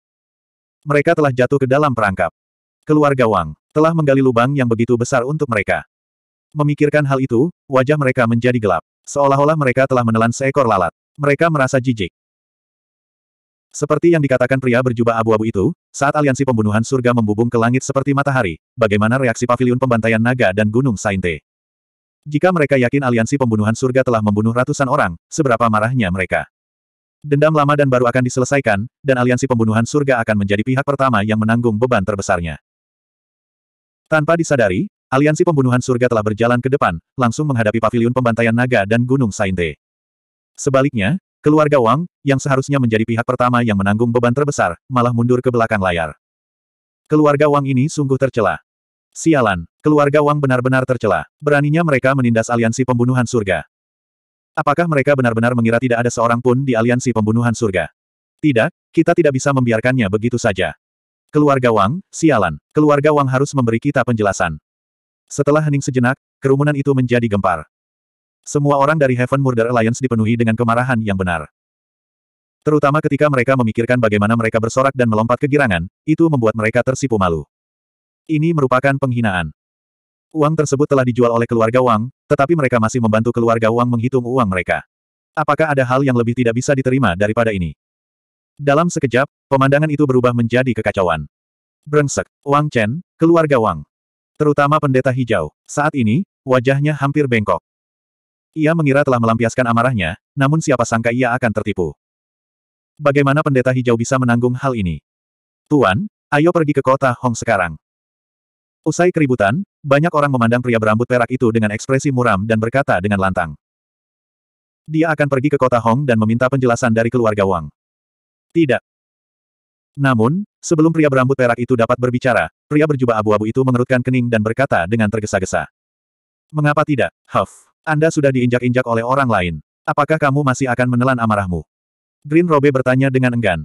Mereka telah jatuh ke dalam perangkap. Keluarga Wang telah menggali lubang yang begitu besar untuk mereka. Memikirkan hal itu, wajah mereka menjadi gelap. Seolah-olah mereka telah menelan seekor lalat. Mereka merasa jijik. Seperti yang dikatakan pria berjubah abu-abu itu, saat aliansi pembunuhan surga membubung ke langit seperti matahari, bagaimana reaksi pavilion pembantaian naga dan gunung Sainte? Jika mereka yakin aliansi pembunuhan surga telah membunuh ratusan orang, seberapa marahnya mereka? Dendam lama dan baru akan diselesaikan, dan aliansi pembunuhan surga akan menjadi pihak pertama yang menanggung beban terbesarnya. Tanpa disadari, aliansi pembunuhan surga telah berjalan ke depan, langsung menghadapi pavilion pembantaian naga dan gunung Sainte. Sebaliknya, Keluarga Wang, yang seharusnya menjadi pihak pertama yang menanggung beban terbesar, malah mundur ke belakang layar. Keluarga Wang ini sungguh tercela. Sialan, keluarga Wang benar-benar tercela. Beraninya mereka menindas aliansi pembunuhan surga. Apakah mereka benar-benar mengira tidak ada seorang pun di aliansi pembunuhan surga? Tidak, kita tidak bisa membiarkannya begitu saja. Keluarga Wang, sialan. Keluarga Wang harus memberi kita penjelasan. Setelah hening sejenak, kerumunan itu menjadi gempar. Semua orang dari Heaven Murder Alliance dipenuhi dengan kemarahan yang benar. Terutama ketika mereka memikirkan bagaimana mereka bersorak dan melompat kegirangan, itu membuat mereka tersipu malu. Ini merupakan penghinaan. Uang tersebut telah dijual oleh keluarga Wang, tetapi mereka masih membantu keluarga Wang menghitung uang mereka. Apakah ada hal yang lebih tidak bisa diterima daripada ini? Dalam sekejap, pemandangan itu berubah menjadi kekacauan. Brengsek, Wang Chen, keluarga Wang. Terutama pendeta hijau. Saat ini, wajahnya hampir bengkok. Ia mengira telah melampiaskan amarahnya, namun siapa sangka ia akan tertipu. Bagaimana pendeta hijau bisa menanggung hal ini? Tuan, ayo pergi ke kota Hong sekarang. Usai keributan, banyak orang memandang pria berambut perak itu dengan ekspresi muram dan berkata dengan lantang. Dia akan pergi ke kota Hong dan meminta penjelasan dari keluarga Wang. Tidak. Namun, sebelum pria berambut perak itu dapat berbicara, pria berjubah abu-abu itu mengerutkan kening dan berkata dengan tergesa-gesa. Mengapa tidak, Huff? Anda sudah diinjak-injak oleh orang lain. Apakah kamu masih akan menelan amarahmu? Green Robe bertanya dengan enggan.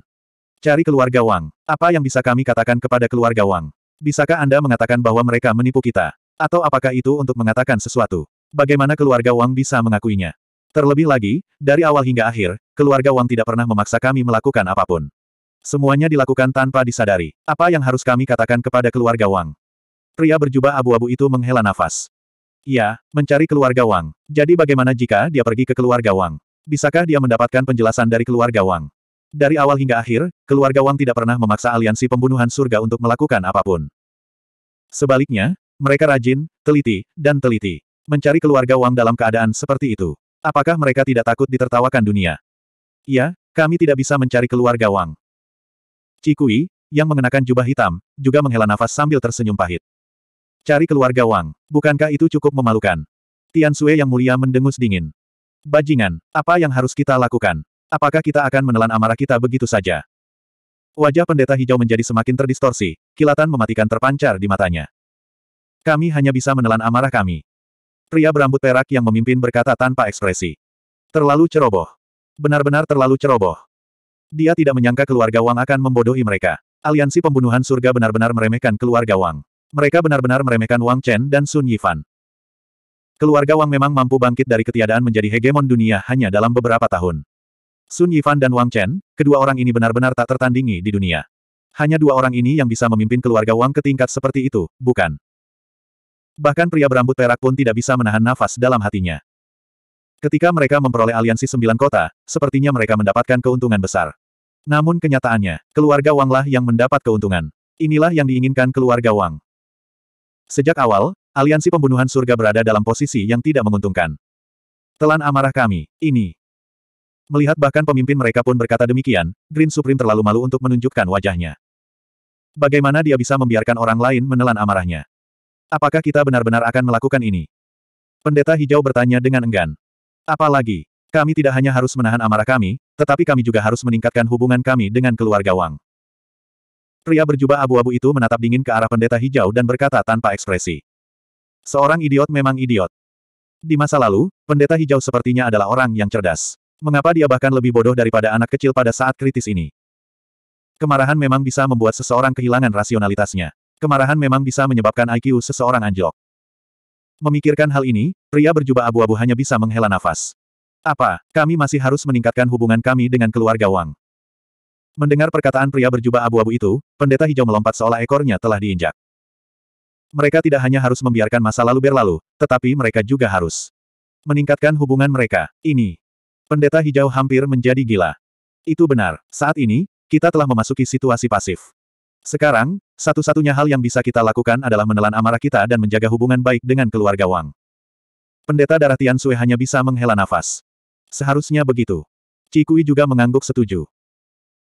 Cari keluarga Wang. Apa yang bisa kami katakan kepada keluarga Wang? Bisakah Anda mengatakan bahwa mereka menipu kita? Atau apakah itu untuk mengatakan sesuatu? Bagaimana keluarga Wang bisa mengakuinya? Terlebih lagi, dari awal hingga akhir, keluarga Wang tidak pernah memaksa kami melakukan apapun. Semuanya dilakukan tanpa disadari. Apa yang harus kami katakan kepada keluarga Wang? Pria berjubah abu-abu itu menghela nafas. Ya, mencari keluarga Wang. Jadi bagaimana jika dia pergi ke keluarga Wang? Bisakah dia mendapatkan penjelasan dari keluarga Wang? Dari awal hingga akhir, keluarga Wang tidak pernah memaksa aliansi pembunuhan surga untuk melakukan apapun. Sebaliknya, mereka rajin, teliti, dan teliti. Mencari keluarga Wang dalam keadaan seperti itu. Apakah mereka tidak takut ditertawakan dunia? Ya, kami tidak bisa mencari keluarga Wang. Cikui, yang mengenakan jubah hitam, juga menghela nafas sambil tersenyum pahit. Cari keluarga Wang. Bukankah itu cukup memalukan? Tian Sui yang mulia mendengus dingin. Bajingan, apa yang harus kita lakukan? Apakah kita akan menelan amarah kita begitu saja? Wajah pendeta hijau menjadi semakin terdistorsi, kilatan mematikan terpancar di matanya. Kami hanya bisa menelan amarah kami. Pria berambut perak yang memimpin berkata tanpa ekspresi. Terlalu ceroboh. Benar-benar terlalu ceroboh. Dia tidak menyangka keluarga Wang akan membodohi mereka. Aliansi pembunuhan surga benar-benar meremehkan keluarga Wang. Mereka benar-benar meremehkan Wang Chen dan Sun Yifan. Keluarga Wang memang mampu bangkit dari ketiadaan menjadi hegemon dunia hanya dalam beberapa tahun. Sun Yifan dan Wang Chen, kedua orang ini benar-benar tak tertandingi di dunia. Hanya dua orang ini yang bisa memimpin keluarga Wang ke tingkat seperti itu, bukan? Bahkan pria berambut perak pun tidak bisa menahan nafas dalam hatinya. Ketika mereka memperoleh aliansi sembilan kota, sepertinya mereka mendapatkan keuntungan besar. Namun kenyataannya, keluarga Wanglah yang mendapat keuntungan. Inilah yang diinginkan keluarga Wang. Sejak awal, aliansi pembunuhan surga berada dalam posisi yang tidak menguntungkan. Telan amarah kami, ini. Melihat bahkan pemimpin mereka pun berkata demikian, Green Supreme terlalu malu untuk menunjukkan wajahnya. Bagaimana dia bisa membiarkan orang lain menelan amarahnya? Apakah kita benar-benar akan melakukan ini? Pendeta hijau bertanya dengan enggan. Apalagi, kami tidak hanya harus menahan amarah kami, tetapi kami juga harus meningkatkan hubungan kami dengan keluarga Wang. Pria berjubah abu-abu itu menatap dingin ke arah pendeta hijau dan berkata tanpa ekspresi. Seorang idiot memang idiot. Di masa lalu, pendeta hijau sepertinya adalah orang yang cerdas. Mengapa dia bahkan lebih bodoh daripada anak kecil pada saat kritis ini? Kemarahan memang bisa membuat seseorang kehilangan rasionalitasnya. Kemarahan memang bisa menyebabkan IQ seseorang anjlok. Memikirkan hal ini, pria berjubah abu-abu hanya bisa menghela nafas. Apa, kami masih harus meningkatkan hubungan kami dengan keluarga Wang? Mendengar perkataan pria berjubah abu-abu itu, pendeta hijau melompat seolah ekornya telah diinjak. Mereka tidak hanya harus membiarkan masa lalu berlalu, tetapi mereka juga harus meningkatkan hubungan mereka. Ini. Pendeta hijau hampir menjadi gila. Itu benar, saat ini, kita telah memasuki situasi pasif. Sekarang, satu-satunya hal yang bisa kita lakukan adalah menelan amarah kita dan menjaga hubungan baik dengan keluarga Wang. Pendeta darah Tian Sui hanya bisa menghela nafas. Seharusnya begitu. Cikui juga mengangguk setuju.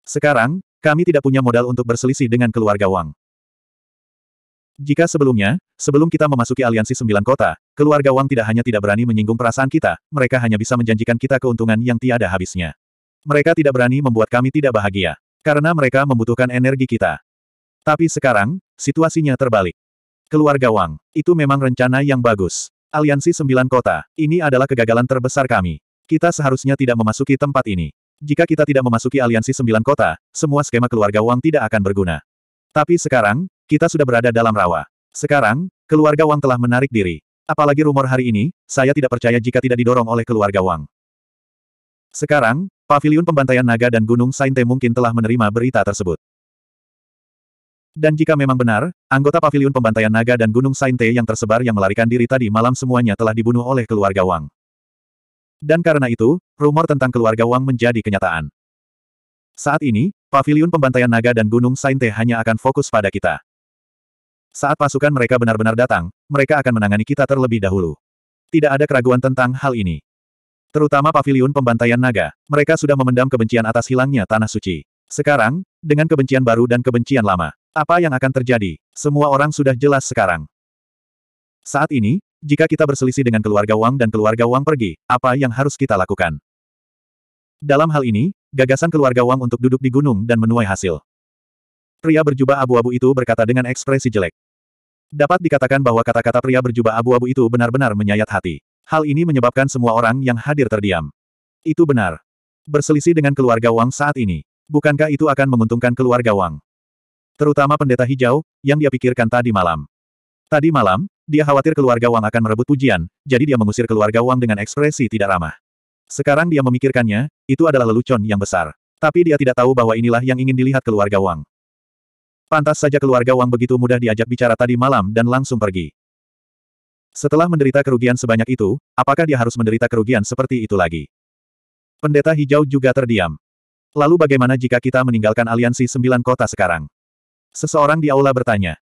Sekarang, kami tidak punya modal untuk berselisih dengan keluarga Wang. Jika sebelumnya, sebelum kita memasuki aliansi sembilan kota, keluarga Wang tidak hanya tidak berani menyinggung perasaan kita, mereka hanya bisa menjanjikan kita keuntungan yang tiada habisnya. Mereka tidak berani membuat kami tidak bahagia, karena mereka membutuhkan energi kita. Tapi sekarang, situasinya terbalik. Keluarga Wang, itu memang rencana yang bagus. Aliansi sembilan kota, ini adalah kegagalan terbesar kami. Kita seharusnya tidak memasuki tempat ini. Jika kita tidak memasuki aliansi sembilan kota, semua skema keluarga Wang tidak akan berguna. Tapi sekarang, kita sudah berada dalam rawa. Sekarang, keluarga Wang telah menarik diri. Apalagi rumor hari ini, saya tidak percaya jika tidak didorong oleh keluarga Wang. Sekarang, paviliun pembantaian naga dan Gunung Sainte mungkin telah menerima berita tersebut. Dan jika memang benar, anggota paviliun pembantaian naga dan Gunung Sainte yang tersebar yang melarikan diri tadi malam semuanya telah dibunuh oleh keluarga Wang. Dan karena itu, rumor tentang keluarga Wang menjadi kenyataan. Saat ini, paviliun pembantaian naga dan Gunung Sainte hanya akan fokus pada kita. Saat pasukan mereka benar-benar datang, mereka akan menangani kita terlebih dahulu. Tidak ada keraguan tentang hal ini. Terutama paviliun pembantaian naga, mereka sudah memendam kebencian atas hilangnya tanah suci. Sekarang, dengan kebencian baru dan kebencian lama, apa yang akan terjadi? Semua orang sudah jelas sekarang. Saat ini, jika kita berselisih dengan keluarga Wang dan keluarga Wang pergi, apa yang harus kita lakukan? Dalam hal ini, gagasan keluarga Wang untuk duduk di gunung dan menuai hasil. Pria berjubah abu-abu itu berkata dengan ekspresi jelek. Dapat dikatakan bahwa kata-kata pria berjubah abu-abu itu benar-benar menyayat hati. Hal ini menyebabkan semua orang yang hadir terdiam. Itu benar. Berselisih dengan keluarga Wang saat ini. Bukankah itu akan menguntungkan keluarga Wang? Terutama pendeta hijau, yang dia pikirkan tadi malam. Tadi malam, dia khawatir keluarga Wang akan merebut pujian, jadi dia mengusir keluarga Wang dengan ekspresi tidak ramah. Sekarang dia memikirkannya, itu adalah lelucon yang besar. Tapi dia tidak tahu bahwa inilah yang ingin dilihat keluarga Wang. Pantas saja keluarga Wang begitu mudah diajak bicara tadi malam dan langsung pergi. Setelah menderita kerugian sebanyak itu, apakah dia harus menderita kerugian seperti itu lagi? Pendeta hijau juga terdiam. Lalu bagaimana jika kita meninggalkan aliansi sembilan kota sekarang? Seseorang di aula bertanya.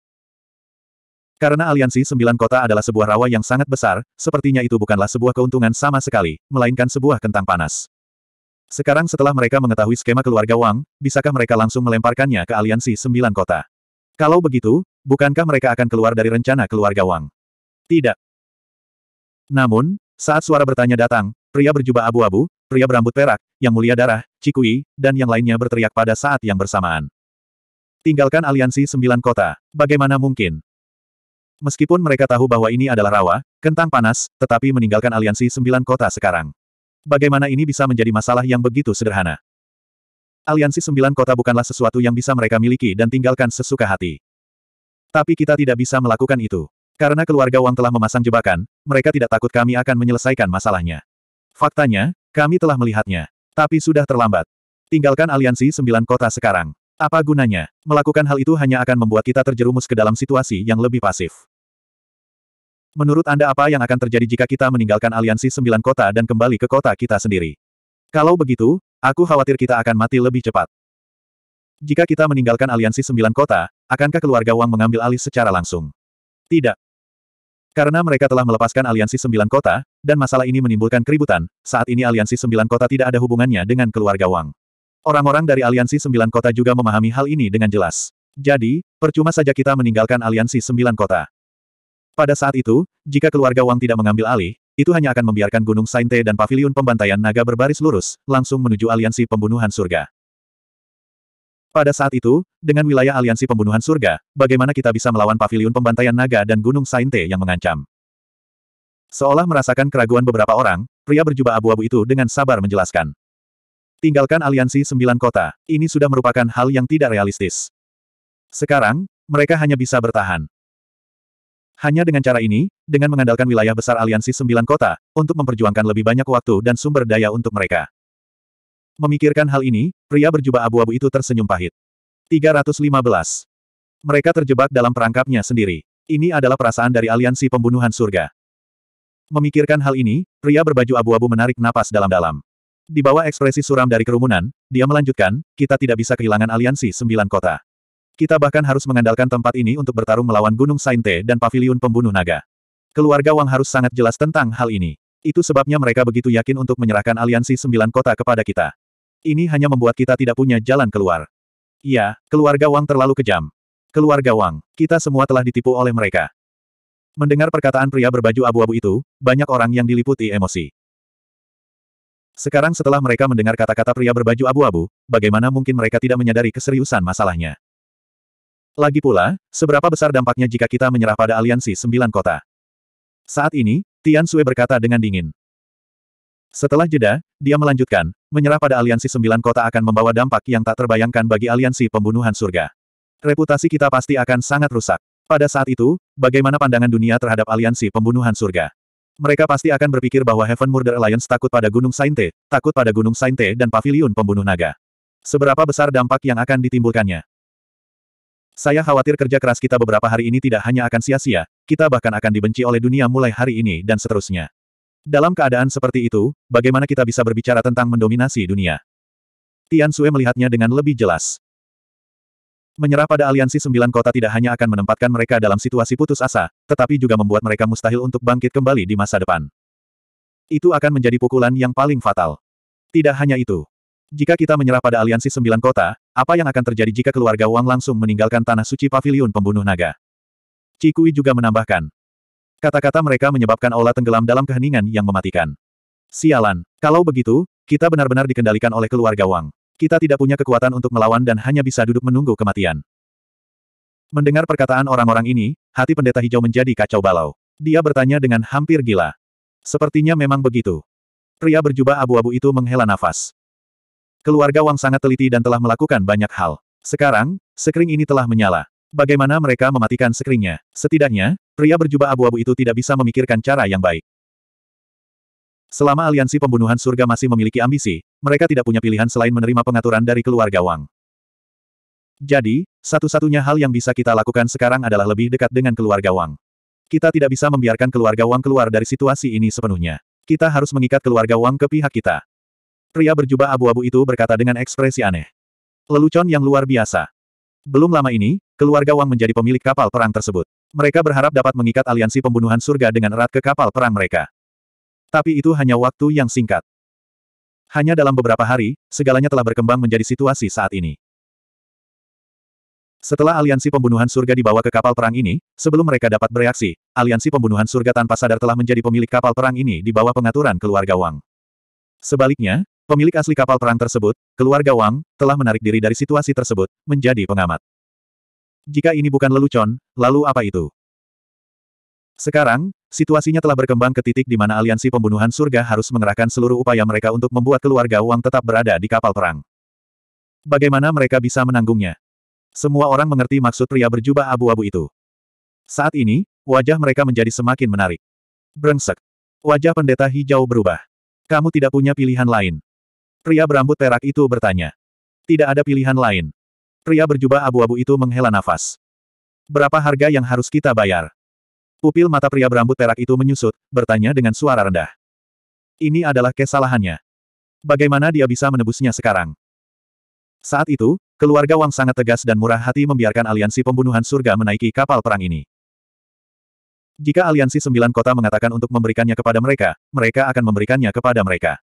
Karena aliansi sembilan kota adalah sebuah rawa yang sangat besar, sepertinya itu bukanlah sebuah keuntungan sama sekali, melainkan sebuah kentang panas. Sekarang setelah mereka mengetahui skema keluarga Wang, bisakah mereka langsung melemparkannya ke aliansi sembilan kota? Kalau begitu, bukankah mereka akan keluar dari rencana keluarga Wang? Tidak. Namun, saat suara bertanya datang, pria berjubah abu-abu, pria berambut perak, yang mulia darah, Cikui, dan yang lainnya berteriak pada saat yang bersamaan. Tinggalkan aliansi sembilan kota, bagaimana mungkin? Meskipun mereka tahu bahwa ini adalah rawa, kentang panas, tetapi meninggalkan aliansi sembilan kota sekarang. Bagaimana ini bisa menjadi masalah yang begitu sederhana? Aliansi sembilan kota bukanlah sesuatu yang bisa mereka miliki dan tinggalkan sesuka hati. Tapi kita tidak bisa melakukan itu. Karena keluarga Wang telah memasang jebakan, mereka tidak takut kami akan menyelesaikan masalahnya. Faktanya, kami telah melihatnya. Tapi sudah terlambat. Tinggalkan aliansi sembilan kota sekarang. Apa gunanya? Melakukan hal itu hanya akan membuat kita terjerumus ke dalam situasi yang lebih pasif. Menurut Anda apa yang akan terjadi jika kita meninggalkan aliansi sembilan kota dan kembali ke kota kita sendiri? Kalau begitu, aku khawatir kita akan mati lebih cepat. Jika kita meninggalkan aliansi sembilan kota, akankah keluarga Wang mengambil alih secara langsung? Tidak. Karena mereka telah melepaskan aliansi sembilan kota, dan masalah ini menimbulkan keributan, saat ini aliansi sembilan kota tidak ada hubungannya dengan keluarga Wang. Orang-orang dari Aliansi Sembilan Kota juga memahami hal ini dengan jelas. Jadi, percuma saja kita meninggalkan Aliansi Sembilan Kota. Pada saat itu, jika keluarga Wang tidak mengambil alih, itu hanya akan membiarkan Gunung Sainte dan Paviliun Pembantaian Naga berbaris lurus, langsung menuju Aliansi Pembunuhan Surga. Pada saat itu, dengan wilayah aliansi pembunuhan surga, bagaimana kita bisa melawan Paviliun pembantaian naga dan gunung Sainte yang mengancam? Seolah merasakan keraguan beberapa orang, pria berjubah abu-abu itu dengan sabar menjelaskan. Tinggalkan aliansi sembilan kota, ini sudah merupakan hal yang tidak realistis. Sekarang, mereka hanya bisa bertahan. Hanya dengan cara ini, dengan mengandalkan wilayah besar aliansi sembilan kota, untuk memperjuangkan lebih banyak waktu dan sumber daya untuk mereka. Memikirkan hal ini, pria berjubah abu-abu itu tersenyum pahit. 315. Mereka terjebak dalam perangkapnya sendiri. Ini adalah perasaan dari aliansi pembunuhan surga. Memikirkan hal ini, pria berbaju abu-abu menarik napas dalam-dalam. Di bawah ekspresi suram dari kerumunan, dia melanjutkan, kita tidak bisa kehilangan aliansi sembilan kota. Kita bahkan harus mengandalkan tempat ini untuk bertarung melawan Gunung Sainte dan Paviliun Pembunuh Naga. Keluarga Wang harus sangat jelas tentang hal ini. Itu sebabnya mereka begitu yakin untuk menyerahkan aliansi sembilan kota kepada kita. Ini hanya membuat kita tidak punya jalan keluar. Iya, keluarga Wang terlalu kejam. Keluarga Wang, kita semua telah ditipu oleh mereka. Mendengar perkataan pria berbaju abu-abu itu, banyak orang yang diliputi emosi. Sekarang setelah mereka mendengar kata-kata pria berbaju abu-abu, bagaimana mungkin mereka tidak menyadari keseriusan masalahnya? Lagi pula, seberapa besar dampaknya jika kita menyerah pada aliansi sembilan kota? Saat ini, Tian Sui berkata dengan dingin. Setelah jeda, dia melanjutkan, menyerah pada aliansi sembilan kota akan membawa dampak yang tak terbayangkan bagi aliansi pembunuhan surga. Reputasi kita pasti akan sangat rusak. Pada saat itu, bagaimana pandangan dunia terhadap aliansi pembunuhan surga? Mereka pasti akan berpikir bahwa Heaven Murder Alliance takut pada Gunung Sainte, takut pada Gunung Sainte dan Paviliun Pembunuh Naga. Seberapa besar dampak yang akan ditimbulkannya? Saya khawatir kerja keras kita beberapa hari ini tidak hanya akan sia-sia, kita bahkan akan dibenci oleh dunia mulai hari ini dan seterusnya. Dalam keadaan seperti itu, bagaimana kita bisa berbicara tentang mendominasi dunia? Tian Sue melihatnya dengan lebih jelas. Menyerah pada aliansi sembilan kota tidak hanya akan menempatkan mereka dalam situasi putus asa, tetapi juga membuat mereka mustahil untuk bangkit kembali di masa depan. Itu akan menjadi pukulan yang paling fatal. Tidak hanya itu. Jika kita menyerah pada aliansi sembilan kota, apa yang akan terjadi jika keluarga Wang langsung meninggalkan tanah suci Pavilion pembunuh naga? Cikui juga menambahkan. Kata-kata mereka menyebabkan Ola tenggelam dalam keheningan yang mematikan. Sialan, kalau begitu, kita benar-benar dikendalikan oleh keluarga Wang. Kita tidak punya kekuatan untuk melawan dan hanya bisa duduk menunggu kematian. Mendengar perkataan orang-orang ini, hati pendeta hijau menjadi kacau balau. Dia bertanya dengan hampir gila. Sepertinya memang begitu. Pria berjubah abu-abu itu menghela nafas. Keluarga Wang sangat teliti dan telah melakukan banyak hal. Sekarang, sekring ini telah menyala. Bagaimana mereka mematikan sekringnya? Setidaknya, pria berjubah abu-abu itu tidak bisa memikirkan cara yang baik. Selama aliansi pembunuhan surga masih memiliki ambisi, mereka tidak punya pilihan selain menerima pengaturan dari keluarga Wang. Jadi, satu-satunya hal yang bisa kita lakukan sekarang adalah lebih dekat dengan keluarga Wang. Kita tidak bisa membiarkan keluarga Wang keluar dari situasi ini sepenuhnya. Kita harus mengikat keluarga Wang ke pihak kita. Pria berjubah abu-abu itu berkata dengan ekspresi aneh. Lelucon yang luar biasa. Belum lama ini, keluarga Wang menjadi pemilik kapal perang tersebut. Mereka berharap dapat mengikat aliansi pembunuhan surga dengan erat ke kapal perang mereka. Tapi itu hanya waktu yang singkat. Hanya dalam beberapa hari, segalanya telah berkembang menjadi situasi saat ini. Setelah aliansi pembunuhan surga dibawa ke kapal perang ini, sebelum mereka dapat bereaksi, aliansi pembunuhan surga tanpa sadar telah menjadi pemilik kapal perang ini di bawah pengaturan keluarga Wang. Sebaliknya, pemilik asli kapal perang tersebut, keluarga Wang, telah menarik diri dari situasi tersebut, menjadi pengamat. Jika ini bukan lelucon, lalu apa itu? Sekarang, Situasinya telah berkembang ke titik di mana aliansi pembunuhan surga harus mengerahkan seluruh upaya mereka untuk membuat keluarga Wang tetap berada di kapal perang. Bagaimana mereka bisa menanggungnya? Semua orang mengerti maksud pria berjubah abu-abu itu. Saat ini, wajah mereka menjadi semakin menarik. Brengsek. Wajah pendeta hijau berubah. Kamu tidak punya pilihan lain. Pria berambut perak itu bertanya. Tidak ada pilihan lain. Pria berjubah abu-abu itu menghela nafas. Berapa harga yang harus kita bayar? Pupil mata pria berambut perak itu menyusut, bertanya dengan suara rendah. Ini adalah kesalahannya. Bagaimana dia bisa menebusnya sekarang? Saat itu, keluarga Wang sangat tegas dan murah hati membiarkan aliansi pembunuhan surga menaiki kapal perang ini. Jika aliansi sembilan kota mengatakan untuk memberikannya kepada mereka, mereka akan memberikannya kepada mereka.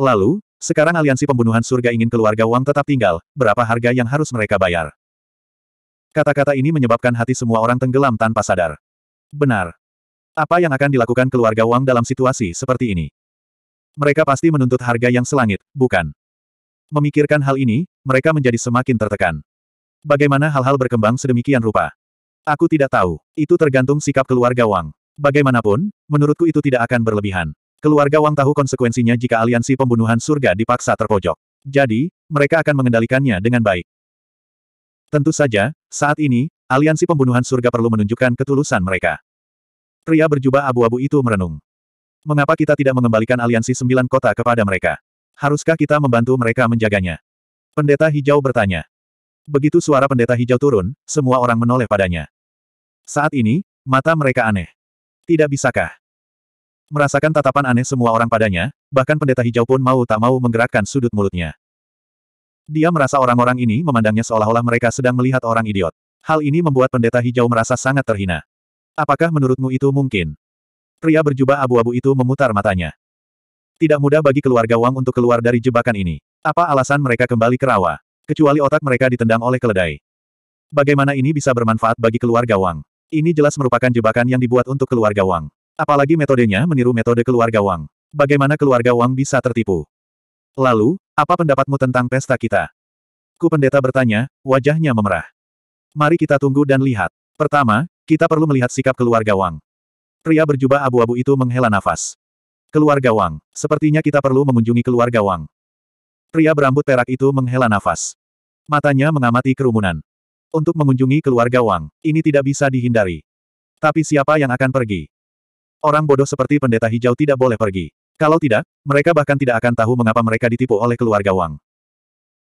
Lalu, sekarang aliansi pembunuhan surga ingin keluarga Wang tetap tinggal, berapa harga yang harus mereka bayar? Kata-kata ini menyebabkan hati semua orang tenggelam tanpa sadar. Benar. Apa yang akan dilakukan keluarga Wang dalam situasi seperti ini? Mereka pasti menuntut harga yang selangit, bukan? Memikirkan hal ini, mereka menjadi semakin tertekan. Bagaimana hal-hal berkembang sedemikian rupa? Aku tidak tahu. Itu tergantung sikap keluarga Wang. Bagaimanapun, menurutku itu tidak akan berlebihan. Keluarga Wang tahu konsekuensinya jika aliansi pembunuhan surga dipaksa terpojok. Jadi, mereka akan mengendalikannya dengan baik. Tentu saja, saat ini, aliansi pembunuhan surga perlu menunjukkan ketulusan mereka. Pria berjubah abu-abu itu merenung. Mengapa kita tidak mengembalikan aliansi sembilan kota kepada mereka? Haruskah kita membantu mereka menjaganya? Pendeta hijau bertanya. Begitu suara pendeta hijau turun, semua orang menoleh padanya. Saat ini, mata mereka aneh. Tidak bisakah? Merasakan tatapan aneh semua orang padanya, bahkan pendeta hijau pun mau tak mau menggerakkan sudut mulutnya. Dia merasa orang-orang ini memandangnya seolah-olah mereka sedang melihat orang idiot. Hal ini membuat pendeta hijau merasa sangat terhina. Apakah menurutmu itu mungkin? Pria berjubah abu-abu itu memutar matanya. Tidak mudah bagi keluarga Wang untuk keluar dari jebakan ini. Apa alasan mereka kembali ke rawa? Kecuali otak mereka ditendang oleh keledai. Bagaimana ini bisa bermanfaat bagi keluarga Wang? Ini jelas merupakan jebakan yang dibuat untuk keluarga Wang. Apalagi metodenya meniru metode keluarga Wang. Bagaimana keluarga Wang bisa tertipu? Lalu, apa pendapatmu tentang pesta kita? Ku pendeta bertanya, wajahnya memerah. Mari kita tunggu dan lihat. Pertama, kita perlu melihat sikap keluarga Wang. Pria berjubah abu-abu itu menghela nafas. Keluarga Wang, sepertinya kita perlu mengunjungi keluarga Wang. Pria berambut perak itu menghela nafas. Matanya mengamati kerumunan. Untuk mengunjungi keluarga Wang, ini tidak bisa dihindari. Tapi siapa yang akan pergi? Orang bodoh seperti pendeta hijau tidak boleh pergi. Kalau tidak, mereka bahkan tidak akan tahu mengapa mereka ditipu oleh keluarga Wang.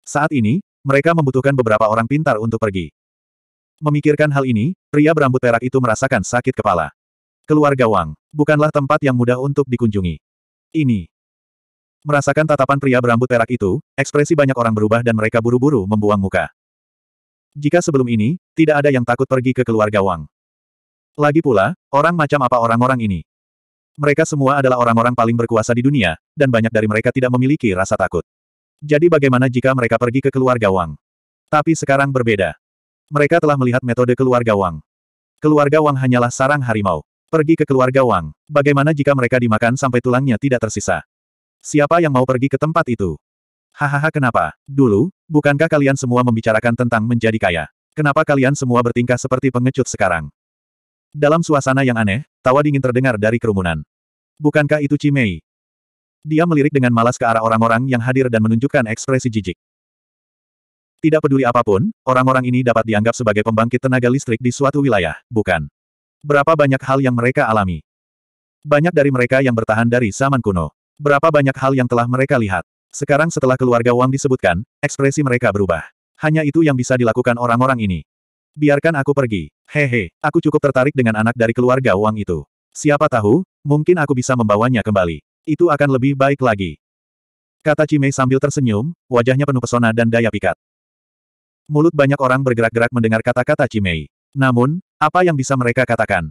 Saat ini, mereka membutuhkan beberapa orang pintar untuk pergi. Memikirkan hal ini, pria berambut perak itu merasakan sakit kepala. Keluarga Wang, bukanlah tempat yang mudah untuk dikunjungi. Ini. Merasakan tatapan pria berambut perak itu, ekspresi banyak orang berubah dan mereka buru-buru membuang muka. Jika sebelum ini, tidak ada yang takut pergi ke keluarga Wang. Lagi pula, orang macam apa orang-orang ini? Mereka semua adalah orang-orang paling berkuasa di dunia, dan banyak dari mereka tidak memiliki rasa takut. Jadi bagaimana jika mereka pergi ke keluarga Wang? Tapi sekarang berbeda. Mereka telah melihat metode keluarga Wang. Keluarga Wang hanyalah sarang harimau. Pergi ke keluarga Wang, bagaimana jika mereka dimakan sampai tulangnya tidak tersisa? Siapa yang mau pergi ke tempat itu? Hahaha kenapa? Dulu, bukankah kalian semua membicarakan tentang menjadi kaya? Kenapa kalian semua bertingkah seperti pengecut sekarang? Dalam suasana yang aneh, tawa dingin terdengar dari kerumunan. Bukankah itu Cimei? Dia melirik dengan malas ke arah orang-orang yang hadir dan menunjukkan ekspresi jijik. Tidak peduli apapun, orang-orang ini dapat dianggap sebagai pembangkit tenaga listrik di suatu wilayah, bukan? Berapa banyak hal yang mereka alami? Banyak dari mereka yang bertahan dari zaman kuno. Berapa banyak hal yang telah mereka lihat. Sekarang setelah keluarga Wang disebutkan, ekspresi mereka berubah. Hanya itu yang bisa dilakukan orang-orang ini. Biarkan aku pergi. Hehe, aku cukup tertarik dengan anak dari keluarga Wang itu. Siapa tahu, mungkin aku bisa membawanya kembali. Itu akan lebih baik lagi. Kata Cimei sambil tersenyum, wajahnya penuh pesona dan daya pikat. Mulut banyak orang bergerak-gerak mendengar kata-kata Cimei. Namun, apa yang bisa mereka katakan?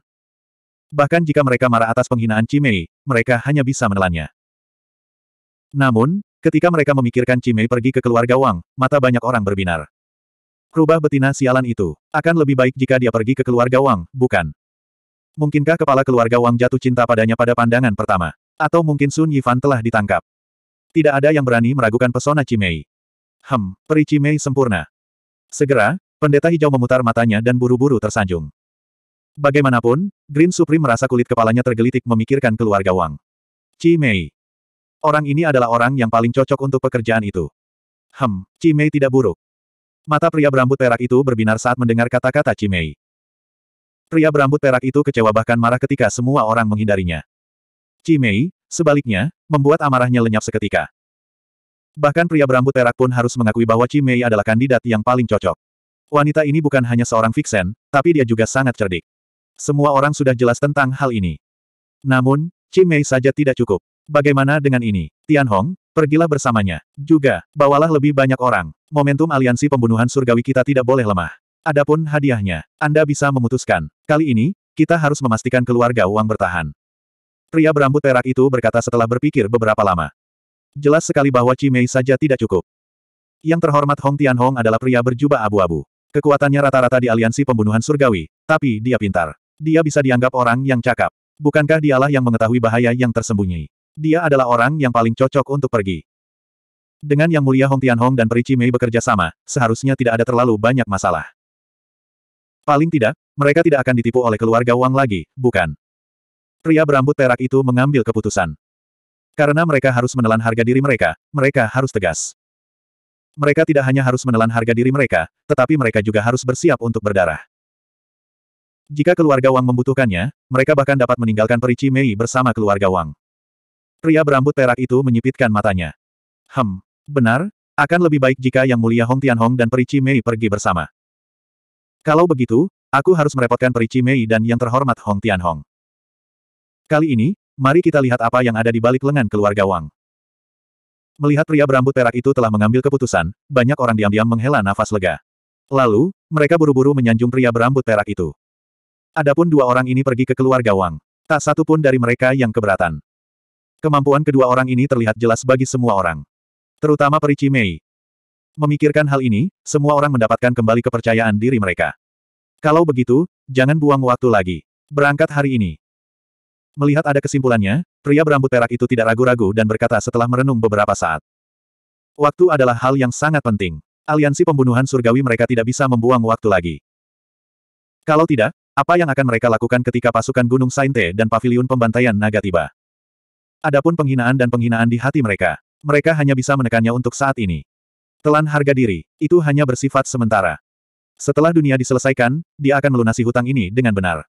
Bahkan jika mereka marah atas penghinaan Cimei, mereka hanya bisa menelannya. Namun, ketika mereka memikirkan Cimei pergi ke keluarga Wang, mata banyak orang berbinar. Rubah betina sialan itu. Akan lebih baik jika dia pergi ke keluarga Wang, bukan? Mungkinkah kepala keluarga Wang jatuh cinta padanya pada pandangan pertama? Atau mungkin Sun Yifan telah ditangkap? Tidak ada yang berani meragukan pesona Cimei. Hem, peri Cimei sempurna. Segera, pendeta hijau memutar matanya dan buru-buru tersanjung. Bagaimanapun, Green Supreme merasa kulit kepalanya tergelitik memikirkan keluarga Wang. Cimei. Orang ini adalah orang yang paling cocok untuk pekerjaan itu. Hem, Cimei tidak buruk. Mata pria berambut perak itu berbinar saat mendengar kata-kata Cimei. Pria berambut perak itu kecewa bahkan marah ketika semua orang menghindarinya. Cimei, sebaliknya, membuat amarahnya lenyap seketika. Bahkan pria berambut perak pun harus mengakui bahwa Cimei adalah kandidat yang paling cocok. Wanita ini bukan hanya seorang vixen, tapi dia juga sangat cerdik. Semua orang sudah jelas tentang hal ini. Namun, Cimei saja tidak cukup. Bagaimana dengan ini? Tianhong, pergilah bersamanya. Juga, bawalah lebih banyak orang. Momentum aliansi pembunuhan surgawi kita tidak boleh lemah. Adapun hadiahnya, Anda bisa memutuskan. Kali ini, kita harus memastikan keluarga uang bertahan. Pria berambut perak itu berkata setelah berpikir beberapa lama. Jelas sekali bahwa Cimei saja tidak cukup. Yang terhormat Hong Tianhong adalah pria berjubah abu-abu. Kekuatannya rata-rata di aliansi pembunuhan surgawi, tapi dia pintar. Dia bisa dianggap orang yang cakap. Bukankah dialah yang mengetahui bahaya yang tersembunyi? Dia adalah orang yang paling cocok untuk pergi. Dengan Yang Mulia Hong Tianhong dan Peri Cimei bekerja sama, seharusnya tidak ada terlalu banyak masalah. Paling tidak, mereka tidak akan ditipu oleh keluarga Wang lagi, bukan? Pria berambut perak itu mengambil keputusan. Karena mereka harus menelan harga diri mereka, mereka harus tegas. Mereka tidak hanya harus menelan harga diri mereka, tetapi mereka juga harus bersiap untuk berdarah. Jika keluarga Wang membutuhkannya, mereka bahkan dapat meninggalkan Perici Mei bersama keluarga Wang. Pria berambut perak itu menyipitkan matanya. Hem, benar, akan lebih baik jika Yang Mulia Hong Tianhong dan Perici Mei pergi bersama. Kalau begitu, aku harus merepotkan Perici Mei dan yang terhormat Hong Tianhong. Kali ini, mari kita lihat apa yang ada di balik lengan keluarga Wang. Melihat pria berambut perak itu telah mengambil keputusan, banyak orang diam-diam menghela nafas lega. Lalu, mereka buru-buru menyanjung pria berambut perak itu. Adapun dua orang ini pergi ke keluarga Wang. Tak satu pun dari mereka yang keberatan. Kemampuan kedua orang ini terlihat jelas bagi semua orang. Terutama Perici Mei, Memikirkan hal ini, semua orang mendapatkan kembali kepercayaan diri mereka. Kalau begitu, jangan buang waktu lagi. Berangkat hari ini. Melihat ada kesimpulannya, pria berambut perak itu tidak ragu-ragu dan berkata setelah merenung beberapa saat. Waktu adalah hal yang sangat penting. Aliansi pembunuhan surgawi mereka tidak bisa membuang waktu lagi. Kalau tidak, apa yang akan mereka lakukan ketika pasukan Gunung Sainte dan Paviliun Pembantaian Naga tiba? Adapun penghinaan dan penghinaan di hati mereka. Mereka hanya bisa menekannya untuk saat ini. Telan harga diri, itu hanya bersifat sementara. Setelah dunia diselesaikan, dia akan melunasi hutang ini dengan benar.